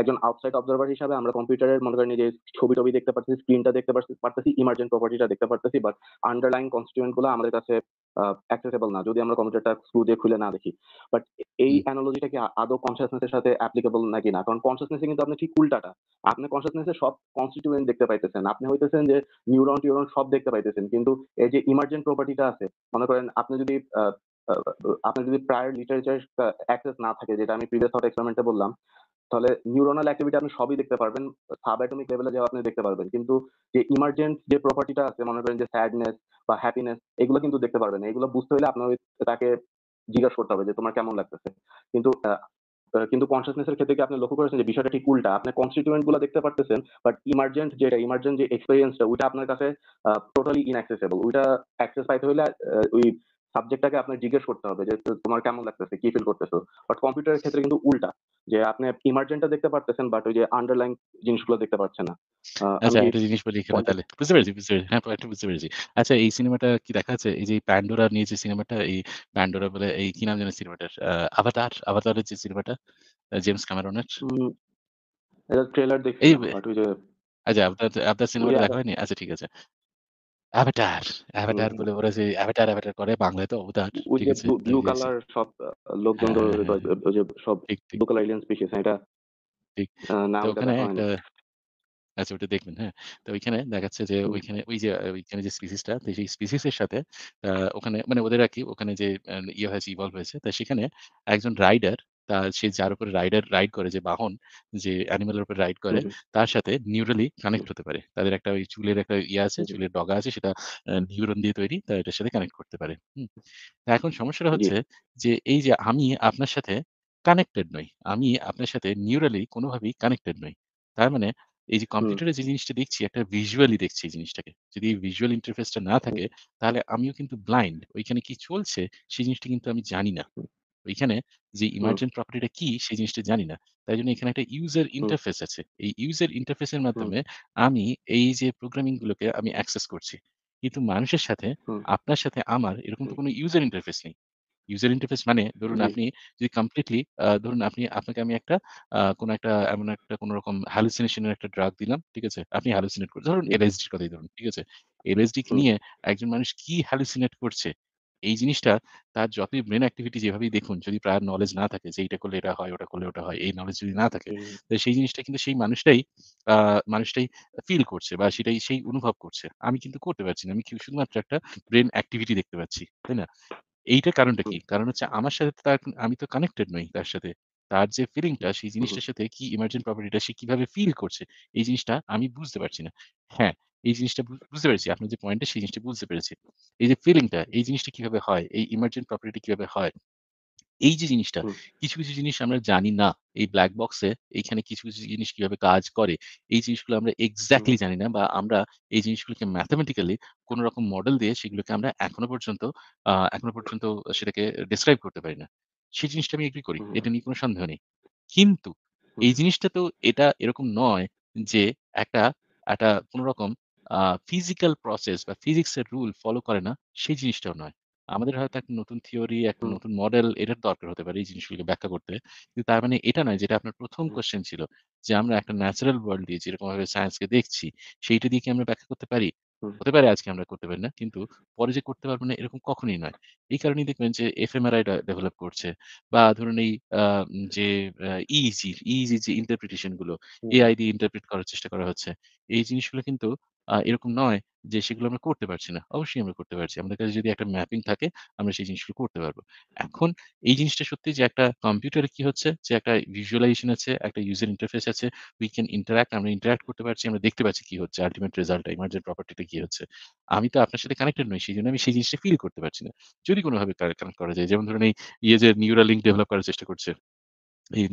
একজন আউটসাইড অবজারভার হিসাবে আমরা কম্পিউটারের মনে করেন যে ছবি টবি দেখতে পারতেছি স্ক্রিনটা দেখতে পারতেছি ইমার্জেন্ট প্রপার্টিটা দেখতে পারতেছি বাট আন্ডারলাইন কনস্টিটিউয়েন্ট গুলো আমাদের কাছে অ্যাক্সেসেবল না যদি আমরা কম্পিউটারটা স্ক্রু দিয়ে খুলে না দেখি বাট এই অ্যানোলজিটা কি আদৌ কনসিয়াসনেসের সাথে অ্যাপ্লিকেবল নাকি না কারণ কনসিয়াসনেস কিন্তু আপনি ঠিক উল্টাটা আপনি কনসিয়াসনেসের সব কনস্টিটিউয়েন্ট দেখতে পাইতেছেন আপনি হইতেছেন যে নিউরন টিউরন সব দেখতে পাইতেছেন কিন্তু এই যে ইমার্জেন্ট প্রপার্টিটা আছে মনে করেন আপনি যদি আপনার যদি প্রায়র লিটারেচার অ্যাক্সেস না থাকে যেটা আমি প্রিভিয়াস থট এক্সপেরিমেন্টে বললাম তাহলে নিউরোনাল অ্যাক্টিভিটি আপনি সবই দেখতে পারবেন সাব অ্যাটমিক লেভেলে যাওয়া আপনি দেখতে পারবেন কিন্তু যে ইমার্জেন্ট যে প্রপার্টিটা আছে মনে করেন যে স্যাডনেস বা হ্যাপিনেস এগুলো কিন্তু দেখতে পারবেন এগুলো বুঝতে হলে আপনার তাকে জিজ্ঞাসা করতে হবে যে তোমার কেমন লাগতেছে কিন্তু কিন্তু কনসিয়াসনেসের ক্ষেত্রে কি আপনি লক্ষ্য করেছেন যে বিষয়টা ঠিক উল্টা আপনি কনস্টিটিউয়েন্ট গুলো দেখতে পারতেছেন বাট ইমার্জেন্ট যেটা ইমার্জেন্ট যে এক্সপিরিয়েন্সটা ওইটা আপনার কাছে টোটালি ইনঅ্যাক্সেসেবল ওইটা অ্যাক্সেস পাইতে হলে ওই সাবজেক্টটাকে আপনার জিজ্ঞেস করতে হবে যে তোমার কেমন লাগতেছে কি ফিল করতেছো বাট কম্পিউটারের ক্ষেত্রে কিন্তু উল্টা যে আপনি ইমার্জেন্টটা দেখতে পারতেছেন বাট ওই যে আন্ডারলাইন জিনিসগুলো দেখতে পাচ্ছেন না আচ্ছা একটা জিনিস বলি এখানে তাহলে বুঝতে পেরেছি বুঝতে পেরেছি হ্যাঁ একটা বুঝতে পেরেছি আচ্ছা এই সিনেমাটা কি দেখা যাচ্ছে এই যে প্যান্ডোরা নিয়ে যে সিনেমাটা এই প্যান্ডোরা বলে এই কি নাম জানে সিনেমাটার আভাতার আভাতারের যে সিনেমাটা জেমস ক্যামেরনের এটা ট্রেলার দেখি আচ্ছা আপনার আপনার সিনেমাটা দেখা হয়নি আচ্ছা ঠিক আছে অ্যাভাটার, অ্যাভাটার বলে ওরা যে অ্যাভাটার, অ্যাভাটার করে বাংলায় তো অবতার। ওই যে ব্লু কালার সব লোকজন ওই হ্যাঁ, যে হ্যাঁ, সব ব্লু কালার স্পিসিস এটা ঠিক। ওখানে আচ্ছা ওটা দেখবেন, হ্যাঁ? তো ওইখানে দেখাচ্ছে যে ওইখানে ওই যে ওইখানে যে স্পিসিসটা তো সেই স্পিসিস এর সাথে ওখানে মানে ওদের আর কি ওখানে যে ইয়ে হয়েছে ইভলভ হয়েছে। তা সেখানে একজন রাইডার তা সে যার উপর রাইডার রাইড করে যে বাহন যে অ্যানিমেলের উপর রাইড করে তার সাথে নিউরালি কানেক্ট হতে পারে তাদের একটা ওই চুলের একটা ইয়ে আছে চুলের ডগা আছে সেটা নিউরন দিয়ে তৈরি তা এটার সাথে কানেক্ট করতে পারে এখন সমস্যাটা হচ্ছে যে এই যে আমি আপনার সাথে কানেক্টেড নই আমি আপনার সাথে নিউরালি কোনোভাবেই কানেক্টেড নই তার মানে এই যে কম্পিউটারে যে জিনিসটা দেখছি একটা ভিজুয়ালি দেখছি এই জিনিসটাকে যদি ভিজুয়াল ইন্টারফেসটা না থাকে তাহলে আমিও কিন্তু ব্লাইন্ড ওইখানে কি চলছে সেই জিনিসটা কিন্তু আমি জানি না এখানে যে ইমার্জেন্ট প্রপার্টিটা কি সেই জিনিসটা জানি না তাই জন্য এখানে একটা ইউজার ইন্টারফেস আছে এই ইউজার ইন্টারফেসের মাধ্যমে আমি এই যে প্রোগ্রামিং গুলোকে আমি অ্যাক্সেস করছি কিন্তু মানুষের সাথে আপনার সাথে আমার এরকম তো কোনো ইউজার ইন্টারফেস নেই ইউজার ইন্টারফেস মানে ধরুন আপনি যদি কমপ্লিটলি ধরুন আপনি আপনাকে আমি একটা কোন একটা এমন একটা কোন রকম হ্যালুসিনেশনের একটা ড্রাগ দিলাম ঠিক আছে আপনি হ্যালুসিনেট করছেন ধরুন এলএসডি কথাই ধরুন ঠিক আছে এলএসডি নিয়ে একজন মানুষ কি হ্যালুসিনেট করছে এই জিনিসটা তার যতই ব্রেন অ্যাক্টিভিটি যেভাবেই দেখুন যদি প্রায় নলেজ না থাকে যে এটা করলে এটা হয় ওটা করলে ওটা হয় এই নলেজ যদি না থাকে তাহলে সেই জিনিসটা কিন্তু সেই মানুষটাই মানুষটাই ফিল করছে বা সেটাই সেই অনুভব করছে আমি কিন্তু করতে পারছি না আমি শুধুমাত্র একটা ব্রেন অ্যাক্টিভিটি দেখতে পাচ্ছি তাই না এইটা কারণটা কি কারণ হচ্ছে আমার সাথে তার আমি তো কানেক্টেড নই তার সাথে তার যে ফিলিংটা সেই জিনিসটার সাথে কি ইমার্জেন্ট প্রপার্টিটা সে কিভাবে ফিল করছে এই জিনিসটা আমি বুঝতে পারছি না হ্যাঁ এই জিনিসটা বুঝতে পেরেছি আপনি যে পয়েন্টে সেই জিনিসটা বুঝতে পেরেছি এই যে ফিলিংটা এই জিনিসটা কিভাবে হয় এই ইমার্জেন্ট প্রপার্টিটা কিভাবে হয় এই যে জিনিসটা কিছু কিছু জিনিস আমরা জানি না এই ব্ল্যাক বক্সে এইখানে কিছু কিছু জিনিস কিভাবে কাজ করে এই জিনিসগুলো আমরা এক্স্যাক্টলি জানি না বা আমরা এই জিনিসগুলোকে ম্যাথামেটিক্যালি কোন রকম মডেল দিয়ে সেগুলোকে আমরা এখনো পর্যন্ত এখনো পর্যন্ত সেটাকে ডিসক্রাইব করতে পারি না সেই জিনিসটা আমি এগ্রি করি এটা নিয়ে কোনো সন্দেহ নেই কিন্তু এই জিনিসটা তো এটা এরকম নয় যে একটা একটা কোন রকম ফিজিক্যাল প্রসেস বা ফিজিক্সের রুল ফলো করে না সেই জিনিসটাও নয় আমাদের হয়তো একটা নতুন থিওরি একটা নতুন মডেল এটার দরকার হতে পারে এই জিনিসগুলোকে ব্যাখ্যা করতে কিন্তু তার মানে এটা নয় যেটা আপনার প্রথম কোশ্চেন ছিল যে আমরা একটা ন্যাচারাল ওয়ার্ল্ড দিয়ে যেরকম ভাবে সায়েন্সকে দেখছি সেইটা দিয়ে কি আমরা ব্যাখ্যা করতে পারি হতে পারে আজকে আমরা করতে পারি না কিন্তু পরে যে করতে পারবো না এরকম কখনই নয় এই কারণেই দেখবেন যে টা ডেভেলপ করছে বা ধরুন এই যে ইজি ইজি e e যে ইন্টারপ্রিটেশন গুলো এআই দিয়ে ইন্টারপ্রিট করার চেষ্টা করা হচ্ছে এই জিনিসগুলো কিন্তু এরকম নয় যে সেগুলো আমরা করতে পারছি না অবশ্যই আমরা করতে পারছি আমাদের কাছে যদি একটা ম্যাপিং থাকে আমরা সেই জিনিসগুলো করতে পারবো এখন এই জিনিসটা সত্যি যে একটা কম্পিউটারে কি হচ্ছে যে একটা ভিজুয়ালাইজেশন আছে একটা ইউজার ইন্টারফেস আছে উই ক্যান ইন্টারাক্ট আমরা ইন্টারাক্ট করতে পারছি আমরা দেখতে পাচ্ছি কি হচ্ছে আলটিমেট রেজাল্ট ইমার্জেন্ট প্রপার্টিটা কি হচ্ছে আমি তো আপনার সাথে কানেক্টেড নই সেই জন্য আমি সেই জিনিসটা ফিল করতে পারছি না যদি কোনোভাবে কানেক্ট করা যায় যেমন ধরুন এই ইয়ে যে নিউরালিঙ্ক ডেভেলপ করার চেষ্টা করছে এই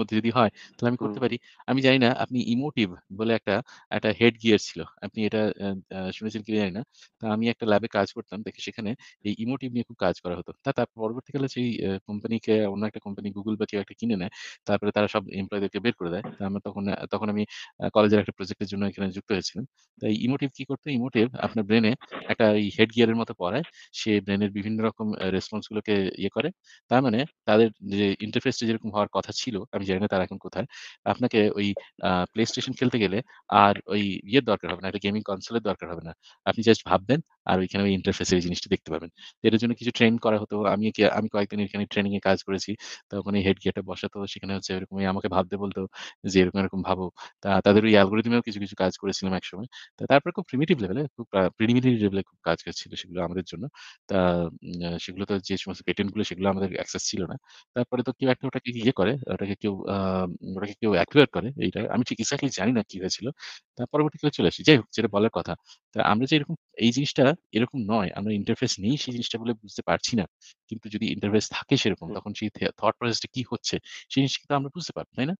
মধ্যে যদি হয় তাহলে আমি করতে পারি আমি জানি না আপনি ইমোটিভ বলে একটা একটা হেড গিয়ার ছিল আপনি এটা শুনেছেন কি জানি না তা আমি একটা ল্যাবে কাজ করতাম সেখানে এই ইমোটিভ নিয়ে খুব কাজ করা হতো তা পরবর্তীকালে সেই কোম্পানিকে অন্য একটা কোম্পানি গুগল বা কেউ একটা কিনে নেয় তারপরে তারা সব এমপ্লয়ীদেরকে বের করে দেয় তা আমার তখন তখন আমি কলেজের একটা প্রজেক্টের জন্য এখানে যুক্ত হয়েছিলাম তাই ইমোটিভ কি করতো ইমোটিভ আপনার ব্রেনে একটা এই হেড গিয়ারের মতো পড়ায় সে ব্রেনের বিভিন্ন রকম রেসপন্সগুলোকে ইয়ে করে তার মানে তাদের যে ইন্টারফেসটা যেরকম হওয়ার কথা ছিল আমি জানি না তারা এখন কোথায় আপনাকে ওই প্লে স্টেশন খেলতে গেলে আর ওই ইয়ের দরকার হবে না একটা গেমিং কনসোলের দরকার হবে না আপনি জাস্ট ভাববেন আর ওইখানে ওই ইন্টারফেসের জিনিসটা দেখতে পাবেন এটার জন্য কিছু ট্রেন করা হতো আমি আমি কয়েকদিন এখানে ট্রেনিং এ কাজ করেছি তো ওখানে হেড গিয়ারটা বসাতো সেখানে হচ্ছে এরকম আমাকে ভাবতে বলতো যে এরকম এরকম ভাবো তা তাদের ওই অ্যালগোরিদমেও কিছু কিছু কাজ করেছিলাম একসময় তা তারপরে খুব প্রিমিটিভ লেভেলে খুব প্রিমিটিভ লেভেলে খুব কাজ করছিল সেগুলো আমাদের জন্য তা সেগুলো তো যে সমস্ত পেটেন্ট গুলো সেগুলো আমাদের অ্যাক্সেস ছিল না তারপরে তো কেউ একটা ওটাকে ইয়ে করে করে ওটাকে কেউ ওটাকে কেউ অ্যাকুয়ার করে এইটা আমি ঠিক এক্স্যাক্টলি জানি না কি হয়েছিল তার পরবর্তী কেউ চলে আসি যাই হোক যেটা বলার কথা তা আমরা যে এরকম এই জিনিসটা এরকম নয় আমরা ইন্টারফেস নেই সেই জিনিসটা বলে বুঝতে পারছি না কিন্তু যদি ইন্টারফেস থাকে সেরকম তখন সেই থট প্রসেসটা কি হচ্ছে সেই জিনিসটা কিন্তু আমরা বুঝতে পারবো তাই না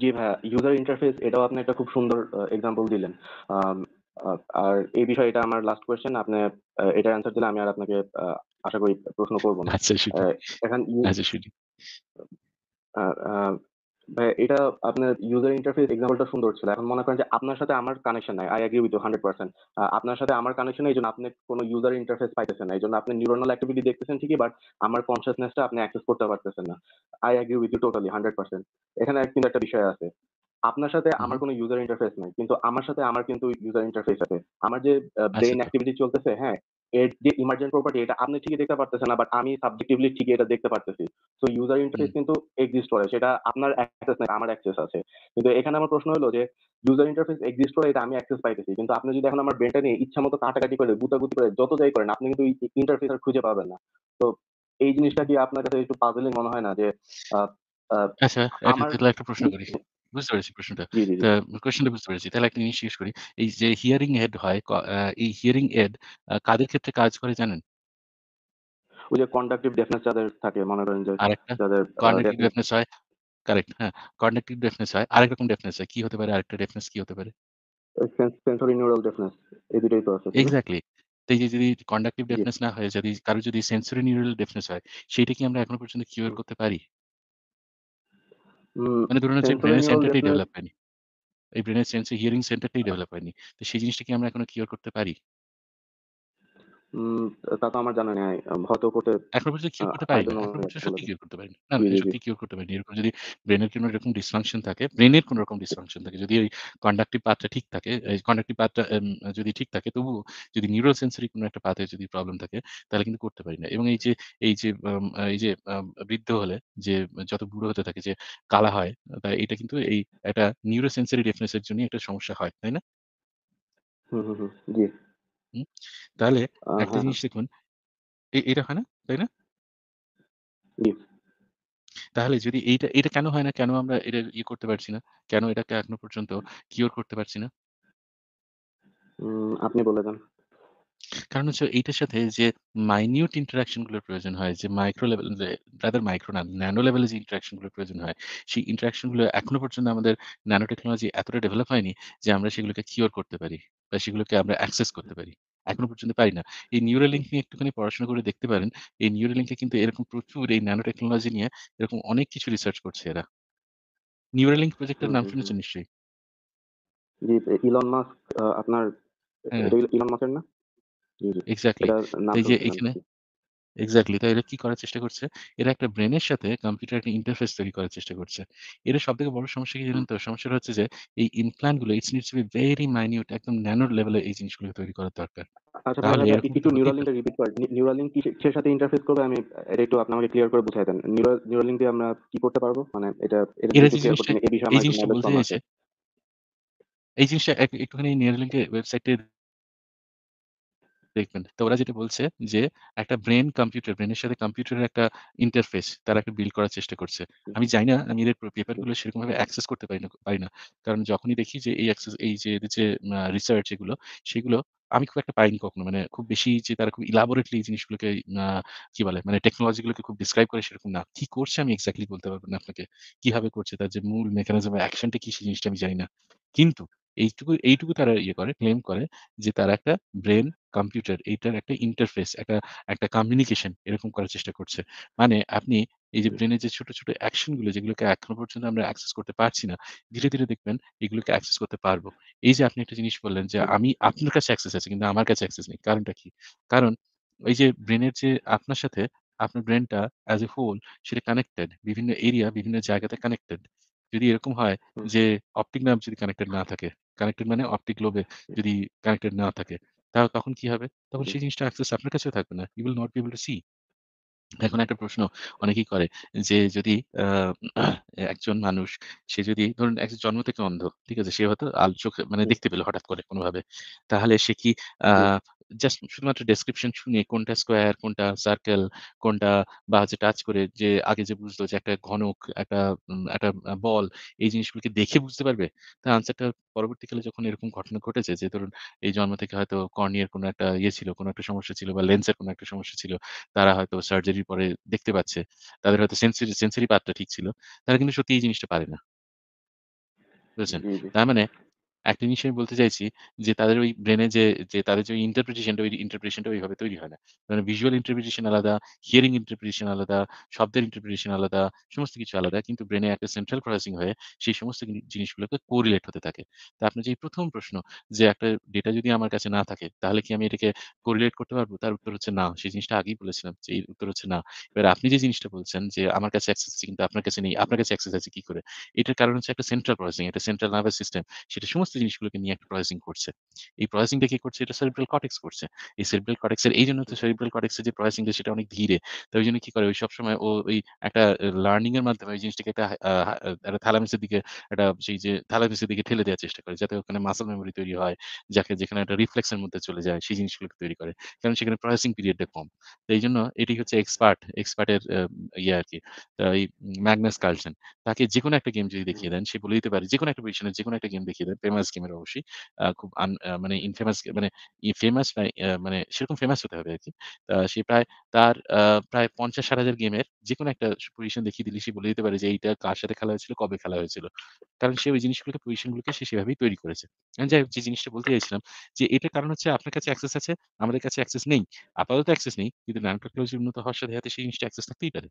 জি ভাইয়া ইউজার ইন্টারফেস এটাও আপনি একটা খুব সুন্দর এক্সাম্পল দিলেন আর এই বিষয়ে এটা আমার লাস্ট কোয়েশ্চেন আপনি এটা অ্যান্সার দিলে আমি আর আপনাকে আশা করি প্রশ্ন করব না আচ্ছা এখন আচ্ছা এটা আপনার ইউজার ইন্টারফেস এক্সাম্পলটা সুন্দর ছিল এখন মনে করেন যে আপনার সাথে আমার কানেকশন নাই I agree with hundred percent আপনার সাথে আমার কানেকশন এই জন্য আপনি কোনো ইউজার ইন্টারফেস পাইতেছেন না এই জন্য আপনি নিউরোনাল অ্যাক্টিভিটি দেখতেছেন ঠিকই বাট আমার কনসিয়াসনেসটা আপনি অ্যাক্সেস করতে পারতেছেন না I agree with you totally hundred percent এখানে কিন্তু একটা বিষয় আছে আপনার সাথে আমার কোনো ইউজার ইন্টারফেস নাই কিন্তু আমার সাথে আমার কিন্তু ইউজার ইন্টারফেস আছে আমার যে ব্রেন আচ্ছা, অ্যাক্টিভিটি আচ্ছা। চলতেছে হ্যাঁ এর যে ইমার্জেন্ট প্রপার্টি এটা আপনি ঠিকই দেখতে পারতেছেন না বাট আমি সাবজেক্টিভলি ঠিকই এটা দেখতে পারতেছি তো ইউজার ইন্টারফেস কিন্তু এক্সিস্ট করে সেটা আপনার অ্যাক্সেস নাই আমার অ্যাক্সেস আছে কিন্তু এখানে আমার প্রশ্ন হলো যে ইউজার ইন্টারফেস এক্সিস্ট করে এটা আমি অ্যাক্সেস পাইতেছি কিন্তু আপনি যদি এখন আমার ব্রেনটা নিয়ে ইচ্ছা মতো কাটাকাটি করে গুতাগুতি করে যত যাই করেন আপনি কিন্তু ইন্টারফেস আর খুঁজে পাবেন না তো এই জিনিসটা কি আপনার কাছে একটু পাজলিং মনে হয় না যে আচ্ছা একটা প্রশ্ন করি বুঝতে পেরেছি প্রশ্নটা বুঝতে পেরেছি তাহলে একটা জিনিস করি এই যে হিয়ারিং এড হয় এই হিয়ারিং এড কাদের ক্ষেত্রে কাজ করে জানেন ওই যে কন্ডাক্টিভ ডেফনেস যাদের থাকে মনে করেন যে যাদের কন্ডাক্টিভ ডেফনেস হয় কারেক্ট হ্যাঁ কন্ডাক্টিভ ডেফনেস হয় আরেক রকম ডেফনেস হয় কি হতে পারে আরেকটা ডেফনেস কি হতে পারে সেন্সরি নিউরাল ডেফনেস এই দুটোই তো আছে এক্স্যাক্টলি তাই যদি কন্ডাক্টিভ ডেফনেস না হয় যদি কারো যদি সেন্সরি নিউরাল ডেফনেস হয় সেটা কি আমরা এখনো পর্যন্ত কিউর করতে পারি মানে ধরুন হচ্ছে ব্রেনের সেন্টারটাই ডেভেলপ হয়নি এই ব্রেনের সেন্সে হিয়ারিং সেন্টারটাই ডেভেলপ হয়নি তো সেই জিনিসটা কি আমরা এখনো কিওর করতে পারি উম তা তো আমার জানা নেই। হয়তো করতে এখনো পর্যন্ত কি করতে পারি সত্যি কিউর করতে পারি না, না সত্যি কিউর করতে পারি এরকম যদি ব্রেনের কোনো এরকম ডিসফাংশন থাকে, ব্রেনের কোনো রকম ডিসফাংশন থাকে, যদি ওই কন্ডাক্টিভ পাথটা ঠিক থাকে, এই কন্ডাক্টিভ পাথটা যদি ঠিক থাকে, তবুও যদি নিউরাল সেন্সরি কোনো একটা পাথে যদি প্রবলেম থাকে, তাহলে কিন্তু করতে পারি না। এবং এই যে এই যে এই যে বৃদ্ধ হলে যে যত বুড়ো হতে থাকে যে কালা হয়, তা এটা কিন্তু এই একটা নিউরো সেন্সরি ডিফারেন্স এর একটা সমস্যা হয়। তাই না? হুম, হুম, হুম। জি। তাহলে একটা জিনিস দেখুন এটা হয় না? তাই না? তাহলে যদি এইটা এটা কেন হয় না? কেন আমরা এটা ইয়ে করতে পারছি না? কেন এটাকে এখনো পর্যন্ত কিওর করতে পারছি না? আপনি বলে দেন। কারণ হচ্ছে এইটার সাথে যে মাইনিউট ইন্টারাকশন গুলোর প্রয়োজন হয় যে মাইক্রো লেভেল রাদার মাইক্রো না ন্যানো লেভেলে যে ইন্টারাকশন গুলোর প্রয়োজন হয় সেই ইন্টারাকশন গুলো এখনো পর্যন্ত আমাদের ন্যানো টেকনোলজি এতটা ডেভেলপ হয়নি যে আমরা সেগুলোকে কিওর করতে পারি বা সেগুলোকে আমরা অ্যাক্সেস করতে পারি। এখনো পর্যন্ত পারি না এই লিঙ্ক নিয়ে একটুখানি পড়াশোনা করে দেখতে পারেন এই লিঙ্কে কিন্তু এরকম প্রচুর এই ন্যানো টেকনোলজি নিয়ে এরকম অনেক কিছু রিসার্চ করছে এরা লিঙ্ক প্রজেক্টের নাম শুনেছেন নিশ্চয়ই ইলন মাস্ক আপনার হ্যাঁ। ইলন মাস্কের না এক্স্যাক্টলি এই যে এখানে এক্স্যাক্টলি তাই এরা কি করার চেষ্টা করছে এরা একটা ব্রেনের সাথে কম্পিউটার একটা ইন্টারফেস তৈরি করার চেষ্টা করছে এর সব থেকে বড় সমস্যা কি জানেন তো সমস্যাটা হচ্ছে যে এই ইমপ্ল্যান্ট গুলো it's needs to be very minute একদম ন্যানো লেভেলে এই জিনিসগুলো তৈরি করা দরকার আচ্ছা, তাহলে আচ্ছা, কিছু নিউরাল লিংক রিপিট করে নিউরাল লিংক কিসের সাথে ইন্টারফেস করবে আমি এটা একটু আপনাকে ক্লিয়ার করে বুঝাই দেন নিউরাল লিংক দিয়ে আমরা কি করতে পারবো মানে এটা এটা এই জিনিসটা বলতে চাইছে এই জিনিসটা একটুখানি নিউরাল লিংকের ওয়েবসাইটে দেখবেন তো ওরা যেটা বলছে যে একটা ব্রেন কম্পিউটার ব্রেনের সাথে কম্পিউটারের একটা ইন্টারফেস তারা একটা বিল্ড করার চেষ্টা করছে আমি জানি না আমি এদের পেপারগুলো সেরকম ভাবে অ্যাক্সেস করতে পারি না পারি না কারণ যখনই দেখি যে এই অ্যাক্সেস এই যে এদের যে রিসার্চ এগুলো সেগুলো আমি খুব একটা পাইনি কখনো মানে খুব বেশি যে তারা খুব ইলাবোরেটলি জিনিসগুলোকে কি বলে মানে টেকনোলজিগুলোকে খুব ডিসক্রাইব করে সেরকম না কি করছে আমি এক্স্যাক্টলি বলতে পারবো না আপনাকে কিভাবে করছে তার যে মূল মেকানিজম অ্যাকশনটা কি সেই জিনিসটা আমি জানি না কিন্তু এইটুকু এইটুকু তারা ইয়ে করে ক্লেম করে যে তারা একটা ব্রেন কম্পিউটার এইটার একটা ইন্টারফেস একটা একটা কমিউনিকেশন এরকম করার চেষ্টা করছে মানে আপনি এই যে ব্রেনের যে ছোট ছোট অ্যাকশনগুলো যেগুলোকে এখনো পর্যন্ত আমরা অ্যাক্সেস করতে পারছি না ধীরে ধীরে দেখবেন এগুলোকে অ্যাক্সেস করতে পারবো এই যে আপনি একটা জিনিস বললেন যে আমি আপনার কাছে অ্যাক্সেস আছে কিন্তু আমার কাছে অ্যাক্সেস নেই কারণটা কি কারণ এই যে ব্রেনের যে আপনার সাথে আপনার ব্রেনটা অ্যাজ এ হোল সেটা কানেক্টেড বিভিন্ন এরিয়া বিভিন্ন জায়গাতে কানেক্টেড যদি এরকম হয় যে অপটিক নার্ভ যদি কানেক্টেড না থাকে কানেক্টেড মানে অপটিক লোবে যদি কানেক্টেড না থাকে তাহলে তখন কি হবে তখন সেই জিনিসটা অ্যাক্সেস আপনার কাছে থাকবে না you will not be able to see এখন একটা প্রশ্ন অনেকেই করে যে যদি একজন মানুষ সে যদি ধরুন একজন জন্ম থেকে অন্ধ ঠিক আছে সে হয়তো আল চোখে মানে দেখতে পেলো হঠাৎ করে কোনোভাবে তাহলে সে কি আহ জাস্ট শুধুমাত্র ডেসক্রিপশন শুনে কোনটা স্কোয়ার কোনটা সার্কেল কোনটা বা হচ্ছে টাচ করে যে আগে যে বুঝলো যে একটা ঘনক একটা একটা বল এই জিনিসগুলোকে দেখে বুঝতে পারবে তা আনসারটা পরবর্তীকালে যখন এরকম ঘটনা ঘটেছে যে ধরুন এই জন্ম থেকে হয়তো কর্নিয়ার কোনো একটা ইয়ে ছিল কোনো একটা সমস্যা ছিল বা লেন্সের কোনো একটা সমস্যা ছিল তারা হয়তো সার্জারির পরে দেখতে পাচ্ছে তাদের হয়তো সেন্সারি সেন্সারি পাতটা ঠিক ছিল তারা কিন্তু সত্যি এই জিনিসটা পারে না বুঝেছেন তার মানে একটা জিনিস আমি বলতে চাইছি যে তাদের ওই ব্রেনে যে যে তাদের যে ইন্টারপ্রিটেশনটা ওই ইন্টারপ্রিটেশনটা ওইভাবে তৈরি হয় না মানে ভিজুয়াল ইন্টারপ্রিটেশন আলাদা হিয়ারিং ইন্টারপ্রিটেশন আলাদা শব্দের ইন্টারপ্রিটেশন আলাদা সমস্ত কিছু আলাদা কিন্তু ব্রেনে একটা সেন্ট্রাল প্রসেসিং হয়ে সেই সমস্ত জিনিসগুলোকে কোরিলেট হতে থাকে তা আপনার যে প্রথম প্রশ্ন যে একটা ডেটা যদি আমার কাছে না থাকে তাহলে কি আমি এটাকে কোরিলেট করতে পারবো তার উত্তর হচ্ছে না সেই জিনিসটা আগেই বলেছিলাম যে উত্তর হচ্ছে না এবার আপনি যে জিনিসটা বলছেন যে আমার কাছে অ্যাক্সেস আছে কিন্তু আপনার কাছে নেই আপনার কাছে অ্যাক্সেস আছে কি করে এটার কারণ হচ্ছে একটা সেন্ট্রাল প্রসেসিং একটা সেন্ট্রাল নার্ভাস সিস্টেম সেটা সমস্ত সমস্ত জিনিসগুলোকে নিয়ে একটা প্রসেসিং করছে এই প্রসেসিংটা কি করছে এটা সেরিব্রাল কটেক্স করছে এই সেরিব্রাল কটেক্সের এই জন্য তো সেরিব্রাল কটেক্সের যে প্রসেসিংটা সেটা অনেক ধীরে তাই ওই জন্য কি করে ওই সব সময় ও ওই একটা লার্নিং এর মাধ্যমে ওই জিনিসটাকে একটা একটা থ্যালামিসের দিকে একটা সেই যে থ্যালামিসের দিকে ঠেলে দেওয়ার চেষ্টা করে যাতে ওখানে মাসল মেমোরি তৈরি হয় যাকে যেখানে একটা রিফ্লেক্সের মধ্যে চলে যায় সেই জিনিসগুলোকে তৈরি করে কারণ সেখানে প্রসেসিং পিরিয়ডটা কম তো এই জন্য এটি হচ্ছে এক্সপার্ট এক্সপার্টের ইয়ে আর কি এই ম্যাগনাস কার্লসন তাকে যে কোনো একটা গেম যদি দেখিয়ে দেন সে বলে দিতে পারে যে কোনো একটা পজিশনে যে কোনো একটা গেম দেখিয়ে দেন ফেমাস গেমের অবশ্যই খুব মানে ইনফেমাস মানে ফেমাস মানে সেরকম ফেমাস হতে হবে আর কি সে প্রায় তার প্রায় পঞ্চাশ ষাট হাজার গেমের যে কোনো একটা পজিশন দেখিয়ে দিলে সে বলে দিতে পারে যে এইটা কার সাথে খেলা হয়েছিল কবে খেলা হয়েছিল কারণ সে ওই জিনিসগুলোকে পজিশনগুলোকে সে সেভাবেই তৈরি করেছে যাই হোক যে জিনিসটা বলতে চাইছিলাম যে এটার কারণ হচ্ছে আপনার কাছে অ্যাক্সেস আছে আমাদের কাছে অ্যাক্সেস নেই আপাতত অ্যাক্সেস নেই কিন্তু ন্যানো টেকনোলজি উন্নত হওয়ার সাথে সাথে সেই জিনিসটা অ্যাক্সেস থাকতেই পারে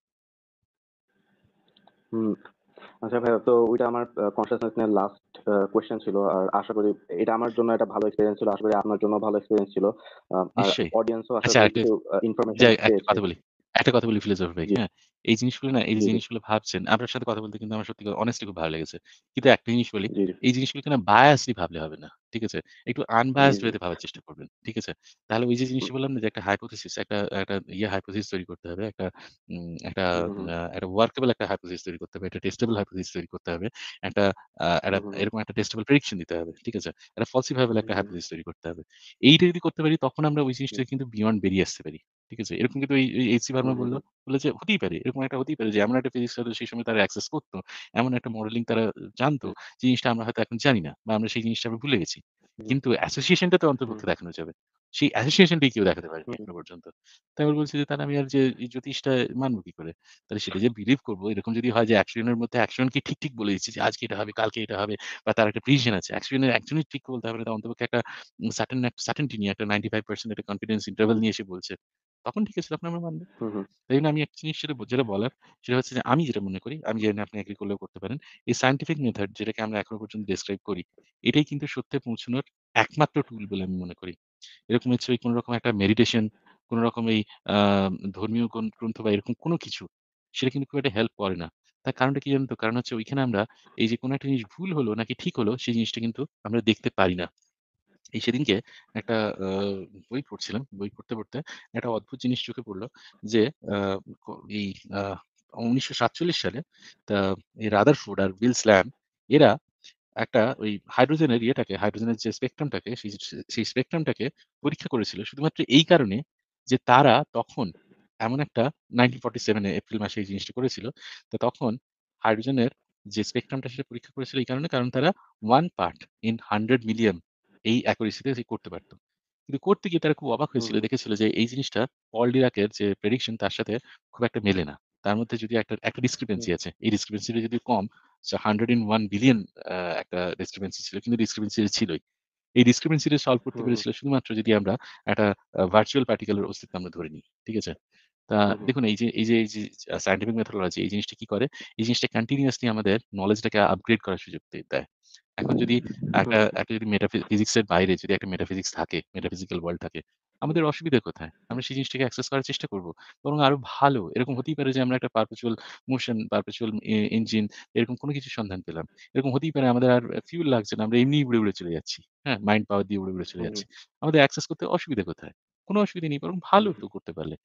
আচ্ছা ভাইয়া তো ওইটা আমার কনসাসনেস নিয়ে লাস্ট কোয়েশ্চেন ছিল আর আশা করি এটা আমার জন্য একটা ভালো এক্সপেরিয়েন্স ছিল আশা করি আপনার জন্য ভালো এক্সপেরিয়েন্স ছিল আর অডিয়েন্সও আশা আচ্ছা, করি ইনফরমেশন কথা বলি একটা কথা বলি ফিলোসফি ভাই, হ্যাঁ? এই জিনিসগুলো না এই জিনিসগুলো ভাবছেন আপনার সাথে কথা বলতে কিন্তু আমার সত্যি অনেস্টলি খুব ভালো লেগেছে। কিন্তু একটা জিনিস বলি, এই জিনিসগুলো কিনা বায়াসলি ভাবলে হবে না। ঠিক আছে? একটু জি, unbiased ভাবার চেষ্টা করবেন। ঠিক আছে? তাহলে ওই যে জিনিস বললাম না যে একটা hypothesis একটা একটা ইয়ে hypothesis তৈরি করতে হবে। একটা একটা একটা ওয়ার্কেবল একটা hypothesis তৈরি করতে হবে। একটা টেস্টেবল hypothesis তৈরি করতে হবে। একটা এরকম একটা টেস্টেবল প্রেডিকশন দিতে হবে। ঠিক আছে? একটা falsifiable একটা হুম। তৈরি করতে হবে। এইটা যদি করতে পারি তখন আমরা ওই জিনিসটা কিন্তু বিয়ন্ড বেরিয়ে আসতে পারি। ঠিক আছে? এরকম কিন্তু এই সি ভার্মা বললো বলে যে হতেই পারে। এরকম একটা হতেই পারে যে এমন একটা ফিজিক্স হয়তো সেই সময় তারা অ্যাক্সেস করতো এমন একটা মডেলিং তারা জানতো যে জিনিসটা আমরা হয়তো এখন জানি না বা আমরা সেই জিনিসটা আমি ভুলে গেছি। কিন্তু অ্যাসোসিয়েশন টা তো অন্তর্ভুক্ত দেখানো যাবে। সেই অ্যাসোসিয়েশন কেউ দেখাতে পারে এখনো পর্যন্ত। তাই আমি বলছি যে তাহলে আমি আর যে জ্যোতিষটা মানবো কি করে? তাহলে সেটা যে বিলিভ করবো এরকম যদি হয় যে ১০০ মধ্যে ১০০ জনকে ঠিক, ঠিক বলে দিচ্ছি যে আজকে এটা হবে, কালকে এটা হবে বা তার একটা প্রিভিশন আছে। ১০০ জনের একজনের ঠিক বলতে হবে তা অন্তর্ভুক্ত একটা সার্টেন সার্টেনটি নিয়ে একটা ফাইভ পার্সেন্ট একটা কনফিডেন্স ইন্টারভেল নিয়ে এসে বলছে। তখন ঠিক আছে আপনার আমরা তাই জন্য আমি একটা জিনিস যেটা যেটা বলার সেটা হচ্ছে যে আমি যেটা মনে করি, আমি জানি আপনি এগ্রি করলেও করতে পারেন। এই সায়েন্টিফিক মেথড যেটাকে আমরা এখনো পর্যন্ত ডিসক্রাইব করি, এটাই কিন্তু সত্যে পৌঁছানোর একমাত্র টুল বলে আমি মনে করি। এরকম হচ্ছে কোন রকম একটা মেডিটেশন, কোন রকম এই ধর্মীয় গ্রন্থ বা এরকম কোনো কিছু, সেটা কিন্তু খুব একটা হেল্প করে না। তার কারণটা কি জানতো তো? কারণ হচ্ছে ওইখানে আমরা এই যে কোনো একটা জিনিস ভুল হলো নাকি ঠিক হলো, সেই জিনিসটা কিন্তু আমরা দেখতে পারি না। এই সেদিনকে একটা বই পড়ছিলাম বই পড়তে পড়তে একটা অদ্ভুত জিনিস চোখে পড়লো যে এই উনিশশো সাতচল্লিশ সালে এই রাদার ফুড আর বিল স্ল্যাম এরা একটা ওই হাইড্রোজেনের ইয়েটাকে হাইড্রোজেনের যে স্পেকট্রামটাকে সেই স্পেকট্রামটাকে পরীক্ষা করেছিল শুধুমাত্র এই কারণে যে তারা তখন এমন একটা নাইনটিন ফর্টি সেভেনে এপ্রিল মাসে এই জিনিসটা করেছিল তো তখন হাইড্রোজেনের যে স্পেকট্রামটা সেটা পরীক্ষা করেছিল এই কারণে কারণ তারা one part in hundred million এই অ্যাকুরেসিতে করতে পারতো কিন্তু করতে গিয়ে তারা খুব অবাক হয়েছিল দেখেছিল যে এই জিনিসটা পল ডিরাকের যে প্রেডিকশন তার সাথে খুব একটা মেলে না তার মধ্যে যদি একটা একটা ডিসক্রিপেন্সি আছে এই ডিসক্রিপেন্সিটা যদি কম হান্ড্রেড ইন ওয়ান বিলিয়ন একটা ডিসক্রিপেন্সি ছিল কিন্তু ডিসক্রিপেন্সি ছিলই এই ডিসক্রিপেন্সিটা সলভ করতে পেরেছিল শুধুমাত্র যদি আমরা একটা ভার্চুয়াল পার্টিকেলের অস্তিত্ব আমরা ধরে নিই ঠিক আছে তা দেখুন এই যে এই যে এই যে সায়েন্টিফিক মেথোলজি এই জিনিসটা কি করে এই জিনিসটা কন্টিনিউয়াসলি আমাদের নলেজটাকে আপগ্রেড করার সুযোগ দেয় এখন যদি একটা একটা যদি মেটাফিজিক্স এর বাইরে যদি একটা মেটাফিজিক্স থাকে মেটাফিজিক্যাল ওয়ার্ল্ড থাকে আমাদের অসুবিধা কোথায় আমরা সেই জিনিসটাকে অ্যাক্সেস করার চেষ্টা করব বরং আরো ভালো এরকম হতেই পারে যে আমরা একটা পারপেচুয়াল মোশন পারপেচুয়াল ইঞ্জিন এরকম কোনো কিছু সন্ধান পেলাম এরকম হতেই পারে আমাদের আর ফিউল লাগছে না আমরা এমনি উড়ে উড়ে চলে যাচ্ছি হ্যাঁ মাইন্ড পাওয়ার দিয়ে উড়ে উড়ে চলে যাচ্ছি আমাদের অ্যাক্সেস করতে অসুবিধা কোথায় কোনো অসুবিধা নেই বরং ভালো একটু করতে পারলে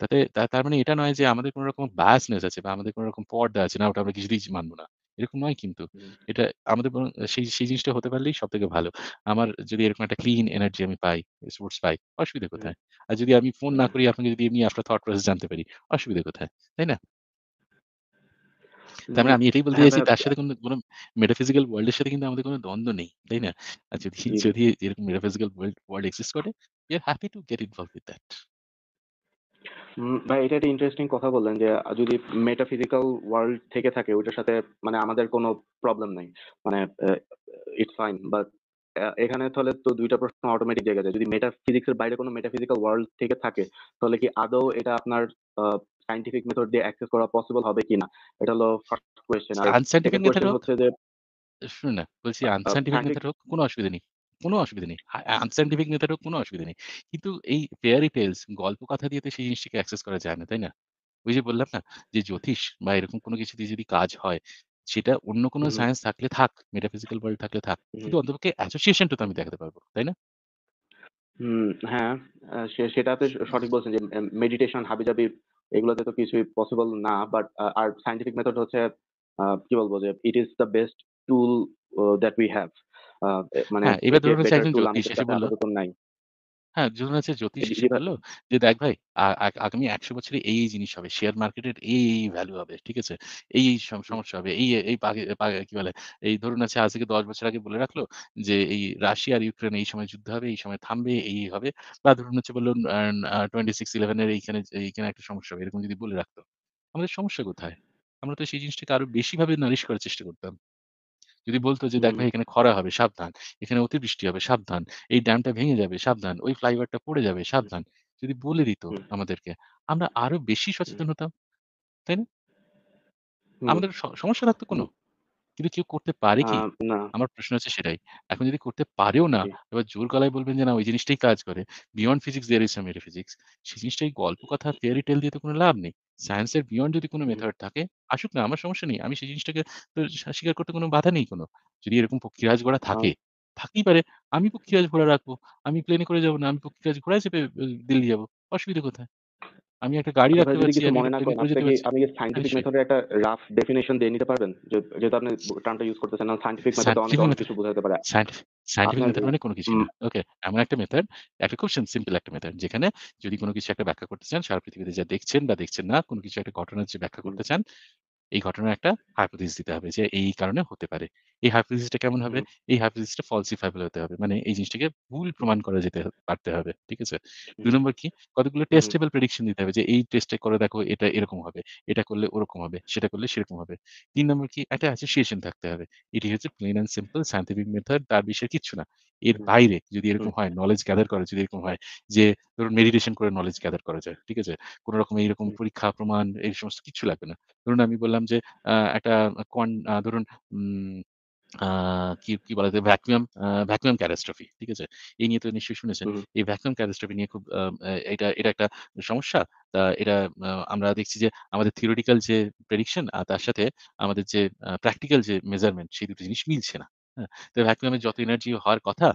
তাতে তার মানে এটা নয় যে আমাদের কোনো রকম ব্যাসনেস আছে বা আমাদের কোনো রকম পর্দা আছে না ওটা আমরা কিছুতেই মানবো না এরকম নয় কিন্তু এটা আমাদের সেই সেই জিনিসটা হতে পারলেই সব থেকে ভালো আমার যদি এরকম একটা ক্লিন এনার্জি আমি পাই স্পোর্টস পাই অসুবিধা কোথায় আর যদি আমি ফোন না করি আপনাকে যদি এমনি আফটার থট প্রসেস জানতে পারি অসুবিধা কোথায় তাই না তার মানে আমি এটাই বলতে হ্যাঁ, চাইছি হ্যাঁ, তার সাথে কোনো কোনো মেটাফিজিক্যাল ওয়ার্ল্ডের সাথে কিন্তু আমাদের কোনো দ্বন্দ্ব নেই তাই না আর যদি যদি এরকম মেটাফিজিক্যাল ওয়ার্ল্ড ওয়ার্ল্ড এক্সিস্ট করে you are happy to get involve with that ভাই এটা একটা ইন্টারেস্টিং কথা বললেন যে যদি মেটাফিজিক্যাল ওয়ার্ল্ড থেকে থাকে ওইটার সাথে মানে আমাদের কোনো প্রবলেম নাই মানে ইটস ফাইন বাট এখানে তাহলে তো দুইটা প্রশ্ন অটোমেটিক জায়গা যায় যদি মেটাফিজিক্সের বাইরে কোনো মেটাফিজিক্যাল ওয়ার্ল্ড থেকে থাকে তাহলে কি আদৌ এটা আপনার সাইন্টিফিক মেথড দিয়ে অ্যাক্সেস করা পসিবল হবে কিনা এটা হলো ফার্স্ট কোয়েশ্চেন আর সেকেন্ড কোয়েশ্চেন হচ্ছে যে শুনুন না বলছি আনসাইন্টিফিক মেথড হোক কোনো অসুবিধা নেই কোনো অসুবিধা নেই আনসাইন্টিফিক মেথডও কোনো অসুবিধা নেই কিন্তু এই ফেয়ারি টেলস গল্প কথা দিয়ে তো সেই জিনিসটাকে অ্যাক্সেস করা যায় না তাই না ওই যে বললাম না যে জ্যোতিষ বা এরকম কোনো কিছু দিয়ে যদি কাজ হয় সেটা অন্য কোনো সায়েন্স থাকলে থাক মেটাফিজিক্যাল ওয়ার্ল্ড থাকলে থাক কিন্তু অন্তপক্ষে অ্যাসোসিয়েশনটা তো আমি দেখাতে পারবো তাই না হ্যাঁ সেটা তো সঠিক বলছেন যে মেডিটেশন হাবিজাবি এগুলোতে তো কিছুই পসিবল না বাট আর সায়েন্টিফিক মেথড হচ্ছে কি বলবো যে it is the best tool that we have মানে হ্যাঁ, এবার ধরুন একজন এসে হ্যাঁ এসে যে দেখ ভাই আগামী একশো বছরে এই এই জিনিস হবে শেয়ার মার্কেটের এই এই ভ্যালু হবে ঠিক আছে এই এই সমস্যা হবে এই এই কি বলে এই ধরুন আছে দশ বছর আগে বলে রাখলো যে এই রাশিয়া আর ইউক্রেন এই সময় যুদ্ধ হবে এই সময় থামবে এই হবে বা ধরুন হচ্ছে বললো টোয়েন্টি সিক্স ইলেভেনের এইখানে এইখানে একটা সমস্যা হবে এরকম যদি বলে রাখতো আমাদের সমস্যা কোথায় আমরা তো সেই জিনিসটাকে আরো বেশি ভাবে নারিশ করার চেষ্টা করতাম যদি বলতো যে দেখ ভাই এখানে খরা হবে সাবধান, এখানে অতিবৃষ্টি হবে সাবধান, এই ড্যামটা ভেঙে যাবে সাবধান, ওই ফ্লাইওভারটা পড়ে যাবে সাবধান। যদি বলে দিত আমাদেরকে, আমরা আরো বেশি সচেতন হতাম। তাই না? আমাদের সমস্যা থাকতো কোনো। কিন্তু কেউ করতে পারে কি? আমার প্রশ্ন হচ্ছে সেটাই। এখন যদি করতে পারেও না, এবার জোর গলায় বলবেন যে না ওই জিনিসটাই কাজ করে। Beyond physics there is a metaphysics. সেই জিনিসটাই গল্প কথা, ফেয়ারি টেল দিয়ে তো কোনো লাভ নেই। সায়েন্সের বিয়ন্ড যদি কোনো মেথড থাকে আসুক না আমার সমস্যা নেই আমি সেই জিনিসটাকে তো স্বীকার করতে কোনো বাধা নেই কোনো যদি এরকম পক্ষীরাজ ঘোড়া হ্যাঁ। থাকে থাকতেই পারে আমি পক্ষীরাজ ঘোড়া রাখবো আমি প্লেনে করে যাবো না আমি পক্ষীরাজ ঘোড়ায় চেপে দিল্লি যাবো অসুবিধা কোথায় আমি একটা গাড়ি রাখতে পারছি মনে না করেন আপনি আপনি সায়েন্টিফিক মেথডের একটা রাফ ডেফিনেশন দিয়ে নিতে পারবেন যেহেতু আপনি টার্মটা ইউজ করতেছেন না সাইন্টিফিক মেথড অনেক কিছু বোঝাতে পারে সাইন্টিফিক মেথড মানে কোনো কিছু ওকে এমন একটা মেথড একটা খুব সিম্পল একটা মেথড যেখানে যদি কোনো কিছু একটা ব্যাখ্যা করতে চান সারা পৃথিবীতে যা দেখছেন বা দেখছেন না কোনো কিছু একটা ঘটনার যে ব্যাখ্যা করতে চান এই ঘটনার একটা হাইপোথিস দিতে হবে যে এই কারণে হতে পারে। এই হাইপোথিসটা কেমন হবে? এই হাইপোথিসটা ফলসিফাইবল হতে হবে। মানে এই জিনিসটাকে ভুল প্রমাণ করা যেতে পারতে হবে। ঠিক আছে? দুই নম্বর কি? কতগুলো টেস্টেবল প্রেডিকশন দিতে হবে যে এই টেস্টে করে দেখো এটা এরকম হবে। এটা করলে ওরকম হবে। সেটা করলে সেরকম হবে। তিন নম্বর কি? একটা অ্যাসোসিয়েশন থাকতে হবে। এটি হচ্ছে plain and simple scientific method তার বিষয়ে কিচ্ছু না। এর বাইরে যদি এরকম হয় নলেজ গ্যাদার করে যদি এরকম হয় যে ধরুন মেডিটেশন করে নলেজ গ্যাদার করা যায়। ঠিক আছে? কোনো রকম এইরকম পরীক্ষা প্রমাণ এই সমস্ত কিছু লাগবে না। ধরুন আমি বললাম বললাম যে একটা কোয়ান ধরুন কি কি বলা যায় ভ্যাকুয়াম ভ্যাকুয়াম ঠিক আছে এই নিয়ে তো নিশ্চয়ই শুনেছেন এই ভ্যাকুয়াম নিয়ে খুব এটা এটা একটা সমস্যা তা এটা আমরা দেখছি যে আমাদের থিওরিটিক্যাল যে প্রেডিকশন আর তার সাথে আমাদের যে প্র্যাকটিক্যাল যে মেজারমেন্ট সেই দুটো জিনিস মিলছে না হ্যাঁ? তো ভ্যাকুয়ামে যত এনার্জি হওয়ার কথা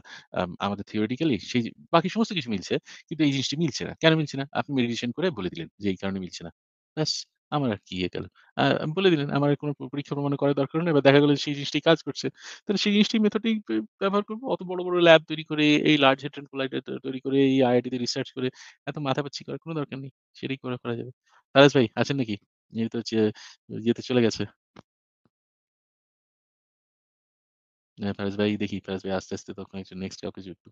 আমাদের থিওরিটিক্যালি সেই বাকি সমস্ত কিছু মিলছে কিন্তু এই জিনিসটি মিলছে না কেন মিলছে না আপনি মেডিটেশন করে বলে দিলেন যে এই কারণে মিলছে না ব্যাস আমার আর কি ইয়ে গেল বলে দিলেন আমার কোনো পরীক্ষা প্রমাণ করার দরকার নেই বা দেখা গেল সেই জিনিসটি কাজ করছে তাহলে সেই জিনিসটি মেথডটি ব্যবহার করবো অত বড় বড় ল্যাব তৈরি করে এই লার্জ হেট্রেন কোলাইডার তৈরি করে এই আইআইটিতে রিসার্চ করে এত মাথা পাচ্ছি করার কোনো দরকার নেই সেটাই করে করা যাবে তারাজ ভাই আছেন নাকি এই তো যেতে চলে গেছে হ্যাঁ ফারাজ ভাই দেখি ফারাজ ভাই আস্তে আস্তে তখন একটু নেক্সট কাউকে যুক্ত